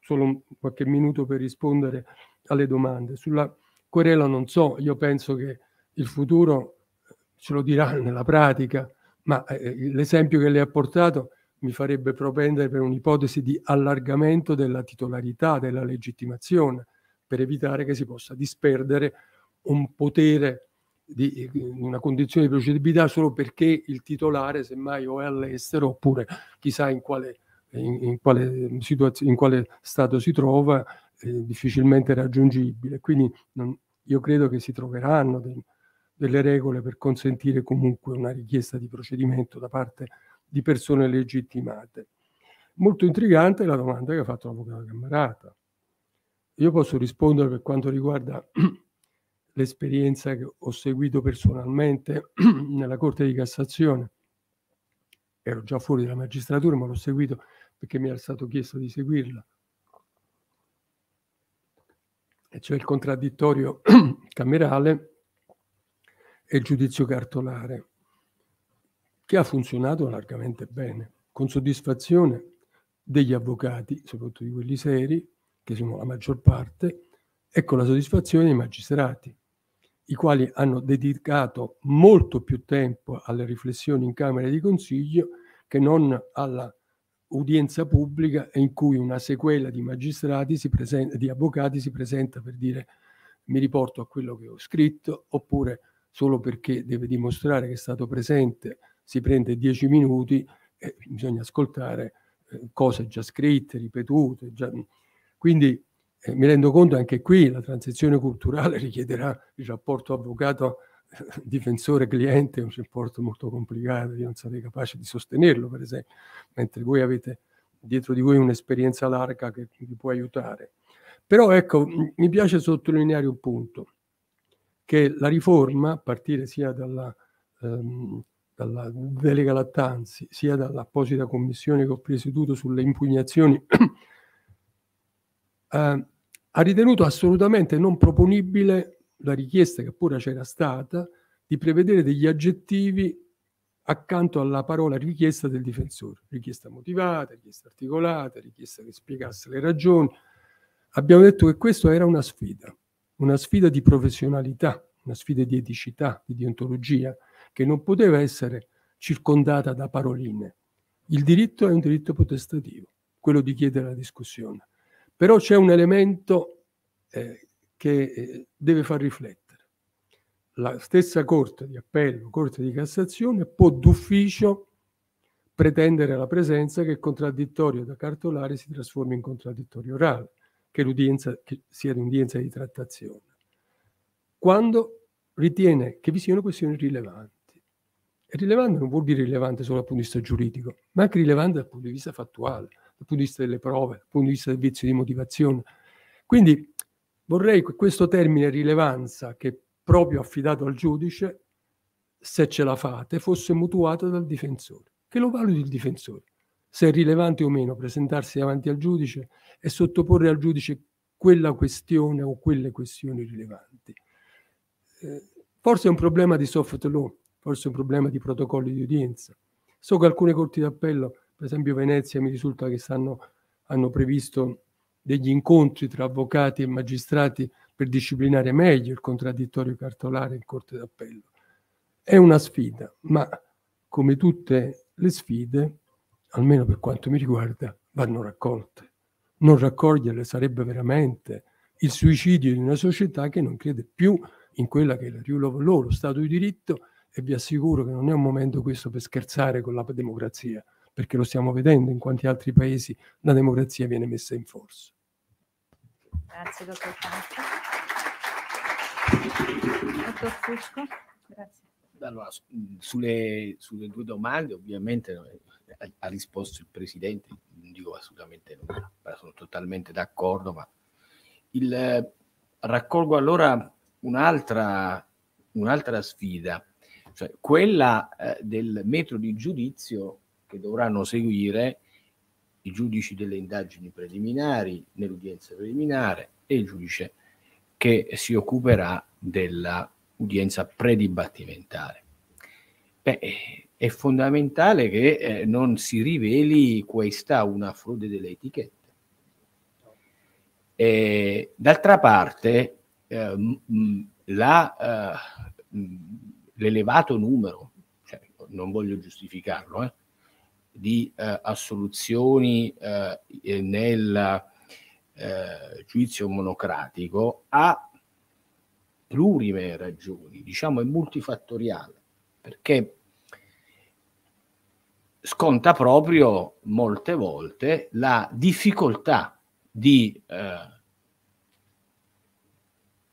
Solo qualche minuto per rispondere alle domande. Sulla querela non so, io penso che il futuro eh, ce lo dirà nella pratica, ma eh, l'esempio che le ha portato mi farebbe propendere per un'ipotesi di allargamento della titolarità, della legittimazione, per evitare che si possa disperdere un potere di una condizione di procedibilità solo perché il titolare semmai o è all'estero oppure chissà in quale, in, in quale, situaz- in quale stato si trova, eh, difficilmente raggiungibile. Quindi non, io credo che si troveranno dei, delle regole per consentire comunque una richiesta di procedimento da parte di persone legittimate. Molto intrigante la domanda che ha fatto l'avvocato Cammarata. Io posso rispondere per quanto riguarda l'esperienza che ho seguito personalmente nella Corte di Cassazione. Ero già fuori dalla magistratura, ma l'ho seguito perché mi era stato chiesto di seguirla. E cioè il contraddittorio camerale e il giudizio cartolare che ha funzionato largamente bene, con soddisfazione degli avvocati, soprattutto di quelli seri, che sono la maggior parte, e con la soddisfazione dei magistrati, i quali hanno dedicato molto più tempo alle riflessioni in Camera di Consiglio che non alla udienza pubblica in cui una sequela di magistrati, presenta, di avvocati si presenta per dire mi riporto a quello che ho scritto oppure solo perché deve dimostrare che è stato presente si prende dieci minuti e bisogna ascoltare eh, cose già scritte, ripetute. Già... Mm. Quindi eh, mi rendo conto anche qui la transizione culturale richiederà il rapporto avvocato eh, difensore cliente un rapporto molto complicato, io non sarei capace di sostenerlo, per esempio, mentre voi avete dietro di voi un'esperienza larga che vi può aiutare. Però ecco, mi piace sottolineare un punto, che la riforma, a partire sia dalla, ehm, dalla delega Lattanzi, sia dall'apposita commissione che ho presieduto sulle impugnazioni, eh, ha ritenuto assolutamente non proponibile la richiesta che pure c'era stata di prevedere degli aggettivi accanto alla parola richiesta del difensore, richiesta motivata, richiesta articolata, richiesta che spiegasse le ragioni. Abbiamo detto che questa era una sfida, una sfida di professionalità, una sfida di eticità, di deontologia che non poteva essere circondata da paroline. Il diritto è un diritto potestativo, quello di chiedere la discussione. Però c'è un elemento eh, che eh, deve far riflettere. La stessa Corte di Appello, Corte di Cassazione, può d'ufficio pretendere la presenza che il contraddittorio da cartolare si trasformi in contraddittorio orale, che, che sia l'udienza di trattazione, quando ritiene che vi siano questioni rilevanti rilevante non vuol dire rilevante solo dal punto di vista giuridico, ma anche rilevante dal punto di vista fattuale, dal punto di vista delle prove, dal punto di vista del vizio di motivazione. Quindi vorrei che questo termine rilevanza, che è proprio affidato al giudice, se ce la fate, fosse mutuato dal difensore, che lo valuti il difensore, se è rilevante o meno presentarsi davanti al giudice e sottoporre al giudice quella questione o quelle questioni rilevanti. Eh, forse è un problema di soft law, forse un problema di protocolli di udienza. So che alcune corti d'appello, per esempio Venezia, mi risulta che stanno, hanno previsto degli incontri tra avvocati e magistrati per disciplinare meglio il contraddittorio cartolare in corte d'appello. È una sfida, ma come tutte le sfide, almeno per quanto mi riguarda, vanno raccolte. Non raccoglierle sarebbe veramente il suicidio di una società che non crede più in quella che è la rule of law, lo Stato di diritto e vi assicuro che non è un momento questo per scherzare con la democrazia, perché lo stiamo vedendo in quanti altri paesi la democrazia viene messa in forza. Grazie, dottor Fusco. Dottor Fusco, grazie. Allora, sulle, sulle, due domande ovviamente eh, ha, ha risposto il Presidente, non dico assolutamente nulla, sono totalmente d'accordo, ma il, raccolgo allora un'altra, un'altra sfida cioè, quella eh, del metro di giudizio che dovranno seguire i giudici delle indagini preliminari nell'udienza preliminare e il giudice che si occuperà dell'udienza predibattimentare. Beh, è fondamentale che eh, non si riveli questa una frode delle etichette. E, d'altra parte, eh, mh, la, eh, mh, l'elevato numero, cioè, non voglio giustificarlo, eh, di eh, assoluzioni eh, nel eh, giudizio monocratico ha plurime ragioni, diciamo è multifattoriale, perché sconta proprio molte volte la difficoltà di eh,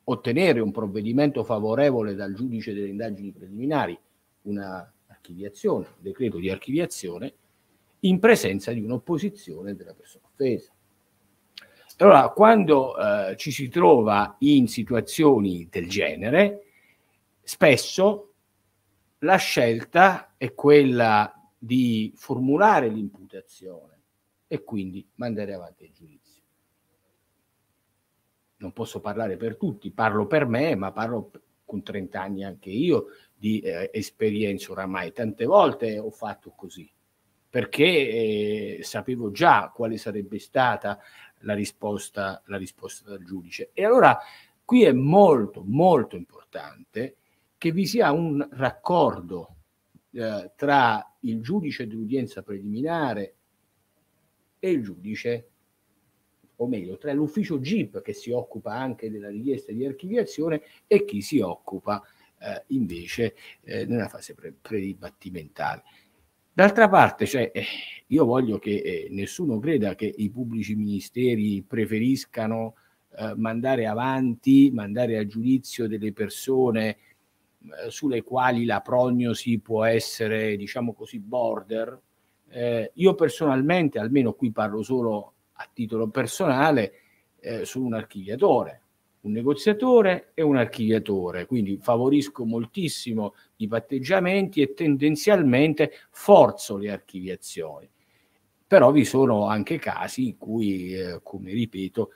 ottenere un provvedimento favorevole dal giudice delle indagini preliminari, una archiviazione, un decreto di archiviazione, in presenza di un'opposizione della persona offesa. Allora, quando eh, ci si trova in situazioni del genere, spesso la scelta è quella di formulare l'imputazione e quindi mandare avanti il giudizio non posso parlare per tutti, parlo per me, ma parlo con 30 anni anche io di eh, esperienza oramai. Tante volte ho fatto così, perché eh, sapevo già quale sarebbe stata la risposta, la risposta del giudice. E allora qui è molto, molto importante che vi sia un raccordo eh, tra il giudice di udienza preliminare e il giudice o meglio, tra l'ufficio GIP che si occupa anche della richiesta di archiviazione e chi si occupa eh, invece eh, nella fase pre- predibattimentale. D'altra parte, cioè, eh, io voglio che eh, nessuno creda che i pubblici ministeri preferiscano eh, mandare avanti, mandare a giudizio delle persone eh, sulle quali la prognosi può essere, diciamo così, border. io personalmente, almeno qui parlo solo a titolo personale eh, su un archiviatore, un negoziatore e un archiviatore. Quindi favorisco moltissimo i patteggiamenti e tendenzialmente forzo le archiviazioni. Però vi sono anche casi in cui, eh, come, ripeto,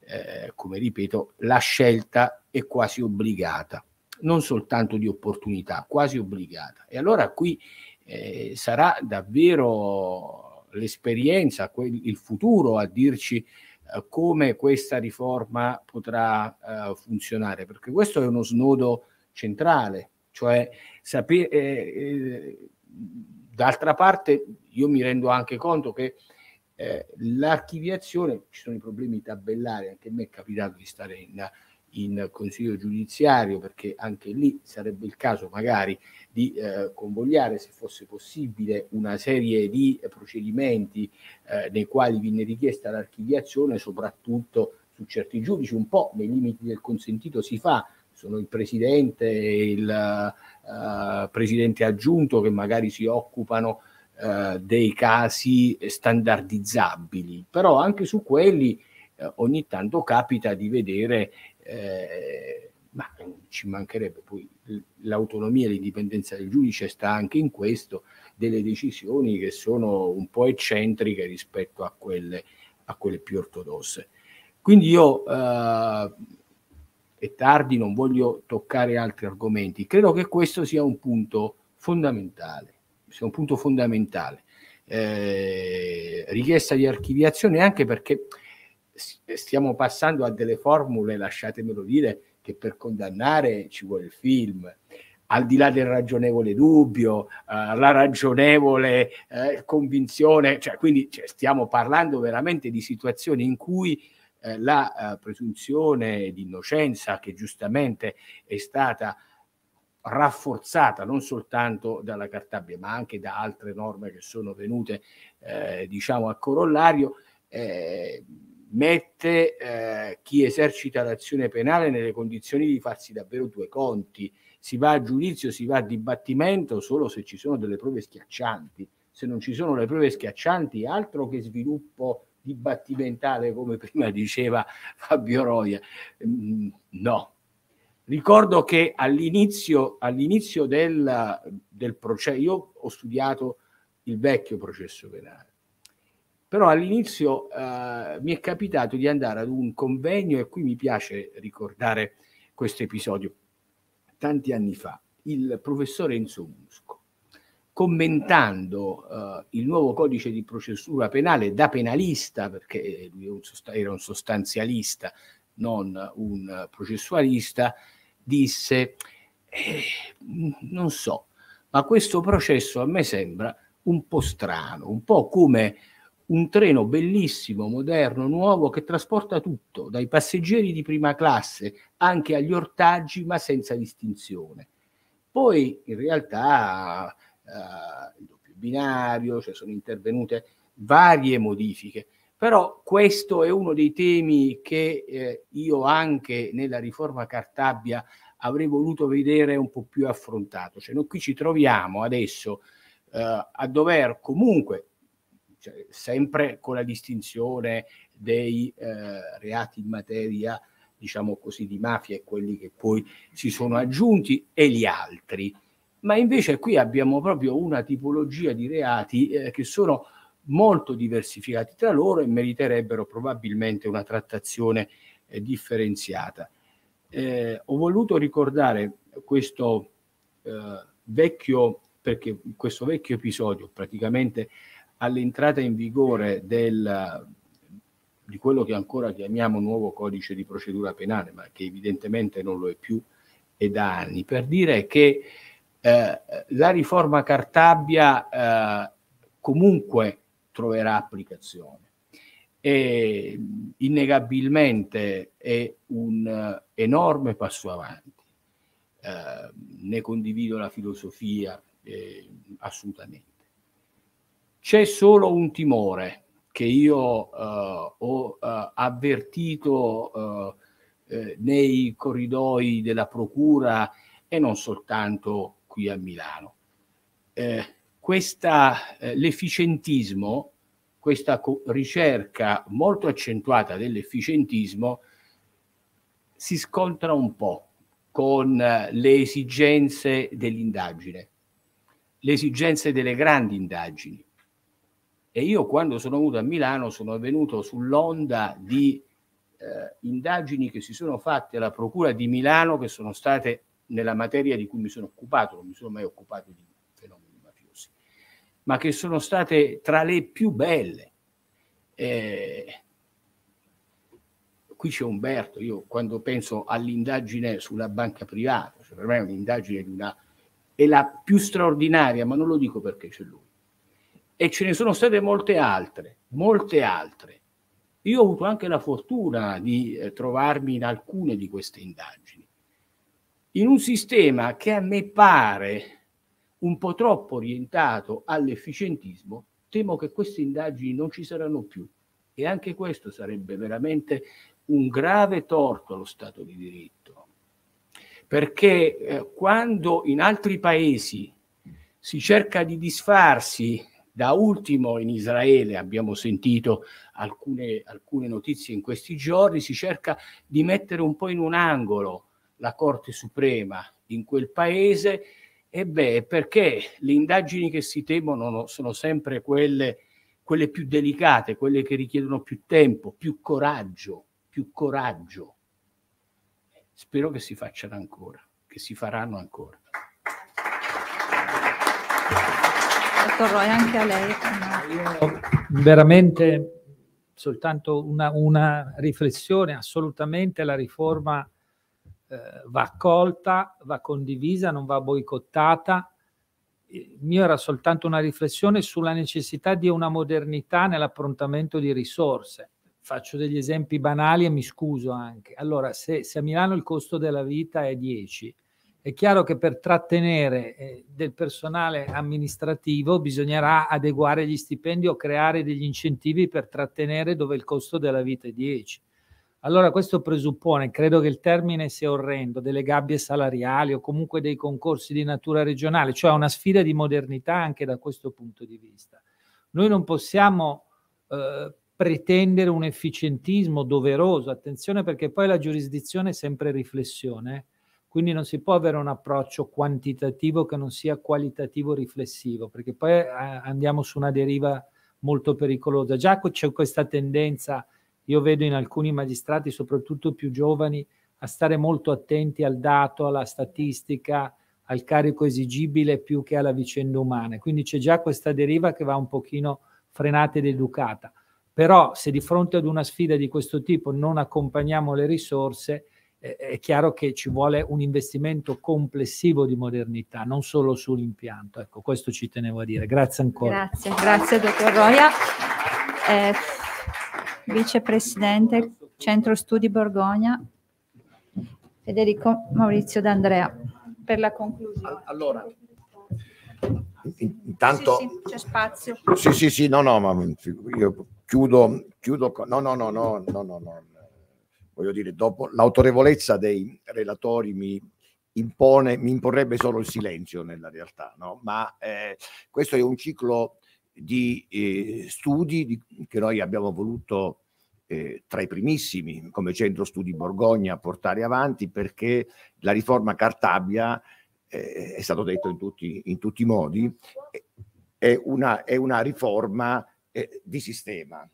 eh, come ripeto, la scelta è quasi obbligata, non soltanto di opportunità, quasi obbligata. E allora qui eh, sarà davvero l'esperienza, il futuro a dirci eh, come questa riforma potrà eh, funzionare, perché questo è uno snodo centrale, cioè sapere... Eh, eh, d'altra parte io mi rendo anche conto che eh, l'archiviazione, ci sono i problemi tabellari, anche a me è capitato di stare in, in consiglio giudiziario perché anche lì sarebbe il caso magari di eh, convogliare, se fosse possibile, una serie di procedimenti eh, nei quali viene richiesta l'archiviazione, soprattutto su certi giudici, un po' nei limiti del consentito si fa, sono il presidente e il uh, presidente aggiunto che magari si occupano uh, dei casi standardizzabili, però anche su quelli uh, ogni tanto capita di vedere eh, ma eh, ci mancherebbe poi l'autonomia e l'indipendenza del giudice sta anche in questo, delle decisioni che sono un po' eccentriche rispetto a quelle, a quelle più ortodosse. Quindi io eh, è tardi, non voglio toccare altri argomenti, credo che questo sia un punto fondamentale, sia un punto fondamentale. Eh, richiesta di archiviazione anche perché stiamo passando a delle formule, lasciatemelo dire, che per condannare ci vuole il film, al di là del ragionevole dubbio, eh, la ragionevole eh, convinzione, cioè, quindi cioè, stiamo parlando veramente di situazioni in cui eh, la eh, presunzione di innocenza che giustamente è stata rafforzata non soltanto dalla Cartabia ma anche da altre norme che sono venute eh, diciamo a corollario eh, mette eh, chi esercita l'azione penale nelle condizioni di farsi davvero due conti. Si va a giudizio, si va a dibattimento solo se ci sono delle prove schiaccianti. Se non ci sono le prove schiaccianti, altro che sviluppo dibattimentale, come prima diceva Fabio Roia. Mm, no. Ricordo che all'inizio, all'inizio del, del processo, io ho studiato il vecchio processo penale però all'inizio eh, mi è capitato di andare ad un convegno e qui mi piace ricordare questo episodio. Tanti anni fa, il professore Enzo Musco, commentando eh, il nuovo codice di processura penale da penalista, perché lui era un sostanzialista, non un processualista, disse, eh, non so, ma questo processo a me sembra un po' strano, un po' come un treno bellissimo, moderno, nuovo che trasporta tutto, dai passeggeri di prima classe anche agli ortaggi, ma senza distinzione. Poi in realtà eh, il doppio binario, cioè sono intervenute varie modifiche, però questo è uno dei temi che eh, io anche nella riforma Cartabia avrei voluto vedere un po' più affrontato. Cioè noi qui ci troviamo adesso eh, a dover comunque cioè, sempre con la distinzione dei eh, reati in materia, diciamo così, di mafia e quelli che poi si sono aggiunti e gli altri. Ma invece qui abbiamo proprio una tipologia di reati eh, che sono molto diversificati tra loro e meriterebbero probabilmente una trattazione eh, differenziata. Eh, ho voluto ricordare questo eh, vecchio perché questo vecchio episodio praticamente all'entrata in vigore del, di quello che ancora chiamiamo nuovo codice di procedura penale, ma che evidentemente non lo è più e da anni, per dire che eh, la riforma Cartabbia eh, comunque troverà applicazione. E innegabilmente è un eh, enorme passo avanti. Eh, ne condivido la filosofia eh, assolutamente. C'è solo un timore che io eh, ho eh, avvertito eh, eh, nei corridoi della Procura e non soltanto qui a Milano. Eh, questa, l'efficientismo, questa co- ricerca molto accentuata dell'efficientismo si scontra un po' con le esigenze dell'indagine, le esigenze delle grandi indagini. E io quando sono venuto a Milano sono venuto sull'onda di eh, indagini che si sono fatte alla Procura di Milano che sono state nella materia di cui mi sono occupato, non mi sono mai occupato di fenomeni mafiosi, ma che sono state tra le più belle. Eh, qui c'è Umberto, io quando penso all'indagine sulla banca privata, cioè per me è un'indagine di una... è la più straordinaria, ma non lo dico perché c'è lui e ce ne sono state molte altre, molte altre. Io ho avuto anche la fortuna di eh, trovarmi in alcune di queste indagini, in un sistema che a me pare un po' troppo orientato all'efficientismo, temo che queste indagini non ci saranno più e anche questo sarebbe veramente un grave torto allo Stato di diritto, perché eh, quando in altri paesi si cerca di disfarsi da ultimo in Israele abbiamo sentito alcune, alcune notizie in questi giorni, si cerca di mettere un po' in un angolo la Corte Suprema in quel paese, e beh, perché le indagini che si temono sono sempre quelle, quelle più delicate, quelle che richiedono più tempo, più coraggio, più coraggio. Spero che si facciano ancora, che si faranno ancora. dottor Roy, anche a lei. Io veramente soltanto una, una, riflessione, assolutamente la riforma eh, va accolta, va condivisa, non va boicottata. Il mio era soltanto una riflessione sulla necessità di una modernità nell'approntamento di risorse. Faccio degli esempi banali e mi scuso anche. Allora, se, se a Milano il costo della vita è 10, è chiaro che per trattenere eh, del personale amministrativo bisognerà adeguare gli stipendi o creare degli incentivi per trattenere dove il costo della vita è 10. Allora questo presuppone, credo che il termine sia orrendo, delle gabbie salariali o comunque dei concorsi di natura regionale, cioè una sfida di modernità anche da questo punto di vista. Noi non possiamo eh, pretendere un efficientismo doveroso, attenzione perché poi la giurisdizione è sempre riflessione quindi non si può avere un approccio quantitativo che non sia qualitativo riflessivo, perché poi eh, andiamo su una deriva molto pericolosa. Già c'è questa tendenza, io vedo in alcuni magistrati, soprattutto più giovani, a stare molto attenti al dato, alla statistica, al carico esigibile più che alla vicenda umana. Quindi c'è già questa deriva che va un pochino frenata ed educata. Però se di fronte ad una sfida di questo tipo non accompagniamo le risorse, è chiaro che ci vuole un investimento complessivo di modernità, non solo sull'impianto. Ecco, questo ci tenevo a dire. Grazie ancora. Grazie, grazie dottor Roia. Eh, vicepresidente Centro Studi Borgogna, Federico Maurizio D'Andrea, per la conclusione. Allora, intanto... Sì, sì, c'è spazio. Sì, sì, sì, no, no, ma io chiudo, chiudo, no, no, no, no, no, no. no voglio dire, dopo l'autorevolezza dei relatori mi, impone, mi imporrebbe solo il silenzio nella realtà, no? ma eh, questo è un ciclo di eh, studi di, che noi abbiamo voluto eh, tra i primissimi come Centro Studi Borgogna portare avanti perché la riforma Cartabia eh, è stato detto in tutti, in tutti i modi, è una, è una riforma eh, di sistema,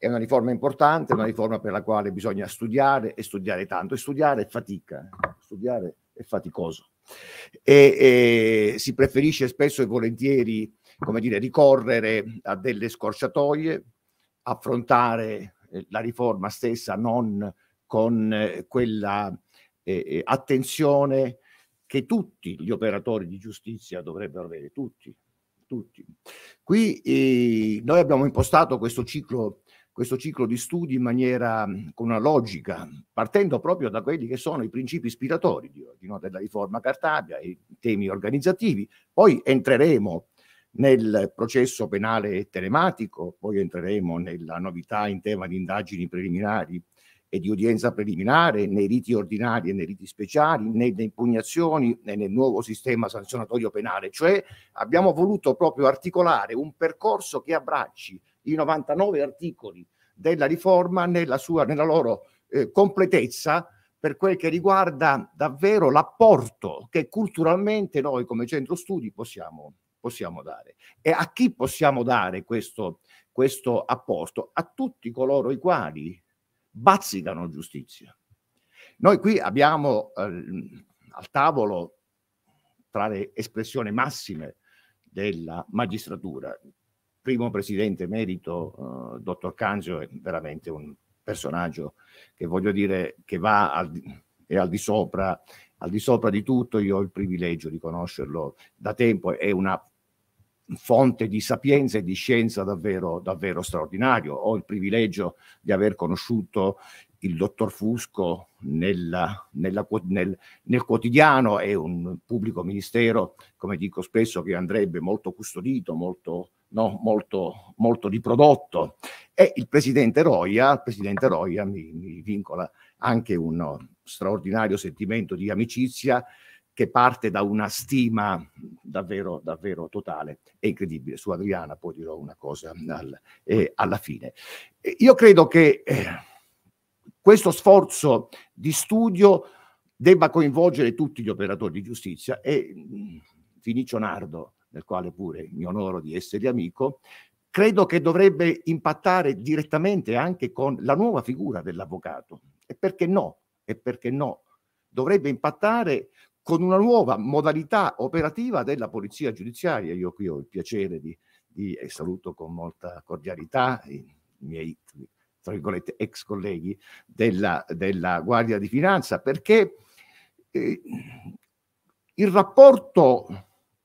è una riforma importante, è una riforma per la quale bisogna studiare e studiare tanto. E studiare è fatica, eh. studiare è faticoso. E, e si preferisce spesso e volentieri, come dire, ricorrere a delle scorciatoie, affrontare eh, la riforma stessa non con eh, quella eh, attenzione che tutti gli operatori di giustizia dovrebbero avere, tutti, tutti. Qui eh, noi abbiamo impostato questo ciclo questo ciclo di studi in maniera con una logica, partendo proprio da quelli che sono i principi ispiratori di oggi, no? della riforma Cartabia, i temi organizzativi. Poi entreremo nel processo penale telematico, poi entreremo nella novità in tema di indagini preliminari e di udienza preliminare, nei riti ordinari e nei riti speciali, nelle impugnazioni e nel nuovo sistema sanzionatorio penale. Cioè abbiamo voluto proprio articolare un percorso che abbracci i 99 articoli della riforma nella, sua, nella loro eh, completezza per quel che riguarda davvero l'apporto che culturalmente noi come centro studi possiamo, possiamo dare. E a chi possiamo dare questo, questo apporto? A tutti coloro i quali bazzicano giustizia. Noi qui abbiamo eh, al tavolo tra le espressioni massime della magistratura primo presidente emerito, eh, dottor Cangio, è veramente un personaggio che voglio dire che va al, è al di sopra al di sopra di tutto, io ho il privilegio di conoscerlo da tempo, è una fonte di sapienza e di scienza davvero, davvero straordinario. Ho il privilegio di aver conosciuto il dottor Fusco nella, nella, nel, nel, quotidiano, è un pubblico ministero, come dico spesso, che andrebbe molto custodito, molto no? molto, molto riprodotto. E il presidente Roia, il presidente Roia mi, mi vincola anche un straordinario sentimento di amicizia che parte da una stima davvero, davvero totale e incredibile. Su Adriana poi dirò una cosa al, eh, alla fine. Io credo che eh, questo sforzo di studio debba coinvolgere tutti gli operatori di giustizia e mh, mm, Finicio Nardo del quale pure mi onoro di essere amico, credo che dovrebbe impattare direttamente anche con la nuova figura dell'avvocato. E perché no? E perché no? Dovrebbe impattare con una nuova modalità operativa della polizia giudiziaria. Io qui ho il piacere di, di e saluto con molta cordialità i, i miei tra virgolette ex colleghi della, della Guardia di Finanza perché eh, il rapporto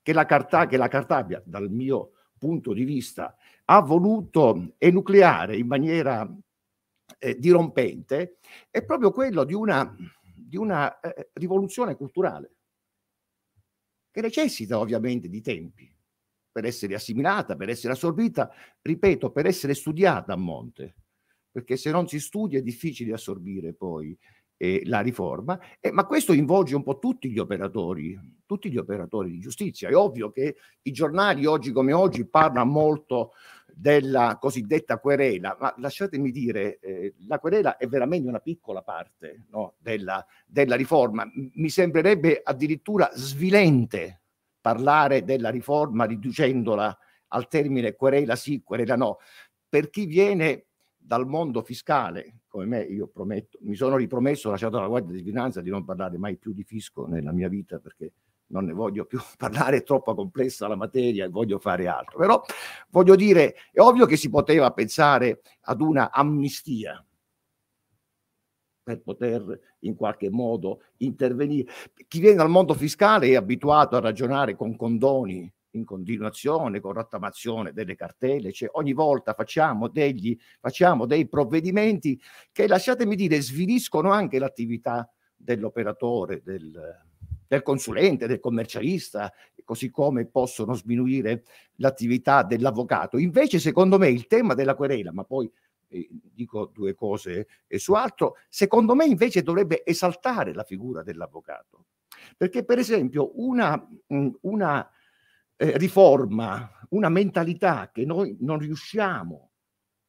che la, Carta- che la Cartabia, dal mio punto di vista, ha voluto enucleare in maniera eh, dirompente, è proprio quello di una, di una eh, rivoluzione culturale, che necessita ovviamente di tempi per essere assimilata, per essere assorbita, ripeto, per essere studiata a monte, perché se non si studia è difficile assorbire poi eh, la riforma, eh, ma questo involge un po' tutti gli operatori, tutti gli operatori di giustizia. È ovvio che i giornali oggi come oggi parlano molto della cosiddetta querela, ma lasciatemi dire, eh, la querela è veramente una piccola parte no, della, della riforma. Mi sembrerebbe addirittura svilente parlare della riforma riducendola al termine querela sì, querela no, per chi viene dal mondo fiscale, come me, io prometto, mi sono ripromesso, ho lasciato la Guardia di Finanza di non parlare mai più di fisco nella mia vita perché non ne voglio più parlare, è troppo complessa la materia e voglio fare altro. Però voglio dire, è ovvio che si poteva pensare ad una amnistia per poter in qualche modo intervenire. Chi viene dal mondo fiscale è abituato a ragionare con condoni, in continuazione con rottamazione delle cartelle, cioè ogni volta facciamo, degli, facciamo dei provvedimenti che, lasciatemi dire, sviliscono anche l'attività dell'operatore, del, del consulente, del commercialista, così come possono sminuire l'attività dell'avvocato. Invece, secondo me, il tema della querela, ma poi eh, dico due cose eh, su altro, secondo me invece dovrebbe esaltare la figura dell'avvocato. Perché, per esempio, una, una eh, riforma una mentalità che noi non riusciamo,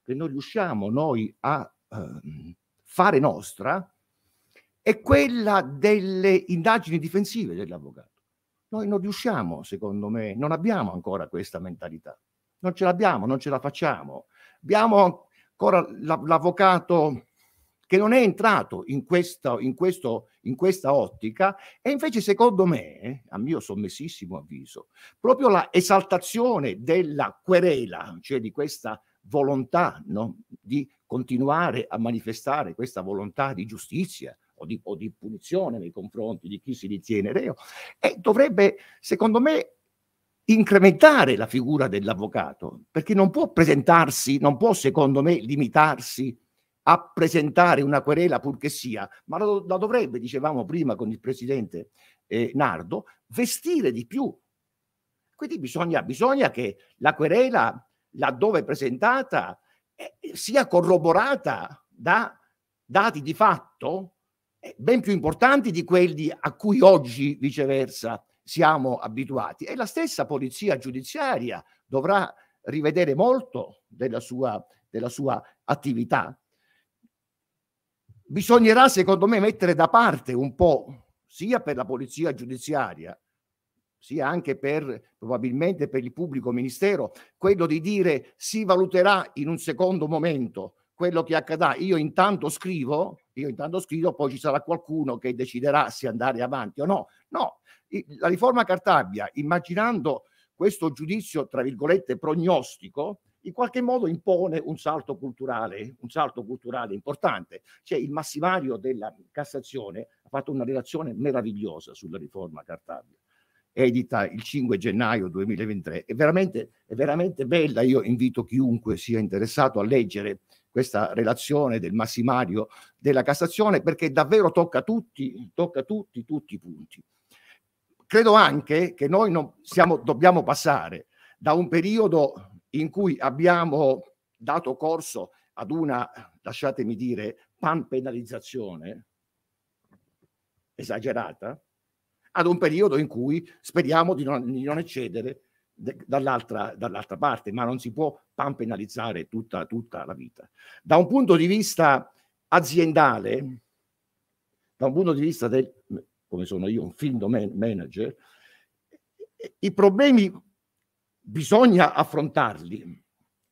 che non riusciamo noi a eh, fare nostra, è quella delle indagini difensive dell'avvocato. Noi non riusciamo, secondo me, non abbiamo ancora questa mentalità. Non ce l'abbiamo, non ce la facciamo. Abbiamo ancora l'avvocato che non è entrato in, questa, in, questo, in questa ottica e invece secondo me, a mio sommessissimo avviso, proprio la esaltazione della querela, cioè di questa volontà no? di continuare a manifestare questa volontà di giustizia o di, o di punizione nei confronti di chi si ritiene reo, e eh, dovrebbe, secondo me, incrementare la figura dell'avvocato, perché non può presentarsi, non può, secondo me, limitarsi a presentare una querela purché sia, ma la, la dovrebbe, dicevamo prima con il presidente eh, Nardo, vestire di più. Quindi bisogna, bisogna che la querela, laddove presentata, eh, sia corroborata da dati di fatto eh, ben più importanti di quelli a cui oggi viceversa siamo abituati. E la stessa polizia giudiziaria dovrà rivedere molto della sua, della sua attività bisognerà secondo me mettere da parte un po' sia per la polizia giudiziaria sia anche per probabilmente per il pubblico ministero quello di dire si valuterà in un secondo momento quello che accadrà io intanto scrivo io intanto scrivo poi ci sarà qualcuno che deciderà se andare avanti o no no la riforma Cartabia immaginando questo giudizio tra virgolette prognostico in qualche modo impone un salto culturale, un salto culturale importante. Cioè il massimario della Cassazione ha fatto una relazione meravigliosa sulla riforma Cartabia edita il 5 gennaio 2023. È veramente, è veramente bella, io invito chiunque sia interessato a leggere questa relazione del massimario della Cassazione perché davvero tocca tutti, tocca tutti, tutti i punti. Credo anche che noi non siamo, dobbiamo passare da un periodo in cui abbiamo dato corso ad una, lasciatemi dire, panpenalizzazione esagerata, ad un periodo in cui speriamo di non, di non eccedere dall'altra, dall'altra, parte, ma non si può panpenalizzare tutta, tutta la vita. Da un punto di vista aziendale, da un punto di vista del, come sono io, un film manager, i problemi bisogna affrontarli,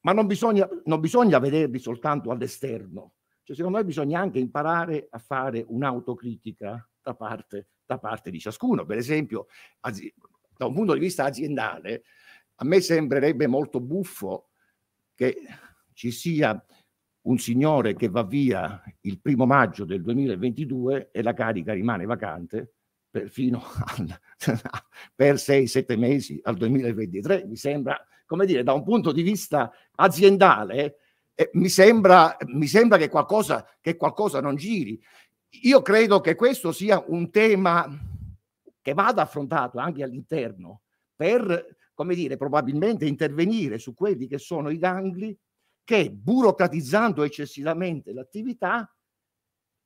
ma non bisogna, non bisogna vederli soltanto all'esterno. Cioè, secondo me bisogna anche imparare a fare un'autocritica da parte, da parte di ciascuno. Per esempio, da un punto di vista aziendale, a me sembrerebbe molto buffo che ci sia un signore che va via il primo maggio del 2022 e la carica rimane vacante fino al, per 6-7 mesi al 2023, mi sembra, come dire, da un punto di vista aziendale, eh, mi, sembra, mi sembra che qualcosa, che qualcosa non giri. Io credo che questo sia un tema che vada affrontato anche all'interno per, come dire, probabilmente intervenire su quelli che sono i gangli che burocratizzando eccessivamente l'attività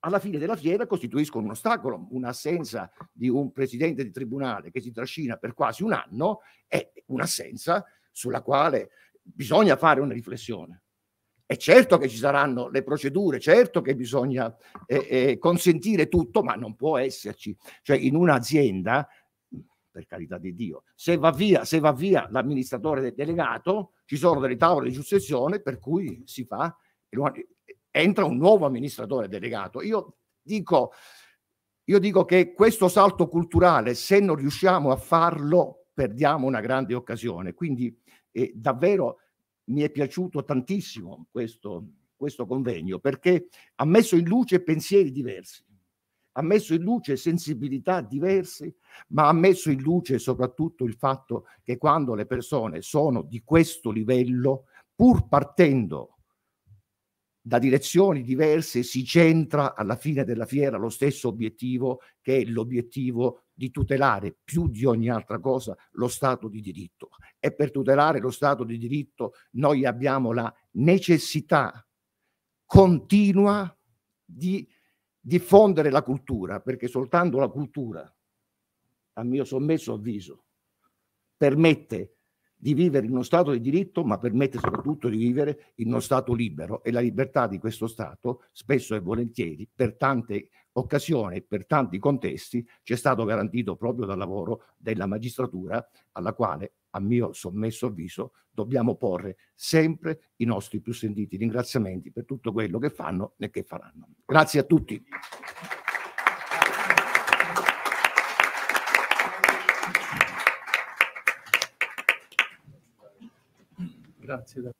alla fine della fiera costituiscono un ostacolo, un'assenza di un presidente di tribunale che si trascina per quasi un anno è un'assenza sulla quale bisogna fare una riflessione. È certo che ci saranno le procedure, certo che bisogna eh, eh, consentire tutto, ma non può esserci. Cioè in un'azienda, per carità di Dio, se va via, se va via l'amministratore delegato, ci sono delle tavole di giustizia per cui si fa entra un nuovo amministratore delegato. Io dico, io dico che questo salto culturale, se non riusciamo a farlo, perdiamo una grande occasione. Quindi eh, davvero mi è piaciuto tantissimo questo, questo convegno perché ha messo in luce pensieri diversi, ha messo in luce sensibilità diverse, ma ha messo in luce soprattutto il fatto che quando le persone sono di questo livello, pur partendo da direzioni diverse si centra alla fine della fiera lo stesso obiettivo che è l'obiettivo di tutelare più di ogni altra cosa lo Stato di diritto. E per tutelare lo Stato di diritto noi abbiamo la necessità continua di diffondere la cultura, perché soltanto la cultura, a mio sommesso avviso, permette di vivere in uno Stato di diritto, ma permette soprattutto di vivere in uno Stato libero e la libertà di questo Stato spesso e volentieri per tante occasioni, per tanti contesti, ci è stato garantito proprio dal lavoro della magistratura alla quale, a mio sommesso avviso, dobbiamo porre sempre i nostri più sentiti ringraziamenti per tutto quello che fanno e che faranno. Grazie a tutti. Grazie.